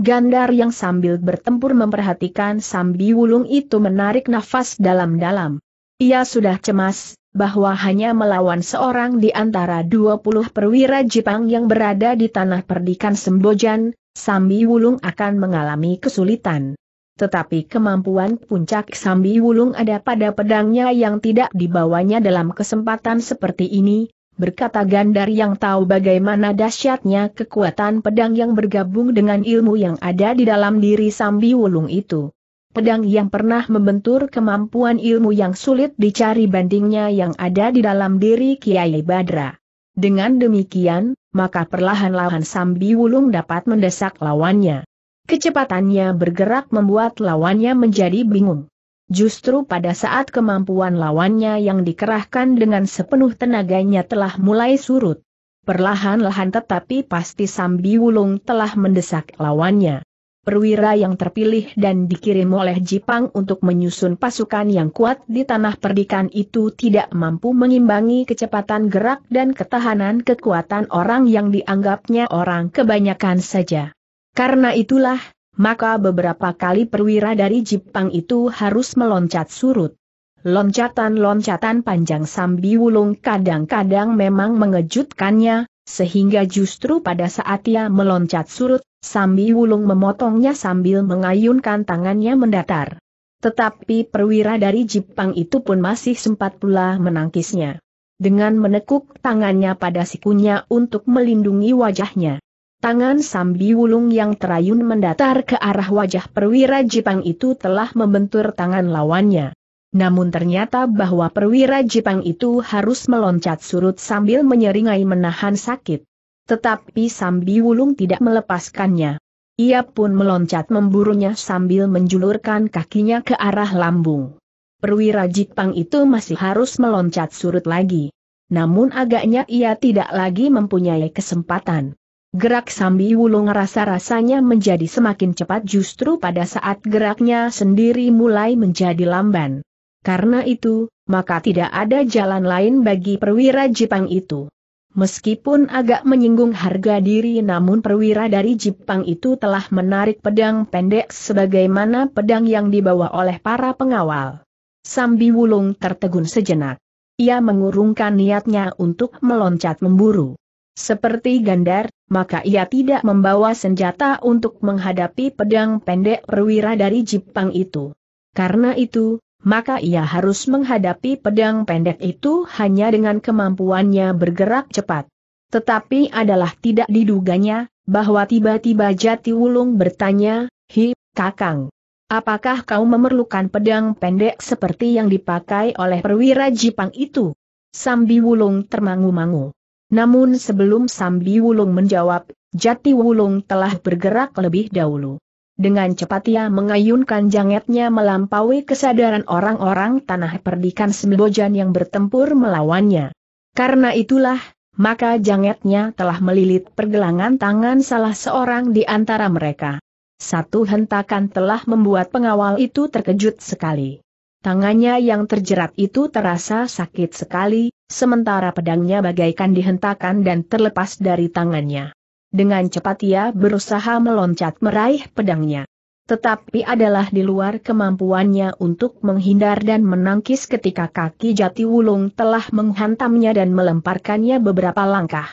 Gandar yang sambil bertempur memperhatikan Sambi Wulung itu menarik nafas dalam-dalam. Ia sudah cemas, bahwa hanya melawan seorang di antara 20 perwira Jepang yang berada di tanah perdikan Sembojan, Sambi Wulung akan mengalami kesulitan. Tetapi kemampuan puncak Sambi Wulung ada pada pedangnya yang tidak dibawanya dalam kesempatan seperti ini, berkata Gandar yang tahu bagaimana dahsyatnya kekuatan pedang yang bergabung dengan ilmu yang ada di dalam diri Sambi Wulung itu pedang yang pernah membentur kemampuan ilmu yang sulit dicari bandingnya yang ada di dalam diri Kiai Badra. Dengan demikian, maka perlahan-lahan Sambi Wulung dapat mendesak lawannya. Kecepatannya bergerak membuat lawannya menjadi bingung. Justru pada saat kemampuan lawannya yang dikerahkan dengan sepenuh tenaganya telah mulai surut. Perlahan-lahan tetapi pasti Sambi Wulung telah mendesak lawannya perwira yang terpilih dan dikirim oleh Jipang untuk menyusun pasukan yang kuat di tanah perdikan itu tidak mampu mengimbangi kecepatan gerak dan ketahanan kekuatan orang yang dianggapnya orang kebanyakan saja. Karena itulah, maka beberapa kali perwira dari Jipang itu harus meloncat surut. Loncatan-loncatan panjang Sambi Wulung kadang-kadang memang mengejutkannya, sehingga justru pada saat ia meloncat surut, Sambi Wulung memotongnya sambil mengayunkan tangannya mendatar. Tetapi perwira dari Jepang itu pun masih sempat pula menangkisnya. Dengan menekuk tangannya pada sikunya untuk melindungi wajahnya. Tangan Sambi Wulung yang terayun mendatar ke arah wajah perwira Jepang itu telah membentur tangan lawannya. Namun ternyata bahwa perwira Jepang itu harus meloncat surut sambil menyeringai menahan sakit. Tetapi Sambi Wulung tidak melepaskannya. Ia pun meloncat memburunya sambil menjulurkan kakinya ke arah lambung. Perwira Jepang itu masih harus meloncat surut lagi. Namun agaknya ia tidak lagi mempunyai kesempatan. Gerak Sambi Wulung rasa-rasanya menjadi semakin cepat justru pada saat geraknya sendiri mulai menjadi lamban. Karena itu, maka tidak ada jalan lain bagi perwira Jepang itu. Meskipun agak menyinggung harga diri namun perwira dari Jepang itu telah menarik pedang pendek sebagaimana pedang yang dibawa oleh para pengawal. Sambi Wulung tertegun sejenak. Ia mengurungkan niatnya untuk meloncat memburu. Seperti Gandar, maka ia tidak membawa senjata untuk menghadapi pedang pendek perwira dari Jepang itu. Karena itu, maka ia harus menghadapi pedang pendek itu hanya dengan kemampuannya bergerak cepat. Tetapi adalah tidak diduganya, bahwa tiba-tiba Jati Wulung bertanya, Hi, Kakang, apakah kau memerlukan pedang pendek seperti yang dipakai oleh perwira Jipang itu? Sambi Wulung termangu-mangu. Namun sebelum Sambi Wulung menjawab, Jati Wulung telah bergerak lebih dahulu. Dengan cepat ia mengayunkan jangetnya melampaui kesadaran orang-orang tanah perdikan Sembojan yang bertempur melawannya. Karena itulah, maka jangetnya telah melilit pergelangan tangan salah seorang di antara mereka. Satu hentakan telah membuat pengawal itu terkejut sekali. Tangannya yang terjerat itu terasa sakit sekali, sementara pedangnya bagaikan dihentakan dan terlepas dari tangannya. Dengan cepat ia berusaha meloncat meraih pedangnya. Tetapi adalah di luar kemampuannya untuk menghindar dan menangkis ketika kaki jati wulung telah menghantamnya dan melemparkannya beberapa langkah.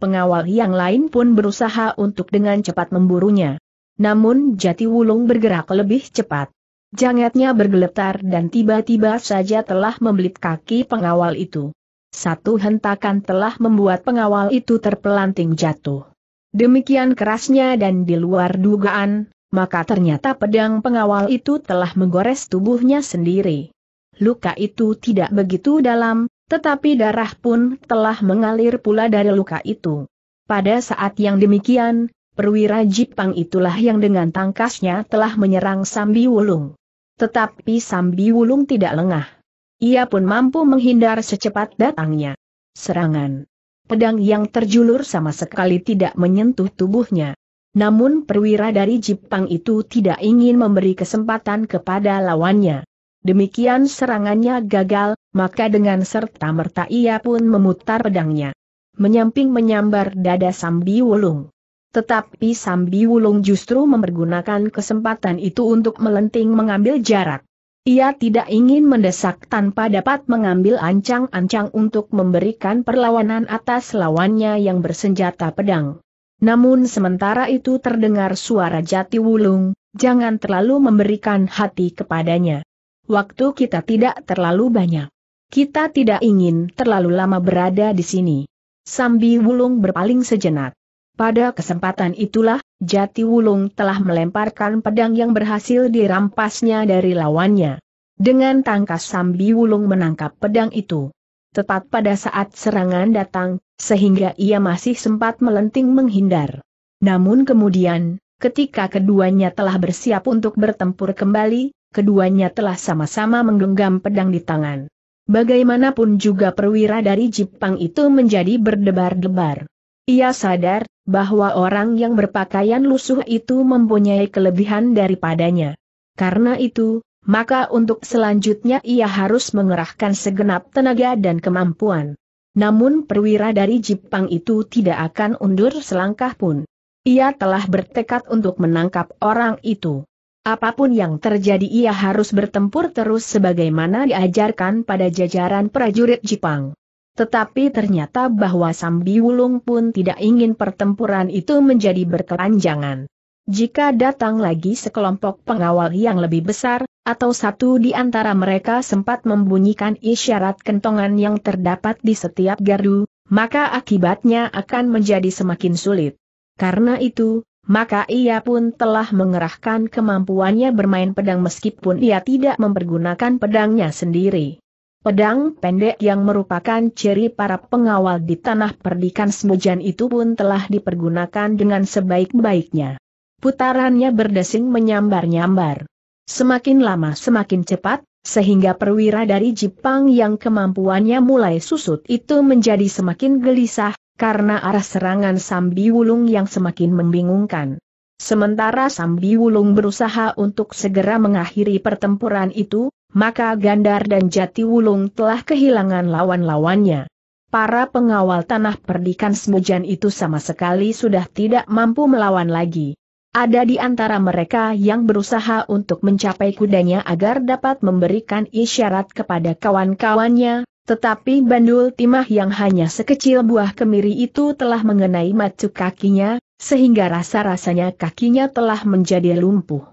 Pengawal yang lain pun berusaha untuk dengan cepat memburunya. Namun jati wulung bergerak lebih cepat. Jangatnya bergeletar dan tiba-tiba saja telah membelit kaki pengawal itu. Satu hentakan telah membuat pengawal itu terpelanting jatuh. Demikian kerasnya dan di luar dugaan, maka ternyata pedang pengawal itu telah menggores tubuhnya sendiri. Luka itu tidak begitu dalam, tetapi darah pun telah mengalir pula dari luka itu. Pada saat yang demikian, perwira Jipang itulah yang dengan tangkasnya telah menyerang Sambi Wulung. Tetapi Sambi Wulung tidak lengah. Ia pun mampu menghindar secepat datangnya. Serangan pedang yang terjulur sama sekali tidak menyentuh tubuhnya. Namun perwira dari Jepang itu tidak ingin memberi kesempatan kepada lawannya. Demikian serangannya gagal, maka dengan serta-merta ia pun memutar pedangnya. Menyamping menyambar dada Sambi Wulung. Tetapi Sambi Wulung justru mempergunakan kesempatan itu untuk melenting mengambil jarak. Ia tidak ingin mendesak tanpa dapat mengambil ancang-ancang untuk memberikan perlawanan atas lawannya yang bersenjata pedang. Namun sementara itu terdengar suara jati wulung, jangan terlalu memberikan hati kepadanya. Waktu kita tidak terlalu banyak. Kita tidak ingin terlalu lama berada di sini. Sambi Wulung berpaling sejenak. Pada kesempatan itulah, Jati Wulung telah melemparkan pedang yang berhasil dirampasnya dari lawannya. Dengan tangkas Sambi Wulung menangkap pedang itu. Tepat pada saat serangan datang, sehingga ia masih sempat melenting menghindar. Namun kemudian, ketika keduanya telah bersiap untuk bertempur kembali, keduanya telah sama-sama menggenggam pedang di tangan. Bagaimanapun juga perwira dari Jepang itu menjadi berdebar-debar. Ia sadar bahwa orang yang berpakaian lusuh itu mempunyai kelebihan daripadanya. Karena itu, maka untuk selanjutnya ia harus mengerahkan segenap tenaga dan kemampuan. Namun perwira dari Jepang itu tidak akan undur selangkah pun. Ia telah bertekad untuk menangkap orang itu. Apapun yang terjadi ia harus bertempur terus sebagaimana diajarkan pada jajaran prajurit Jepang. Tetapi ternyata bahwa Sambi Wulung pun tidak ingin pertempuran itu menjadi berkelanjangan. Jika datang lagi sekelompok pengawal yang lebih besar, atau satu di antara mereka sempat membunyikan isyarat kentongan yang terdapat di setiap gardu, maka akibatnya akan menjadi semakin sulit. Karena itu, maka ia pun telah mengerahkan kemampuannya bermain pedang meskipun ia tidak mempergunakan pedangnya sendiri. Pedang pendek yang merupakan ciri para pengawal di tanah perdikan Semojan itu pun telah dipergunakan dengan sebaik-baiknya. Putarannya berdesing menyambar-nyambar. Semakin lama semakin cepat, sehingga perwira dari Jepang yang kemampuannya mulai susut itu menjadi semakin gelisah, karena arah serangan Sambi Wulung yang semakin membingungkan. Sementara Sambi Wulung berusaha untuk segera mengakhiri pertempuran itu, maka Gandar dan Jati Wulung telah kehilangan lawan-lawannya. Para pengawal tanah perdikan Semujan itu sama sekali sudah tidak mampu melawan lagi. Ada di antara mereka yang berusaha untuk mencapai kudanya agar dapat memberikan isyarat kepada kawan-kawannya, tetapi bandul timah yang hanya sekecil buah kemiri itu telah mengenai macu kakinya, sehingga rasa-rasanya kakinya telah menjadi lumpuh.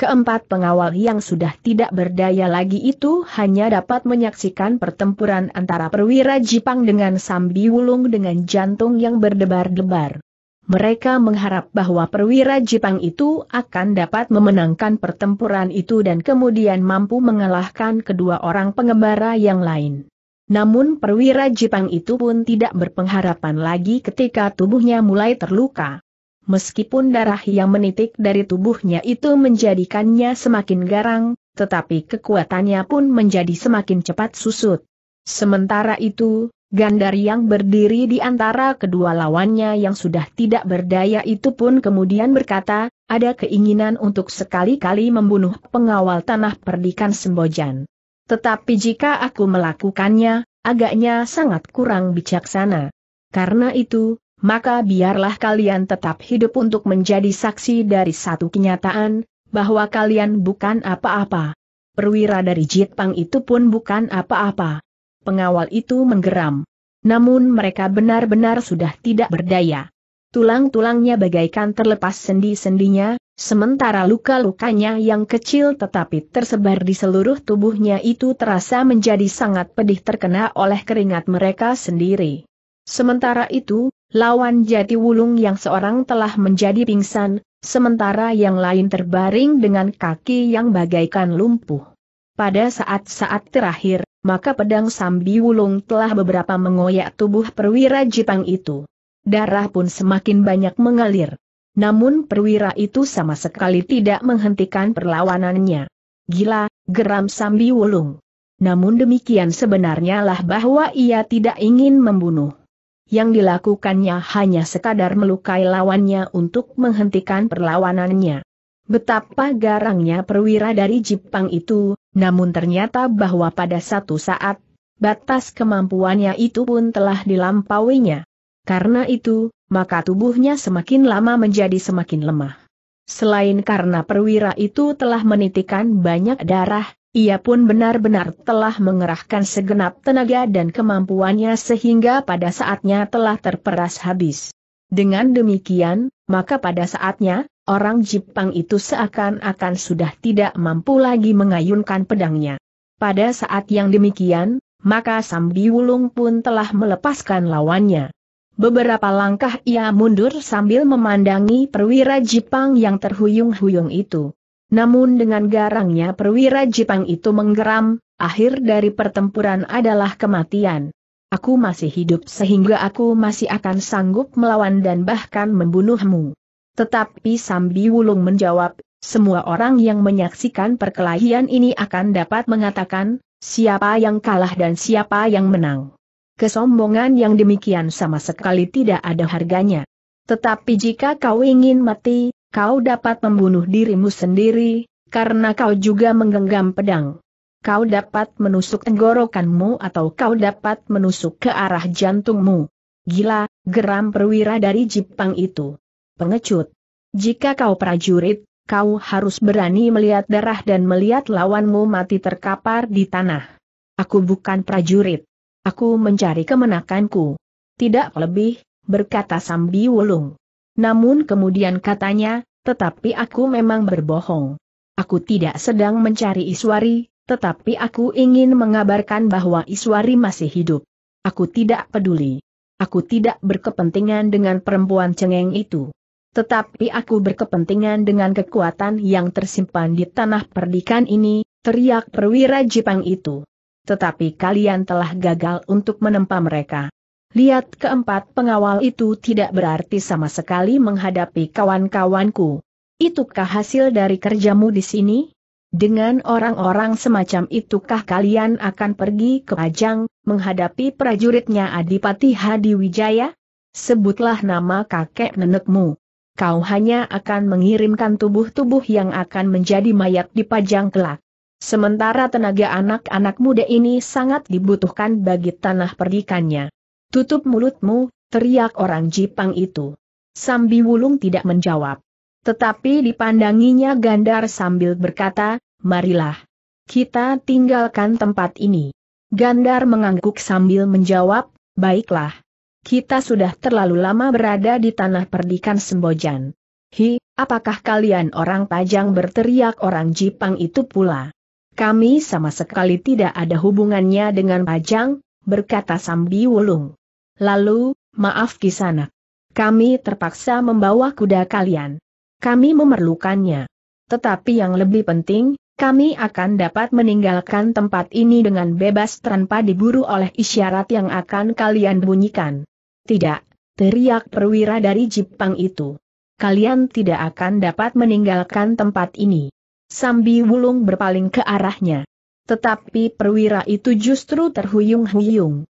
Keempat pengawal yang sudah tidak berdaya lagi itu hanya dapat menyaksikan pertempuran antara perwira Jipang dengan Sambi Wulung dengan jantung yang berdebar-debar. Mereka mengharap bahwa perwira Jipang itu akan dapat memenangkan pertempuran itu dan kemudian mampu mengalahkan kedua orang pengembara yang lain. Namun perwira Jipang itu pun tidak berpengharapan lagi ketika tubuhnya mulai terluka meskipun darah yang menitik dari tubuhnya itu menjadikannya semakin garang, tetapi kekuatannya pun menjadi semakin cepat susut. Sementara itu, Gandar yang berdiri di antara kedua lawannya yang sudah tidak berdaya itu pun kemudian berkata, ada keinginan untuk sekali-kali membunuh pengawal tanah perdikan Sembojan. Tetapi jika aku melakukannya, agaknya sangat kurang bijaksana. Karena itu, maka biarlah kalian tetap hidup untuk menjadi saksi dari satu kenyataan, bahwa kalian bukan apa-apa. Perwira dari Jitpang itu pun bukan apa-apa. Pengawal itu menggeram. Namun mereka benar-benar sudah tidak berdaya. Tulang-tulangnya bagaikan terlepas sendi-sendinya, sementara luka-lukanya yang kecil tetapi tersebar di seluruh tubuhnya itu terasa menjadi sangat pedih terkena oleh keringat mereka sendiri. Sementara itu, lawan jati wulung yang seorang telah menjadi pingsan, sementara yang lain terbaring dengan kaki yang bagaikan lumpuh. Pada saat-saat terakhir, maka pedang Sambi Wulung telah beberapa mengoyak tubuh perwira Jepang itu. Darah pun semakin banyak mengalir. Namun perwira itu sama sekali tidak menghentikan perlawanannya. Gila, geram Sambi Wulung. Namun demikian sebenarnya lah bahwa ia tidak ingin membunuh yang dilakukannya hanya sekadar melukai lawannya untuk menghentikan perlawanannya. Betapa garangnya perwira dari Jepang itu, namun ternyata bahwa pada satu saat, batas kemampuannya itu pun telah dilampauinya. Karena itu, maka tubuhnya semakin lama menjadi semakin lemah. Selain karena perwira itu telah menitikan banyak darah, ia pun benar-benar telah mengerahkan segenap tenaga dan kemampuannya sehingga pada saatnya telah terperas habis. Dengan demikian, maka pada saatnya, orang Jepang itu seakan-akan sudah tidak mampu lagi mengayunkan pedangnya. Pada saat yang demikian, maka Sambi Wulung pun telah melepaskan lawannya. Beberapa langkah ia mundur sambil memandangi perwira Jepang yang terhuyung-huyung itu. Namun dengan garangnya perwira Jepang itu menggeram, akhir dari pertempuran adalah kematian. Aku masih hidup sehingga aku masih akan sanggup melawan dan bahkan membunuhmu. Tetapi Sambi Wulung menjawab, semua orang yang menyaksikan perkelahian ini akan dapat mengatakan, siapa yang kalah dan siapa yang menang. Kesombongan yang demikian sama sekali tidak ada harganya. Tetapi jika kau ingin mati, kau dapat membunuh dirimu sendiri, karena kau juga menggenggam pedang. Kau dapat menusuk tenggorokanmu atau kau dapat menusuk ke arah jantungmu. Gila, geram perwira dari Jipang itu. Pengecut. Jika kau prajurit, kau harus berani melihat darah dan melihat lawanmu mati terkapar di tanah. Aku bukan prajurit. Aku mencari kemenakanku. Tidak lebih, berkata Sambi Wulung. Namun kemudian katanya, tetapi aku memang berbohong. Aku tidak sedang mencari Iswari, tetapi aku ingin mengabarkan bahwa Iswari masih hidup. Aku tidak peduli. Aku tidak berkepentingan dengan perempuan cengeng itu. Tetapi aku berkepentingan dengan kekuatan yang tersimpan di tanah perdikan ini, teriak perwira Jepang itu. Tetapi kalian telah gagal untuk menempa mereka. Lihat keempat pengawal itu tidak berarti sama sekali menghadapi kawan-kawanku. Itukah hasil dari kerjamu di sini? Dengan orang-orang semacam itukah kalian akan pergi ke Pajang, menghadapi prajuritnya Adipati Hadi Wijaya? Sebutlah nama kakek nenekmu. Kau hanya akan mengirimkan tubuh-tubuh yang akan menjadi mayat di Pajang kelak. Sementara tenaga anak-anak muda ini sangat dibutuhkan bagi tanah perdikannya. Tutup mulutmu, teriak orang Jipang itu. Sambi Wulung tidak menjawab. Tetapi dipandanginya Gandar sambil berkata, marilah. Kita tinggalkan tempat ini. Gandar mengangguk sambil menjawab, baiklah. Kita sudah terlalu lama berada di tanah perdikan Sembojan. Hi, apakah kalian orang Pajang berteriak orang Jipang itu pula? Kami sama sekali tidak ada hubungannya dengan Pajang, berkata Sambi Wulung. Lalu, maaf kisanak. Kami terpaksa membawa kuda kalian. Kami memerlukannya. Tetapi yang lebih penting, kami akan dapat meninggalkan tempat ini dengan bebas tanpa diburu oleh isyarat yang akan kalian bunyikan. Tidak, teriak perwira dari Jepang itu. Kalian tidak akan dapat meninggalkan tempat ini. Sambi Wulung berpaling ke arahnya. Tetapi perwira itu justru terhuyung-huyung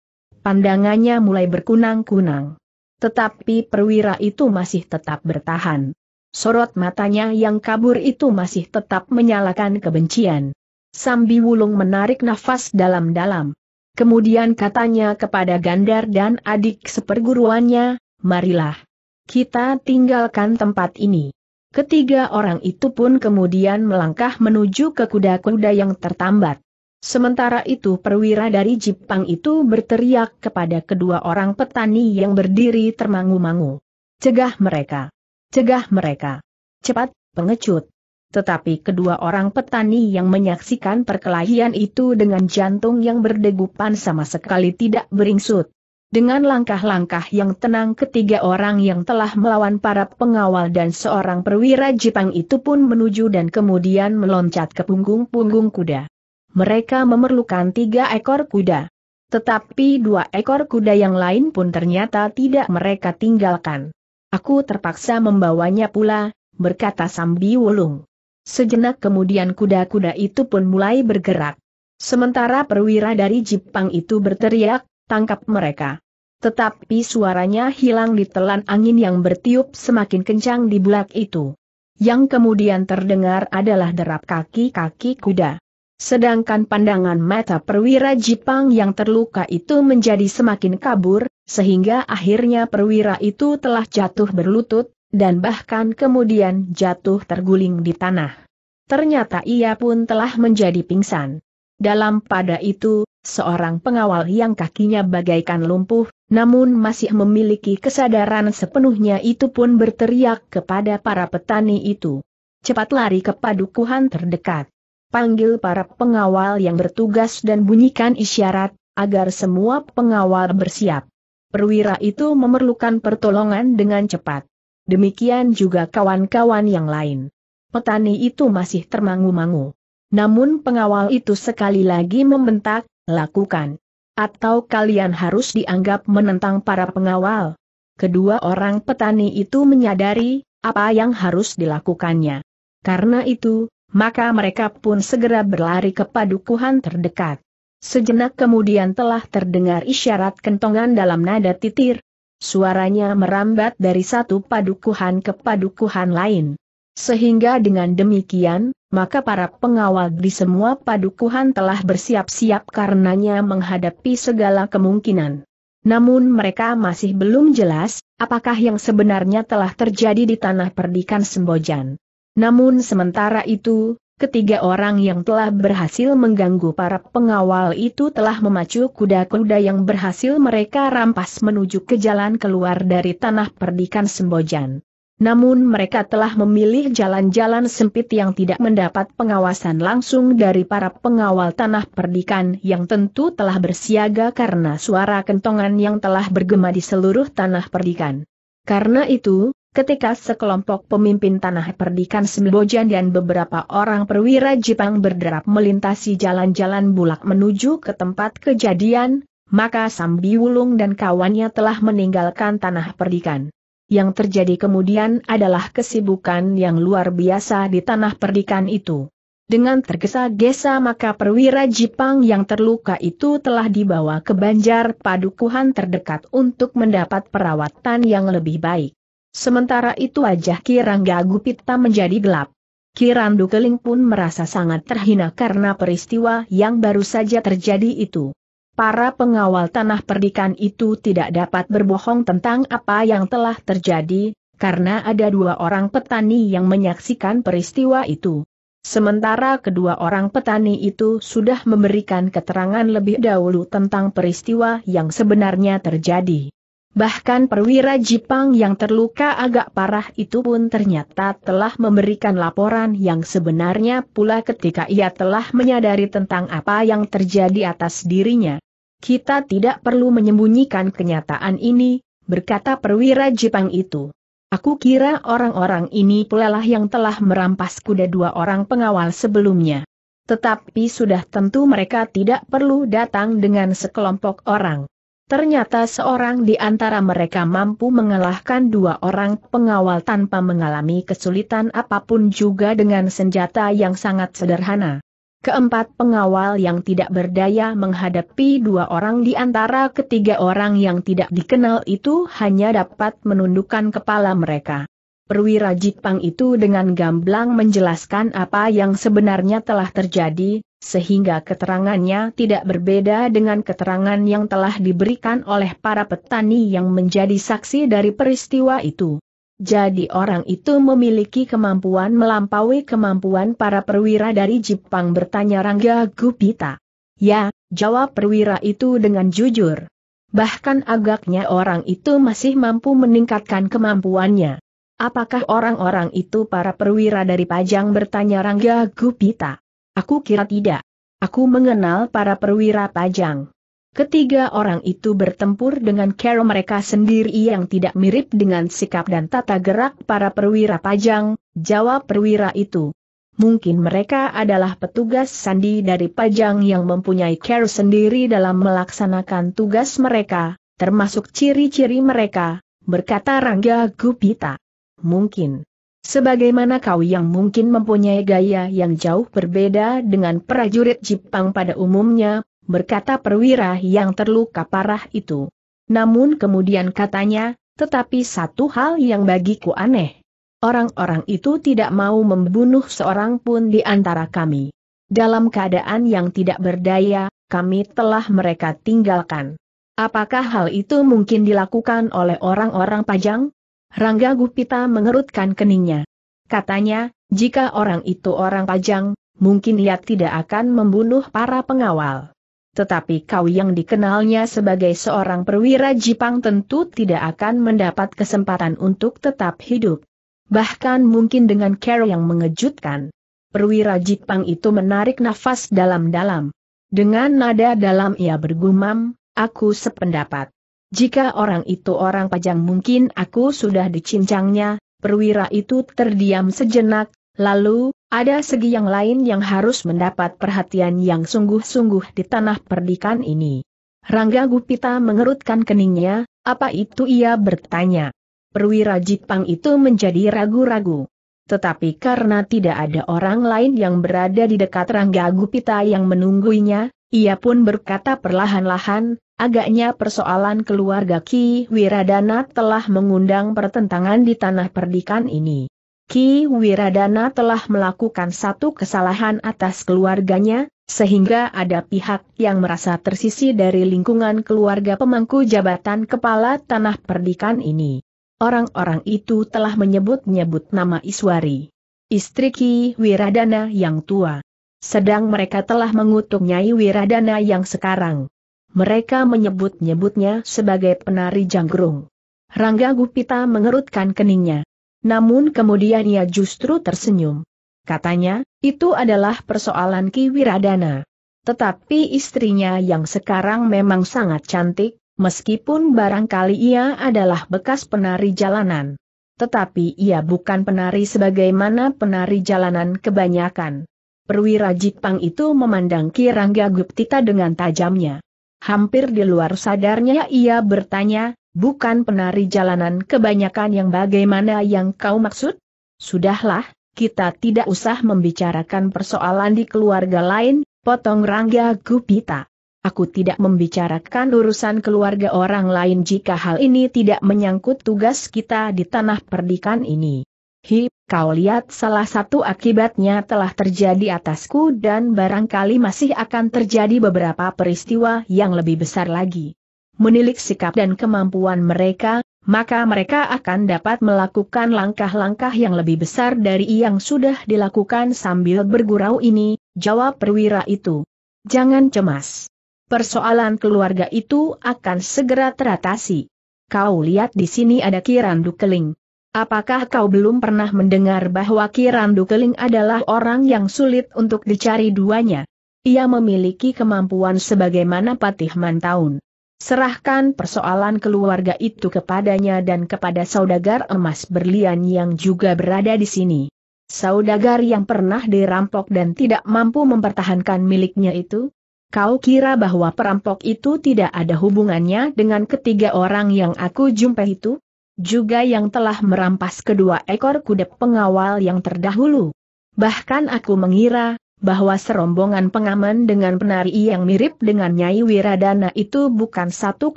pandangannya mulai berkunang-kunang. Tetapi perwira itu masih tetap bertahan. Sorot matanya yang kabur itu masih tetap menyalakan kebencian. Sambi Wulung menarik nafas dalam-dalam. Kemudian katanya kepada Gandar dan adik seperguruannya, marilah. Kita tinggalkan tempat ini. Ketiga orang itu pun kemudian melangkah menuju ke kuda-kuda yang tertambat. Sementara itu perwira dari Jipang itu berteriak kepada kedua orang petani yang berdiri termangu-mangu. Cegah mereka! Cegah mereka! Cepat, pengecut! Tetapi kedua orang petani yang menyaksikan perkelahian itu dengan jantung yang berdegupan sama sekali tidak beringsut. Dengan langkah-langkah yang tenang ketiga orang yang telah melawan para pengawal dan seorang perwira Jepang itu pun menuju dan kemudian meloncat ke punggung-punggung kuda mereka memerlukan tiga ekor kuda. Tetapi dua ekor kuda yang lain pun ternyata tidak mereka tinggalkan. Aku terpaksa membawanya pula, berkata Sambi Wulung. Sejenak kemudian kuda-kuda itu pun mulai bergerak. Sementara perwira dari Jepang itu berteriak, tangkap mereka. Tetapi suaranya hilang ditelan angin yang bertiup semakin kencang di bulak itu. Yang kemudian terdengar adalah derap kaki-kaki kuda. Sedangkan pandangan mata perwira Jipang yang terluka itu menjadi semakin kabur, sehingga akhirnya perwira itu telah jatuh berlutut, dan bahkan kemudian jatuh terguling di tanah. Ternyata ia pun telah menjadi pingsan. Dalam pada itu, seorang pengawal yang kakinya bagaikan lumpuh, namun masih memiliki kesadaran sepenuhnya itu pun berteriak kepada para petani itu. Cepat lari ke padukuhan terdekat panggil para pengawal yang bertugas dan bunyikan isyarat, agar semua pengawal bersiap. Perwira itu memerlukan pertolongan dengan cepat. Demikian juga kawan-kawan yang lain. Petani itu masih termangu-mangu. Namun pengawal itu sekali lagi membentak, lakukan. Atau kalian harus dianggap menentang para pengawal. Kedua orang petani itu menyadari, apa yang harus dilakukannya. Karena itu, maka mereka pun segera berlari ke padukuhan terdekat. Sejenak kemudian telah terdengar isyarat kentongan dalam nada titir. Suaranya merambat dari satu padukuhan ke padukuhan lain. Sehingga dengan demikian, maka para pengawal di semua padukuhan telah bersiap-siap karenanya menghadapi segala kemungkinan. Namun mereka masih belum jelas, apakah yang sebenarnya telah terjadi di tanah perdikan Sembojan. Namun sementara itu, ketiga orang yang telah berhasil mengganggu para pengawal itu telah memacu kuda-kuda yang berhasil mereka rampas menuju ke jalan keluar dari tanah perdikan Sembojan. Namun mereka telah memilih jalan-jalan sempit yang tidak mendapat pengawasan langsung dari para pengawal tanah perdikan yang tentu telah bersiaga karena suara kentongan yang telah bergema di seluruh tanah perdikan. Karena itu, Ketika sekelompok pemimpin tanah perdikan Sembojan dan beberapa orang perwira Jepang berderap melintasi jalan-jalan bulak menuju ke tempat kejadian, maka Sambi Wulung dan kawannya telah meninggalkan tanah perdikan. Yang terjadi kemudian adalah kesibukan yang luar biasa di tanah perdikan itu. Dengan tergesa-gesa maka perwira Jepang yang terluka itu telah dibawa ke Banjar Padukuhan terdekat untuk mendapat perawatan yang lebih baik. Sementara itu wajah Kirangga Gupita menjadi gelap. Kirandu Keling pun merasa sangat terhina karena peristiwa yang baru saja terjadi itu. Para pengawal tanah perdikan itu tidak dapat berbohong tentang apa yang telah terjadi, karena ada dua orang petani yang menyaksikan peristiwa itu. Sementara kedua orang petani itu sudah memberikan keterangan lebih dahulu tentang peristiwa yang sebenarnya terjadi. Bahkan perwira Jipang yang terluka agak parah itu pun ternyata telah memberikan laporan yang sebenarnya pula ketika ia telah menyadari tentang apa yang terjadi atas dirinya. Kita tidak perlu menyembunyikan kenyataan ini, berkata perwira Jepang itu. Aku kira orang-orang ini pula lah yang telah merampas kuda dua orang pengawal sebelumnya. Tetapi sudah tentu mereka tidak perlu datang dengan sekelompok orang. Ternyata seorang di antara mereka mampu mengalahkan dua orang pengawal tanpa mengalami kesulitan apapun juga dengan senjata yang sangat sederhana. Keempat pengawal yang tidak berdaya menghadapi dua orang di antara ketiga orang yang tidak dikenal itu hanya dapat menundukkan kepala mereka. Perwira Jipang itu dengan gamblang menjelaskan apa yang sebenarnya telah terjadi, sehingga keterangannya tidak berbeda dengan keterangan yang telah diberikan oleh para petani yang menjadi saksi dari peristiwa itu. Jadi orang itu memiliki kemampuan melampaui kemampuan para perwira dari Jipang bertanya Rangga Gupita. Ya, jawab perwira itu dengan jujur. Bahkan agaknya orang itu masih mampu meningkatkan kemampuannya. Apakah orang-orang itu para perwira dari Pajang bertanya Rangga Gupita? Aku kira tidak. Aku mengenal para perwira Pajang. Ketiga orang itu bertempur dengan cara mereka sendiri yang tidak mirip dengan sikap dan tata gerak para perwira Pajang, jawab perwira itu. Mungkin mereka adalah petugas sandi dari Pajang yang mempunyai cara sendiri dalam melaksanakan tugas mereka, termasuk ciri-ciri mereka, berkata Rangga Gupita mungkin. Sebagaimana kau yang mungkin mempunyai gaya yang jauh berbeda dengan prajurit Jepang pada umumnya, berkata perwira yang terluka parah itu. Namun kemudian katanya, tetapi satu hal yang bagiku aneh. Orang-orang itu tidak mau membunuh seorang pun di antara kami. Dalam keadaan yang tidak berdaya, kami telah mereka tinggalkan. Apakah hal itu mungkin dilakukan oleh orang-orang Pajang? Rangga Gupita mengerutkan keningnya. Katanya, jika orang itu orang Pajang, mungkin ia tidak akan membunuh para pengawal. Tetapi kau yang dikenalnya sebagai seorang perwira Jipang tentu tidak akan mendapat kesempatan untuk tetap hidup. Bahkan mungkin dengan care yang mengejutkan. Perwira Jipang itu menarik nafas dalam-dalam. Dengan nada dalam ia bergumam, aku sependapat. Jika orang itu orang pajang mungkin aku sudah dicincangnya, perwira itu terdiam sejenak, lalu, ada segi yang lain yang harus mendapat perhatian yang sungguh-sungguh di tanah perdikan ini. Rangga Gupita mengerutkan keningnya, apa itu ia bertanya. Perwira Jipang itu menjadi ragu-ragu. Tetapi karena tidak ada orang lain yang berada di dekat Rangga Gupita yang menunggunya, ia pun berkata perlahan-lahan, Agaknya persoalan keluarga Ki Wiradana telah mengundang pertentangan di tanah perdikan ini. Ki Wiradana telah melakukan satu kesalahan atas keluarganya, sehingga ada pihak yang merasa tersisi dari lingkungan keluarga pemangku jabatan kepala tanah perdikan ini. Orang-orang itu telah menyebut-nyebut nama Iswari, istri Ki Wiradana yang tua. Sedang mereka telah mengutuk Nyai Wiradana yang sekarang mereka menyebut-nyebutnya sebagai penari janggrung. Rangga Gupita mengerutkan keningnya. Namun kemudian ia justru tersenyum. Katanya, itu adalah persoalan Ki Wiradana. Tetapi istrinya yang sekarang memang sangat cantik, meskipun barangkali ia adalah bekas penari jalanan. Tetapi ia bukan penari sebagaimana penari jalanan kebanyakan. Perwira Jipang itu memandang Ki Rangga Guptita dengan tajamnya. Hampir di luar sadarnya ia bertanya, bukan penari jalanan kebanyakan yang bagaimana yang kau maksud? Sudahlah, kita tidak usah membicarakan persoalan di keluarga lain, potong Rangga Gupita. Aku tidak membicarakan urusan keluarga orang lain jika hal ini tidak menyangkut tugas kita di tanah perdikan ini. Hi, kau lihat salah satu akibatnya telah terjadi atasku dan barangkali masih akan terjadi beberapa peristiwa yang lebih besar lagi. Menilik sikap dan kemampuan mereka, maka mereka akan dapat melakukan langkah-langkah yang lebih besar dari yang sudah dilakukan sambil bergurau ini, jawab perwira itu. Jangan cemas. Persoalan keluarga itu akan segera teratasi. Kau lihat di sini ada Kirandu Keling. Apakah kau belum pernah mendengar bahwa Kirandu Keling adalah orang yang sulit untuk dicari duanya? Ia memiliki kemampuan sebagaimana Patih Mantaun. Serahkan persoalan keluarga itu kepadanya dan kepada saudagar emas berlian yang juga berada di sini. Saudagar yang pernah dirampok dan tidak mampu mempertahankan miliknya itu? Kau kira bahwa perampok itu tidak ada hubungannya dengan ketiga orang yang aku jumpai itu? juga yang telah merampas kedua ekor kuda pengawal yang terdahulu. Bahkan aku mengira, bahwa serombongan pengaman dengan penari yang mirip dengan Nyai Wiradana itu bukan satu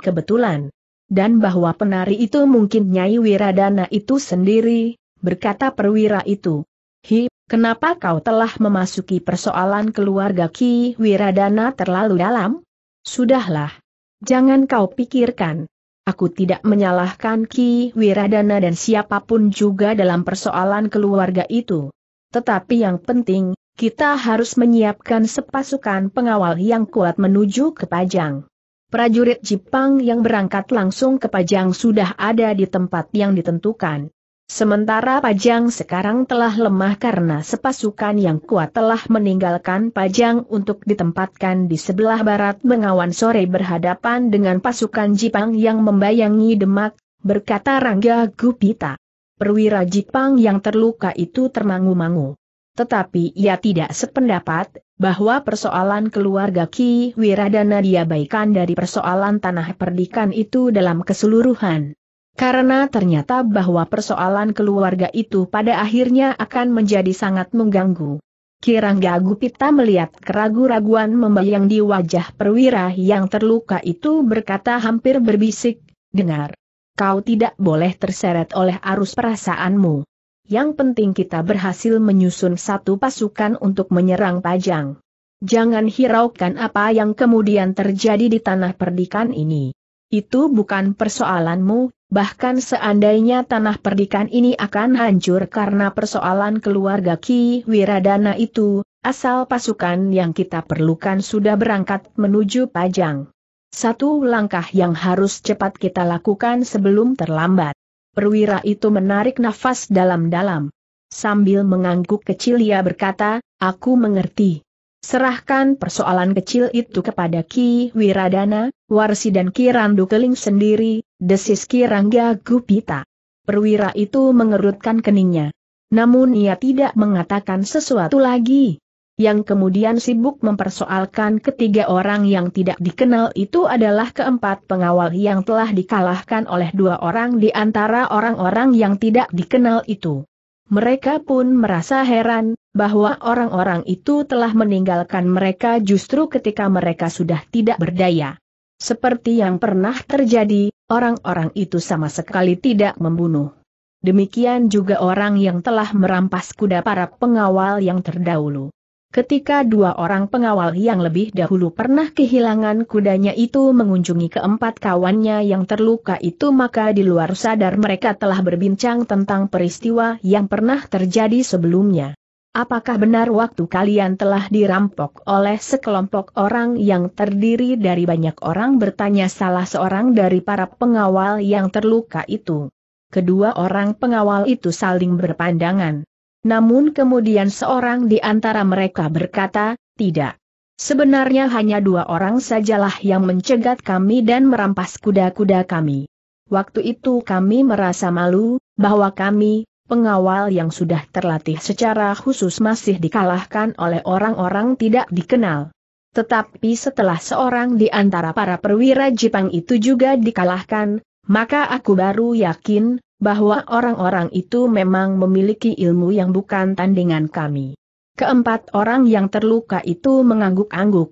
kebetulan. Dan bahwa penari itu mungkin Nyai Wiradana itu sendiri, berkata perwira itu. Hi, kenapa kau telah memasuki persoalan keluarga Ki Wiradana terlalu dalam? Sudahlah. Jangan kau pikirkan. Aku tidak menyalahkan Ki Wiradana dan siapapun juga dalam persoalan keluarga itu. Tetapi yang penting, kita harus menyiapkan sepasukan pengawal yang kuat menuju ke Pajang. Prajurit Jepang yang berangkat langsung ke Pajang sudah ada di tempat yang ditentukan. Sementara Pajang sekarang telah lemah karena sepasukan yang kuat telah meninggalkan Pajang untuk ditempatkan di sebelah barat mengawan sore berhadapan dengan pasukan Jipang yang membayangi Demak, berkata Rangga Gupita. Perwira Jipang yang terluka itu termangu-mangu. Tetapi ia tidak sependapat, bahwa persoalan keluarga Ki Wiradana diabaikan dari persoalan tanah perdikan itu dalam keseluruhan. Karena ternyata bahwa persoalan keluarga itu pada akhirnya akan menjadi sangat mengganggu. Kirangga Gupita melihat keragu-raguan membayang di wajah perwira yang terluka itu berkata hampir berbisik, dengar. Kau tidak boleh terseret oleh arus perasaanmu. Yang penting kita berhasil menyusun satu pasukan untuk menyerang Pajang. Jangan hiraukan apa yang kemudian terjadi di tanah perdikan ini. Itu bukan persoalanmu, bahkan seandainya tanah perdikan ini akan hancur karena persoalan keluarga Ki Wiradana itu, asal pasukan yang kita perlukan sudah berangkat menuju Pajang. Satu langkah yang harus cepat kita lakukan sebelum terlambat. Perwira itu menarik nafas dalam-dalam. Sambil mengangguk kecil ia berkata, aku mengerti. Serahkan persoalan kecil itu kepada Ki Wiradana, Warsi dan Ki Randu Keling sendiri, desis Kirangga Gupita. Perwira itu mengerutkan keningnya. Namun ia tidak mengatakan sesuatu lagi. Yang kemudian sibuk mempersoalkan ketiga orang yang tidak dikenal itu adalah keempat pengawal yang telah dikalahkan oleh dua orang di antara orang-orang yang tidak dikenal itu. Mereka pun merasa heran, bahwa orang-orang itu telah meninggalkan mereka justru ketika mereka sudah tidak berdaya. Seperti yang pernah terjadi, orang-orang itu sama sekali tidak membunuh. Demikian juga orang yang telah merampas kuda para pengawal yang terdahulu. Ketika dua orang pengawal yang lebih dahulu pernah kehilangan kudanya itu mengunjungi keempat kawannya yang terluka itu maka di luar sadar mereka telah berbincang tentang peristiwa yang pernah terjadi sebelumnya. Apakah benar waktu kalian telah dirampok oleh sekelompok orang yang terdiri dari banyak orang bertanya salah seorang dari para pengawal yang terluka itu. Kedua orang pengawal itu saling berpandangan. Namun kemudian seorang di antara mereka berkata, tidak. Sebenarnya hanya dua orang sajalah yang mencegat kami dan merampas kuda-kuda kami. Waktu itu kami merasa malu, bahwa kami, pengawal yang sudah terlatih secara khusus masih dikalahkan oleh orang-orang tidak dikenal. Tetapi setelah seorang di antara para perwira Jepang itu juga dikalahkan, maka aku baru yakin bahwa orang-orang itu memang memiliki ilmu yang bukan tandingan kami. Keempat orang yang terluka itu mengangguk-angguk,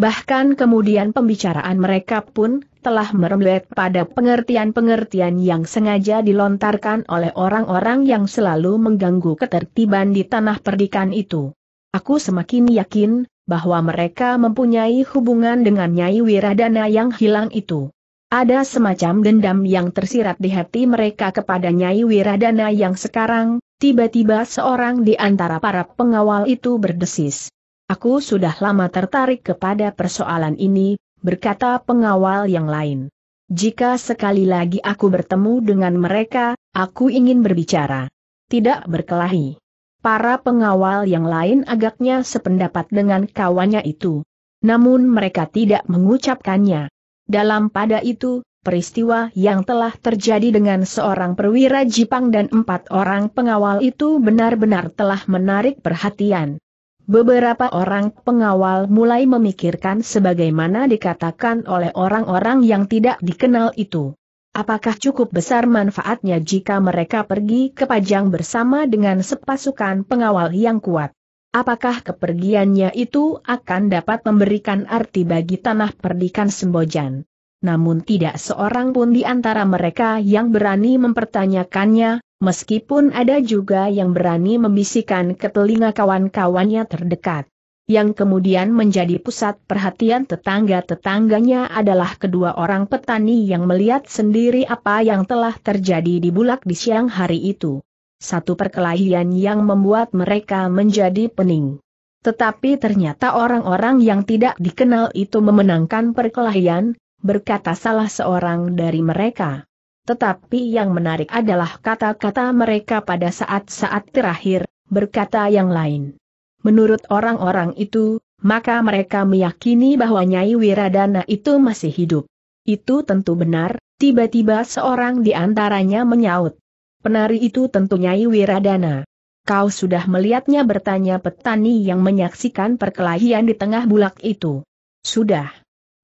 Bahkan kemudian pembicaraan mereka pun telah merembet pada pengertian-pengertian yang sengaja dilontarkan oleh orang-orang yang selalu mengganggu ketertiban di tanah perdikan itu. Aku semakin yakin bahwa mereka mempunyai hubungan dengan Nyai Wiradana yang hilang itu. Ada semacam dendam yang tersirat di hati mereka kepada Nyai Wiradana yang sekarang, tiba-tiba seorang di antara para pengawal itu berdesis. Aku sudah lama tertarik kepada persoalan ini, berkata pengawal yang lain. Jika sekali lagi aku bertemu dengan mereka, aku ingin berbicara. Tidak berkelahi. Para pengawal yang lain agaknya sependapat dengan kawannya itu. Namun mereka tidak mengucapkannya. Dalam pada itu, peristiwa yang telah terjadi dengan seorang perwira Jipang dan empat orang pengawal itu benar-benar telah menarik perhatian. Beberapa orang pengawal mulai memikirkan sebagaimana dikatakan oleh orang-orang yang tidak dikenal itu. Apakah cukup besar manfaatnya jika mereka pergi ke Pajang bersama dengan sepasukan pengawal yang kuat? Apakah kepergiannya itu akan dapat memberikan arti bagi tanah perdikan Sembojan? Namun tidak seorang pun di antara mereka yang berani mempertanyakannya, meskipun ada juga yang berani membisikkan ke telinga kawan-kawannya terdekat. Yang kemudian menjadi pusat perhatian tetangga-tetangganya adalah kedua orang petani yang melihat sendiri apa yang telah terjadi di Bulak di siang hari itu. Satu perkelahian yang membuat mereka menjadi pening. Tetapi ternyata orang-orang yang tidak dikenal itu memenangkan perkelahian, berkata salah seorang dari mereka. Tetapi yang menarik adalah kata-kata mereka pada saat-saat terakhir, berkata yang lain. Menurut orang-orang itu, maka mereka meyakini bahwa Nyai Wiradana itu masih hidup. Itu tentu benar, tiba-tiba seorang di antaranya menyaut. Penari itu tentu Nyai Wiradana. Kau sudah melihatnya bertanya petani yang menyaksikan perkelahian di tengah bulak itu. Sudah.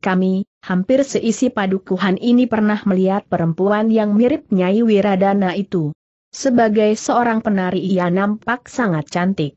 Kami, hampir seisi padukuhan ini pernah melihat perempuan yang mirip Nyai Wiradana itu. Sebagai seorang penari ia nampak sangat cantik.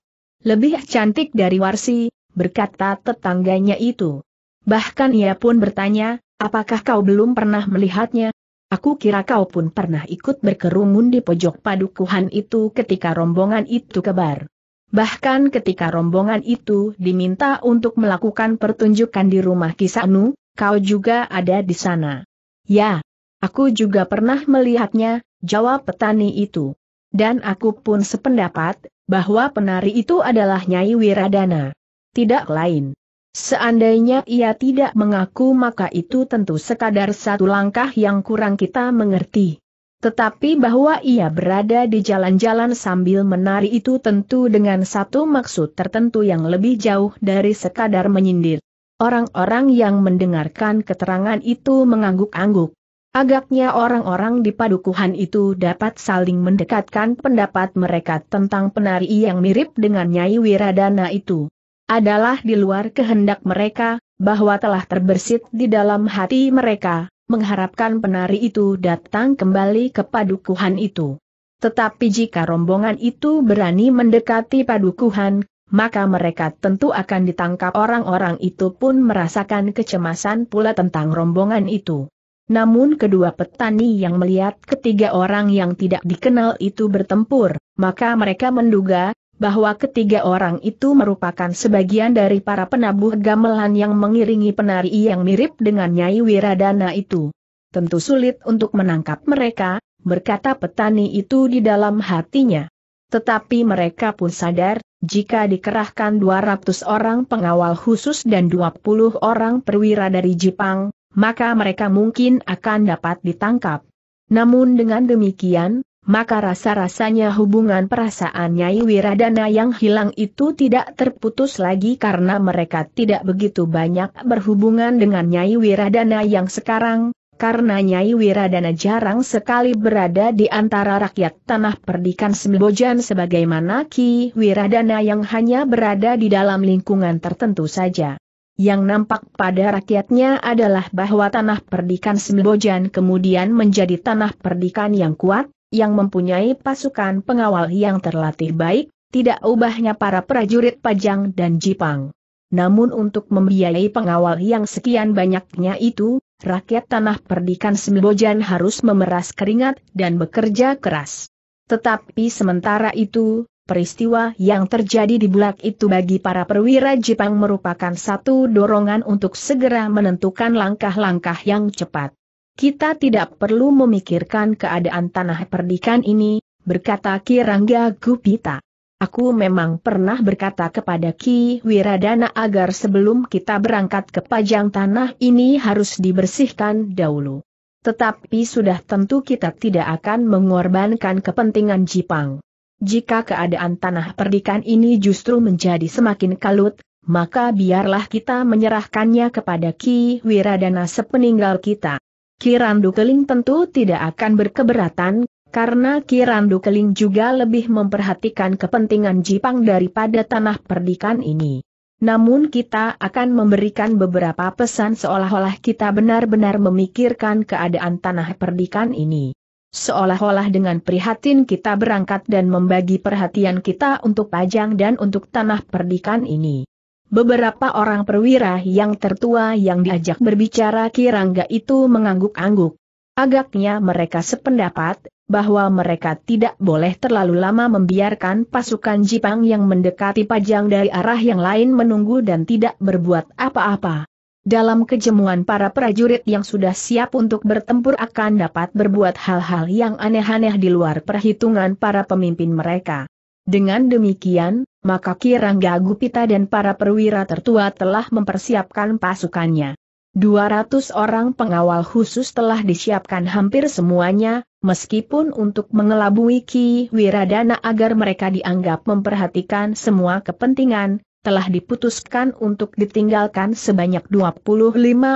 Lebih cantik dari Warsi, berkata tetangganya itu. Bahkan ia pun bertanya, apakah kau belum pernah melihatnya? Aku kira kau pun pernah ikut berkerumun di pojok padukuhan itu ketika rombongan itu kebar. Bahkan ketika rombongan itu diminta untuk melakukan pertunjukan di rumah Kisanu, kau juga ada di sana. Ya, aku juga pernah melihatnya, jawab petani itu. Dan aku pun sependapat, bahwa penari itu adalah Nyai Wiradana. Tidak lain. Seandainya ia tidak mengaku maka itu tentu sekadar satu langkah yang kurang kita mengerti. Tetapi bahwa ia berada di jalan-jalan sambil menari itu tentu dengan satu maksud tertentu yang lebih jauh dari sekadar menyindir. Orang-orang yang mendengarkan keterangan itu mengangguk-angguk. Agaknya orang-orang di padukuhan itu dapat saling mendekatkan pendapat mereka tentang penari yang mirip dengan Nyai Wiradana itu. Adalah di luar kehendak mereka, bahwa telah terbersit di dalam hati mereka, mengharapkan penari itu datang kembali ke padukuhan itu. Tetapi jika rombongan itu berani mendekati padukuhan, maka mereka tentu akan ditangkap orang-orang itu pun merasakan kecemasan pula tentang rombongan itu. Namun kedua petani yang melihat ketiga orang yang tidak dikenal itu bertempur, maka mereka menduga, bahwa ketiga orang itu merupakan sebagian dari para penabuh gamelan yang mengiringi penari yang mirip dengan Nyai Wiradana itu. Tentu sulit untuk menangkap mereka, berkata petani itu di dalam hatinya. Tetapi mereka pun sadar, jika dikerahkan 200 orang pengawal khusus dan 20 orang perwira dari Jepang, maka mereka mungkin akan dapat ditangkap. Namun dengan demikian, maka rasa-rasanya hubungan perasaan Nyai Wiradana yang hilang itu tidak terputus lagi karena mereka tidak begitu banyak berhubungan dengan Nyai Wiradana yang sekarang, karena Nyai Wiradana jarang sekali berada di antara rakyat tanah perdikan Sembojan sebagaimana Ki Wiradana yang hanya berada di dalam lingkungan tertentu saja. Yang nampak pada rakyatnya adalah bahwa tanah perdikan Sembojan kemudian menjadi tanah perdikan yang kuat, yang mempunyai pasukan pengawal yang terlatih baik, tidak ubahnya para prajurit Pajang dan Jipang. Namun untuk membiayai pengawal yang sekian banyaknya itu, rakyat tanah perdikan Sembojan harus memeras keringat dan bekerja keras. Tetapi sementara itu, peristiwa yang terjadi di Bulak itu bagi para perwira Jepang merupakan satu dorongan untuk segera menentukan langkah-langkah yang cepat. Kita tidak perlu memikirkan keadaan tanah perdikan ini, berkata Kirangga Gupita. Aku memang pernah berkata kepada Ki Wiradana agar sebelum kita berangkat ke pajang tanah ini harus dibersihkan dahulu. Tetapi sudah tentu kita tidak akan mengorbankan kepentingan Jipang. Jika keadaan tanah perdikan ini justru menjadi semakin kalut, maka biarlah kita menyerahkannya kepada Ki Wiradana sepeninggal kita. Kirandu Keling tentu tidak akan berkeberatan karena Kirandu Keling juga lebih memperhatikan kepentingan Jipang daripada tanah perdikan ini. Namun kita akan memberikan beberapa pesan seolah-olah kita benar-benar memikirkan keadaan tanah perdikan ini. Seolah-olah dengan prihatin kita berangkat dan membagi perhatian kita untuk Pajang dan untuk tanah perdikan ini. Beberapa orang perwira yang tertua yang diajak berbicara Kirangga itu mengangguk-angguk. Agaknya mereka sependapat, bahwa mereka tidak boleh terlalu lama membiarkan pasukan Jipang yang mendekati Pajang dari arah yang lain menunggu dan tidak berbuat apa-apa. Dalam kejemuan para prajurit yang sudah siap untuk bertempur akan dapat berbuat hal-hal yang aneh-aneh di luar perhitungan para pemimpin mereka. Dengan demikian, maka Kirangga Gupita dan para perwira tertua telah mempersiapkan pasukannya. 200 orang pengawal khusus telah disiapkan hampir semuanya, Meskipun untuk mengelabui Ki Wiradana agar mereka dianggap memperhatikan semua kepentingan, telah diputuskan untuk ditinggalkan sebanyak 25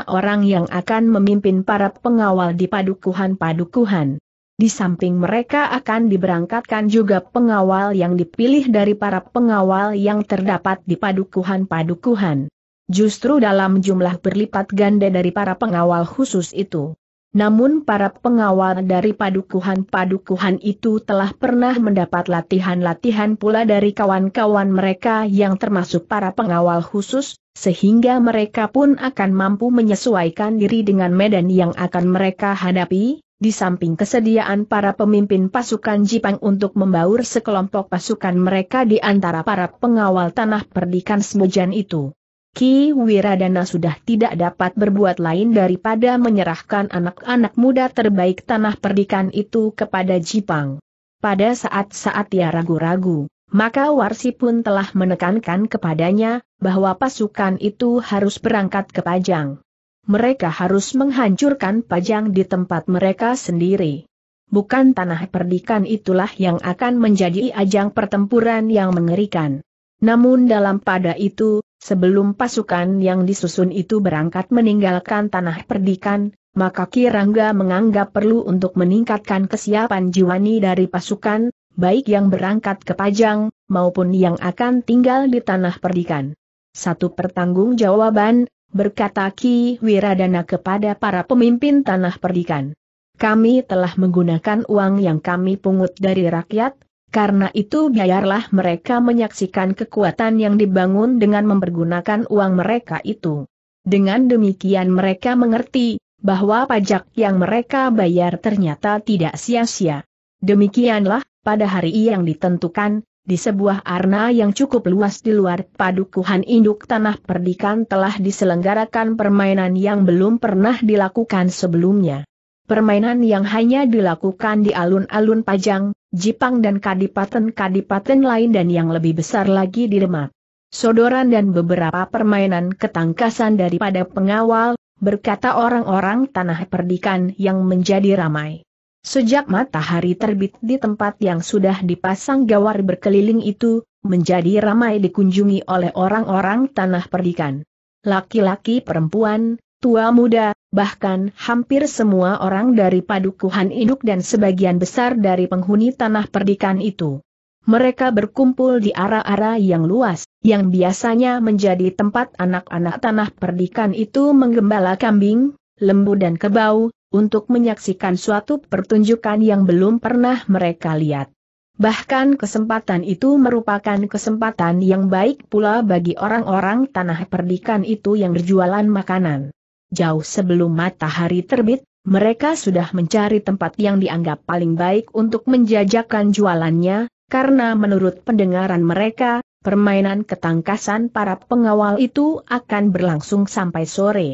orang yang akan memimpin para pengawal di padukuhan-padukuhan. Di samping mereka akan diberangkatkan juga pengawal yang dipilih dari para pengawal yang terdapat di padukuhan-padukuhan. Justru dalam jumlah berlipat ganda dari para pengawal khusus itu. Namun para pengawal dari padukuhan-padukuhan itu telah pernah mendapat latihan-latihan pula dari kawan-kawan mereka yang termasuk para pengawal khusus, sehingga mereka pun akan mampu menyesuaikan diri dengan medan yang akan mereka hadapi, di samping kesediaan para pemimpin pasukan Jipang untuk membaur sekelompok pasukan mereka di antara para pengawal tanah perdikan Semojan itu. Ki Wiradana sudah tidak dapat berbuat lain daripada menyerahkan anak-anak muda terbaik tanah perdikan itu kepada Jipang. Pada saat-saat ia ragu-ragu, maka Warsi pun telah menekankan kepadanya, bahwa pasukan itu harus berangkat ke Pajang. Mereka harus menghancurkan Pajang di tempat mereka sendiri. Bukan tanah perdikan itulah yang akan menjadi ajang pertempuran yang mengerikan. Namun dalam pada itu, Sebelum pasukan yang disusun itu berangkat meninggalkan tanah perdikan, maka Kirangga menganggap perlu untuk meningkatkan kesiapan Jiwani dari pasukan, baik yang berangkat ke Pajang, maupun yang akan tinggal di tanah perdikan. Satu pertanggungjawaban, berkata Ki Wiradana kepada para pemimpin tanah perdikan. Kami telah menggunakan uang yang kami pungut dari rakyat, karena itu biarlah mereka menyaksikan kekuatan yang dibangun dengan mempergunakan uang mereka itu. Dengan demikian mereka mengerti, bahwa pajak yang mereka bayar ternyata tidak sia-sia. Demikianlah, pada hari yang ditentukan, di sebuah arna yang cukup luas di luar padukuhan induk tanah perdikan telah diselenggarakan permainan yang belum pernah dilakukan sebelumnya. Permainan yang hanya dilakukan di alun-alun Pajang, Jipang dan kadipaten-kadipaten lain dan yang lebih besar lagi di Demak. Sodoran dan beberapa permainan ketangkasan daripada pengawal, berkata orang-orang tanah perdikan yang menjadi ramai. Sejak matahari terbit di tempat yang sudah dipasang gawar berkeliling itu, menjadi ramai dikunjungi oleh orang-orang tanah perdikan. Laki-laki perempuan, tua muda, bahkan hampir semua orang dari padukuhan induk dan sebagian besar dari penghuni tanah perdikan itu. Mereka berkumpul di arah-arah yang luas, yang biasanya menjadi tempat anak-anak tanah perdikan itu menggembala kambing, lembu dan kebau, untuk menyaksikan suatu pertunjukan yang belum pernah mereka lihat. Bahkan kesempatan itu merupakan kesempatan yang baik pula bagi orang-orang tanah perdikan itu yang berjualan makanan jauh sebelum matahari terbit, mereka sudah mencari tempat yang dianggap paling baik untuk menjajakan jualannya, karena menurut pendengaran mereka, permainan ketangkasan para pengawal itu akan berlangsung sampai sore.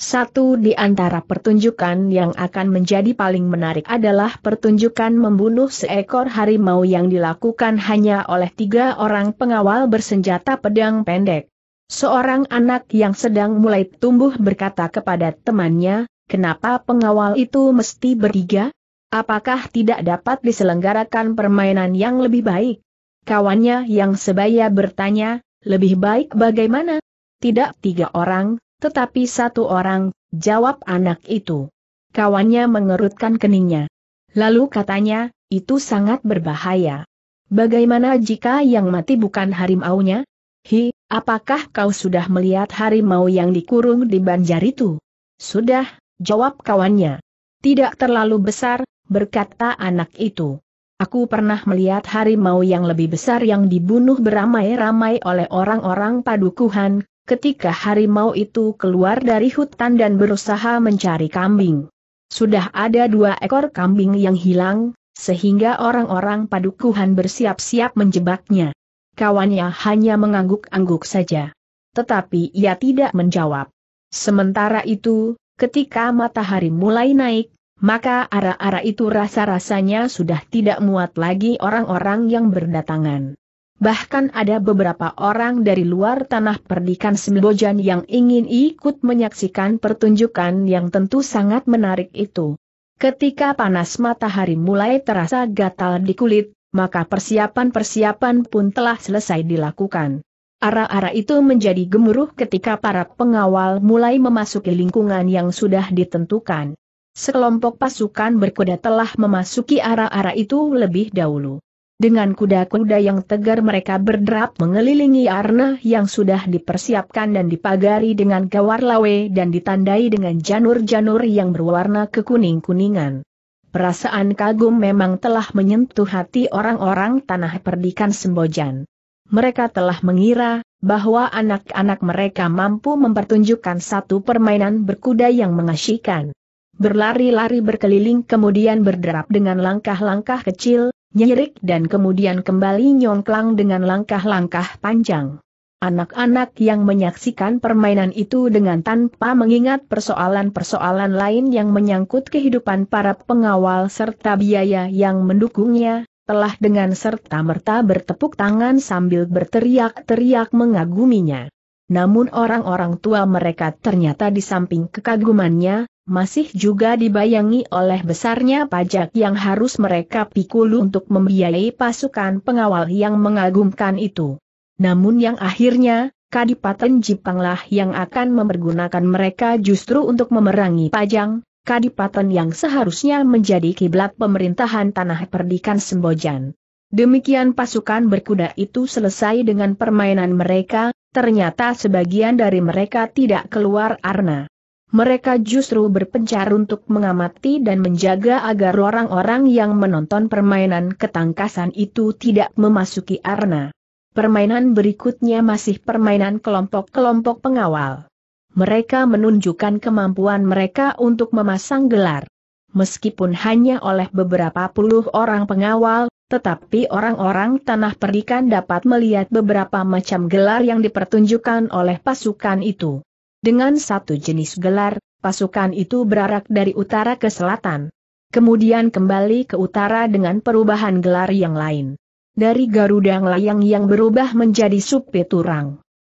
Satu di antara pertunjukan yang akan menjadi paling menarik adalah pertunjukan membunuh seekor harimau yang dilakukan hanya oleh tiga orang pengawal bersenjata pedang pendek. Seorang anak yang sedang mulai tumbuh berkata kepada temannya, kenapa pengawal itu mesti bertiga? Apakah tidak dapat diselenggarakan permainan yang lebih baik? Kawannya yang sebaya bertanya, lebih baik bagaimana? Tidak tiga orang, tetapi satu orang, jawab anak itu. Kawannya mengerutkan keningnya. Lalu katanya, itu sangat berbahaya. Bagaimana jika yang mati bukan harimaunya? Hi, Apakah kau sudah melihat harimau yang dikurung di banjar itu? Sudah, jawab kawannya. Tidak terlalu besar, berkata anak itu. Aku pernah melihat harimau yang lebih besar yang dibunuh beramai-ramai oleh orang-orang padukuhan, ketika harimau itu keluar dari hutan dan berusaha mencari kambing. Sudah ada dua ekor kambing yang hilang, sehingga orang-orang padukuhan bersiap-siap menjebaknya kawannya hanya mengangguk-angguk saja. Tetapi ia tidak menjawab. Sementara itu, ketika matahari mulai naik, maka arah-arah itu rasa-rasanya sudah tidak muat lagi orang-orang yang berdatangan. Bahkan ada beberapa orang dari luar tanah perdikan Sembojan yang ingin ikut menyaksikan pertunjukan yang tentu sangat menarik itu. Ketika panas matahari mulai terasa gatal di kulit, maka persiapan-persiapan pun telah selesai dilakukan. Ara-ara itu menjadi gemuruh ketika para pengawal mulai memasuki lingkungan yang sudah ditentukan. Sekelompok pasukan berkuda telah memasuki ara-ara itu lebih dahulu. Dengan kuda-kuda yang tegar mereka berderap mengelilingi arna yang sudah dipersiapkan dan dipagari dengan gawar lawe dan ditandai dengan janur-janur yang berwarna kekuning-kuningan. Perasaan kagum memang telah menyentuh hati orang-orang tanah perdikan Sembojan. Mereka telah mengira bahwa anak-anak mereka mampu mempertunjukkan satu permainan berkuda yang mengasyikan. Berlari-lari berkeliling kemudian berderap dengan langkah-langkah kecil, nyirik dan kemudian kembali nyongklang dengan langkah-langkah panjang. Anak-anak yang menyaksikan permainan itu dengan tanpa mengingat persoalan-persoalan lain yang menyangkut kehidupan para pengawal serta biaya yang mendukungnya, telah dengan serta-merta bertepuk tangan sambil berteriak-teriak mengaguminya. Namun orang-orang tua mereka ternyata di samping kekagumannya, masih juga dibayangi oleh besarnya pajak yang harus mereka pikul untuk membiayai pasukan pengawal yang mengagumkan itu. Namun yang akhirnya, Kadipaten Jipanglah yang akan mempergunakan mereka justru untuk memerangi Pajang, Kadipaten yang seharusnya menjadi kiblat pemerintahan tanah perdikan Sembojan. Demikian pasukan berkuda itu selesai dengan permainan mereka, ternyata sebagian dari mereka tidak keluar arna. Mereka justru berpencar untuk mengamati dan menjaga agar orang-orang yang menonton permainan ketangkasan itu tidak memasuki arna. Permainan berikutnya masih permainan kelompok-kelompok pengawal. Mereka menunjukkan kemampuan mereka untuk memasang gelar. Meskipun hanya oleh beberapa puluh orang pengawal, tetapi orang-orang tanah perdikan dapat melihat beberapa macam gelar yang dipertunjukkan oleh pasukan itu. Dengan satu jenis gelar, pasukan itu berarak dari utara ke selatan. Kemudian kembali ke utara dengan perubahan gelar yang lain dari Garuda Layang yang berubah menjadi Supiturang, Turang.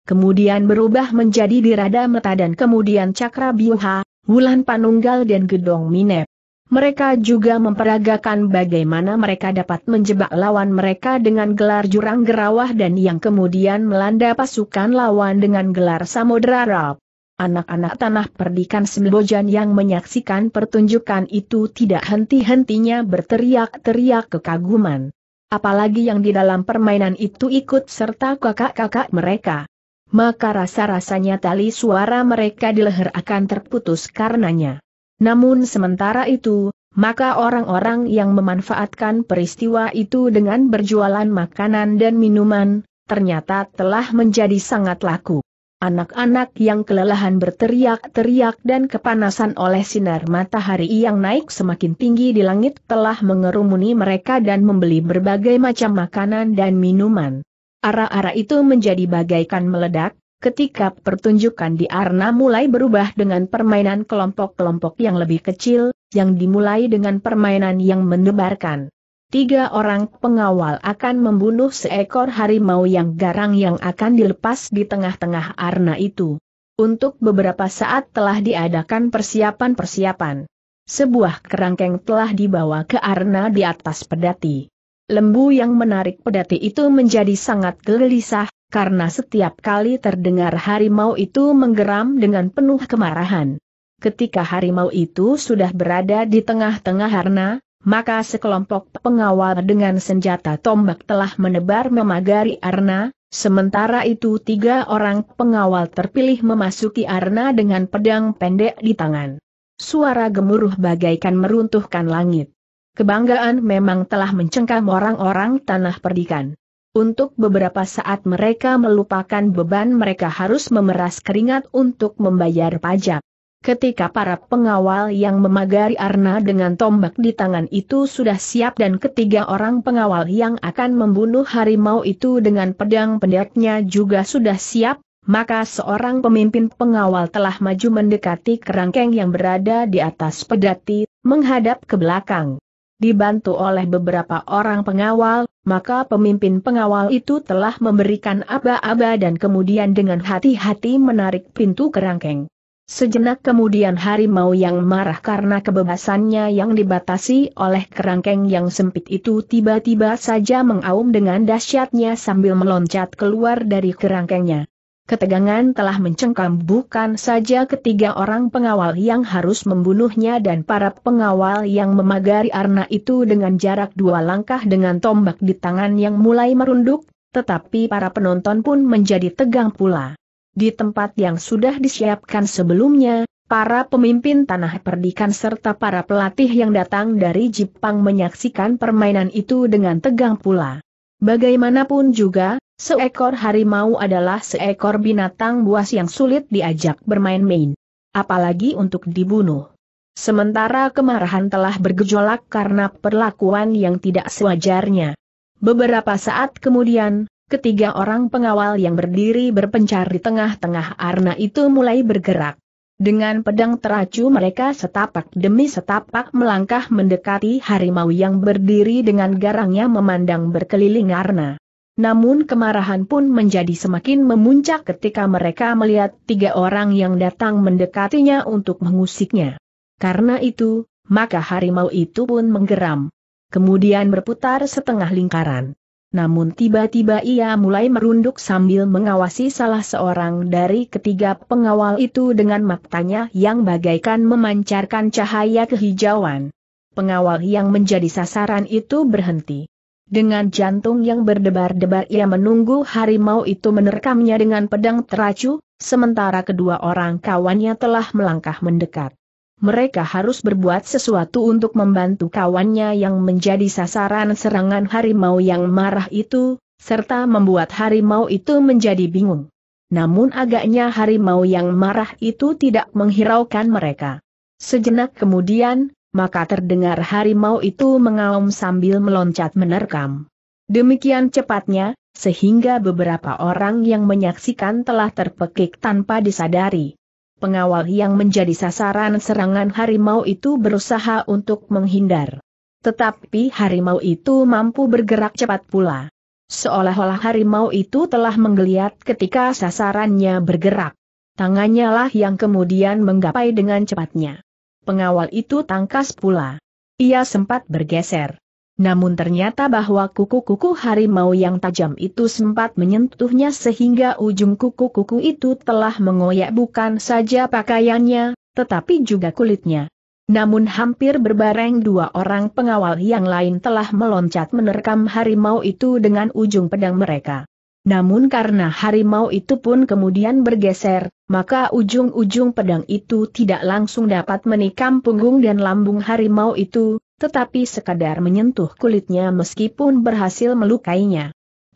Kemudian berubah menjadi Dirada Meta dan kemudian Cakra Biuha, Wulan Panunggal dan Gedong Minep. Mereka juga memperagakan bagaimana mereka dapat menjebak lawan mereka dengan gelar jurang gerawah dan yang kemudian melanda pasukan lawan dengan gelar samudera Arab. Anak-anak tanah perdikan Sembojan yang menyaksikan pertunjukan itu tidak henti-hentinya berteriak-teriak kekaguman apalagi yang di dalam permainan itu ikut serta kakak-kakak mereka. Maka rasa-rasanya tali suara mereka di leher akan terputus karenanya. Namun sementara itu, maka orang-orang yang memanfaatkan peristiwa itu dengan berjualan makanan dan minuman, ternyata telah menjadi sangat laku. Anak-anak yang kelelahan berteriak-teriak dan kepanasan oleh sinar matahari yang naik semakin tinggi di langit telah mengerumuni mereka dan membeli berbagai macam makanan dan minuman. Ara-ara itu menjadi bagaikan meledak, ketika pertunjukan di Arna mulai berubah dengan permainan kelompok-kelompok yang lebih kecil, yang dimulai dengan permainan yang mendebarkan tiga orang pengawal akan membunuh seekor harimau yang garang yang akan dilepas di tengah-tengah arna itu. Untuk beberapa saat telah diadakan persiapan-persiapan. Sebuah kerangkeng telah dibawa ke arna di atas pedati. Lembu yang menarik pedati itu menjadi sangat gelisah, karena setiap kali terdengar harimau itu menggeram dengan penuh kemarahan. Ketika harimau itu sudah berada di tengah-tengah arna, maka sekelompok pengawal dengan senjata tombak telah menebar memagari arna, sementara itu tiga orang pengawal terpilih memasuki arna dengan pedang pendek di tangan. Suara gemuruh bagaikan meruntuhkan langit. Kebanggaan memang telah mencengkam orang-orang tanah perdikan. Untuk beberapa saat mereka melupakan beban mereka harus memeras keringat untuk membayar pajak. Ketika para pengawal yang memagari Arna dengan tombak di tangan itu sudah siap dan ketiga orang pengawal yang akan membunuh harimau itu dengan pedang pendeknya juga sudah siap, maka seorang pemimpin pengawal telah maju mendekati kerangkeng yang berada di atas pedati, menghadap ke belakang. Dibantu oleh beberapa orang pengawal, maka pemimpin pengawal itu telah memberikan aba-aba dan kemudian dengan hati-hati menarik pintu kerangkeng. Sejenak kemudian harimau yang marah karena kebebasannya yang dibatasi oleh kerangkeng yang sempit itu tiba-tiba saja mengaum dengan dahsyatnya sambil meloncat keluar dari kerangkengnya. Ketegangan telah mencengkam bukan saja ketiga orang pengawal yang harus membunuhnya dan para pengawal yang memagari arna itu dengan jarak dua langkah dengan tombak di tangan yang mulai merunduk, tetapi para penonton pun menjadi tegang pula. Di tempat yang sudah disiapkan sebelumnya, para pemimpin tanah perdikan serta para pelatih yang datang dari Jepang menyaksikan permainan itu dengan tegang pula. Bagaimanapun juga, seekor harimau adalah seekor binatang buas yang sulit diajak bermain-main. Apalagi untuk dibunuh. Sementara kemarahan telah bergejolak karena perlakuan yang tidak sewajarnya. Beberapa saat kemudian, Ketiga orang pengawal yang berdiri berpencar di tengah-tengah arna itu mulai bergerak. Dengan pedang teracu mereka setapak demi setapak melangkah mendekati harimau yang berdiri dengan garangnya memandang berkeliling arna. Namun kemarahan pun menjadi semakin memuncak ketika mereka melihat tiga orang yang datang mendekatinya untuk mengusiknya. Karena itu, maka harimau itu pun menggeram. Kemudian berputar setengah lingkaran namun tiba-tiba ia mulai merunduk sambil mengawasi salah seorang dari ketiga pengawal itu dengan matanya yang bagaikan memancarkan cahaya kehijauan. Pengawal yang menjadi sasaran itu berhenti. Dengan jantung yang berdebar-debar ia menunggu harimau itu menerkamnya dengan pedang teracu, sementara kedua orang kawannya telah melangkah mendekat mereka harus berbuat sesuatu untuk membantu kawannya yang menjadi sasaran serangan harimau yang marah itu, serta membuat harimau itu menjadi bingung. Namun agaknya harimau yang marah itu tidak menghiraukan mereka. Sejenak kemudian, maka terdengar harimau itu mengaum sambil meloncat menerkam. Demikian cepatnya, sehingga beberapa orang yang menyaksikan telah terpekik tanpa disadari pengawal yang menjadi sasaran serangan harimau itu berusaha untuk menghindar. Tetapi harimau itu mampu bergerak cepat pula. Seolah-olah harimau itu telah menggeliat ketika sasarannya bergerak. Tangannya lah yang kemudian menggapai dengan cepatnya. Pengawal itu tangkas pula. Ia sempat bergeser. Namun ternyata bahwa kuku-kuku harimau yang tajam itu sempat menyentuhnya sehingga ujung kuku-kuku itu telah mengoyak bukan saja pakaiannya, tetapi juga kulitnya. Namun hampir berbareng dua orang pengawal yang lain telah meloncat menerkam harimau itu dengan ujung pedang mereka. Namun karena harimau itu pun kemudian bergeser, maka ujung-ujung pedang itu tidak langsung dapat menikam punggung dan lambung harimau itu, tetapi sekadar menyentuh kulitnya meskipun berhasil melukainya.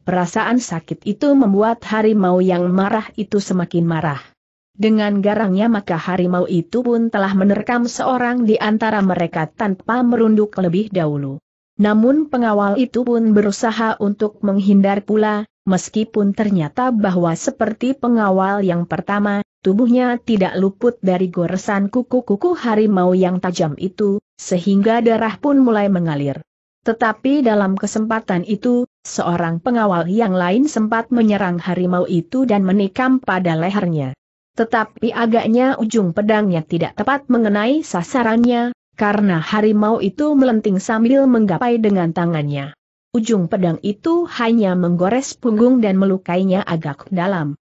Perasaan sakit itu membuat harimau yang marah itu semakin marah. Dengan garangnya maka harimau itu pun telah menerkam seorang di antara mereka tanpa merunduk lebih dahulu. Namun pengawal itu pun berusaha untuk menghindar pula, meskipun ternyata bahwa seperti pengawal yang pertama, Tubuhnya tidak luput dari goresan kuku-kuku harimau yang tajam itu, sehingga darah pun mulai mengalir. Tetapi dalam kesempatan itu, seorang pengawal yang lain sempat menyerang harimau itu dan menikam pada lehernya. Tetapi agaknya ujung pedangnya tidak tepat mengenai sasarannya, karena harimau itu melenting sambil menggapai dengan tangannya. Ujung pedang itu hanya menggores punggung dan melukainya agak dalam.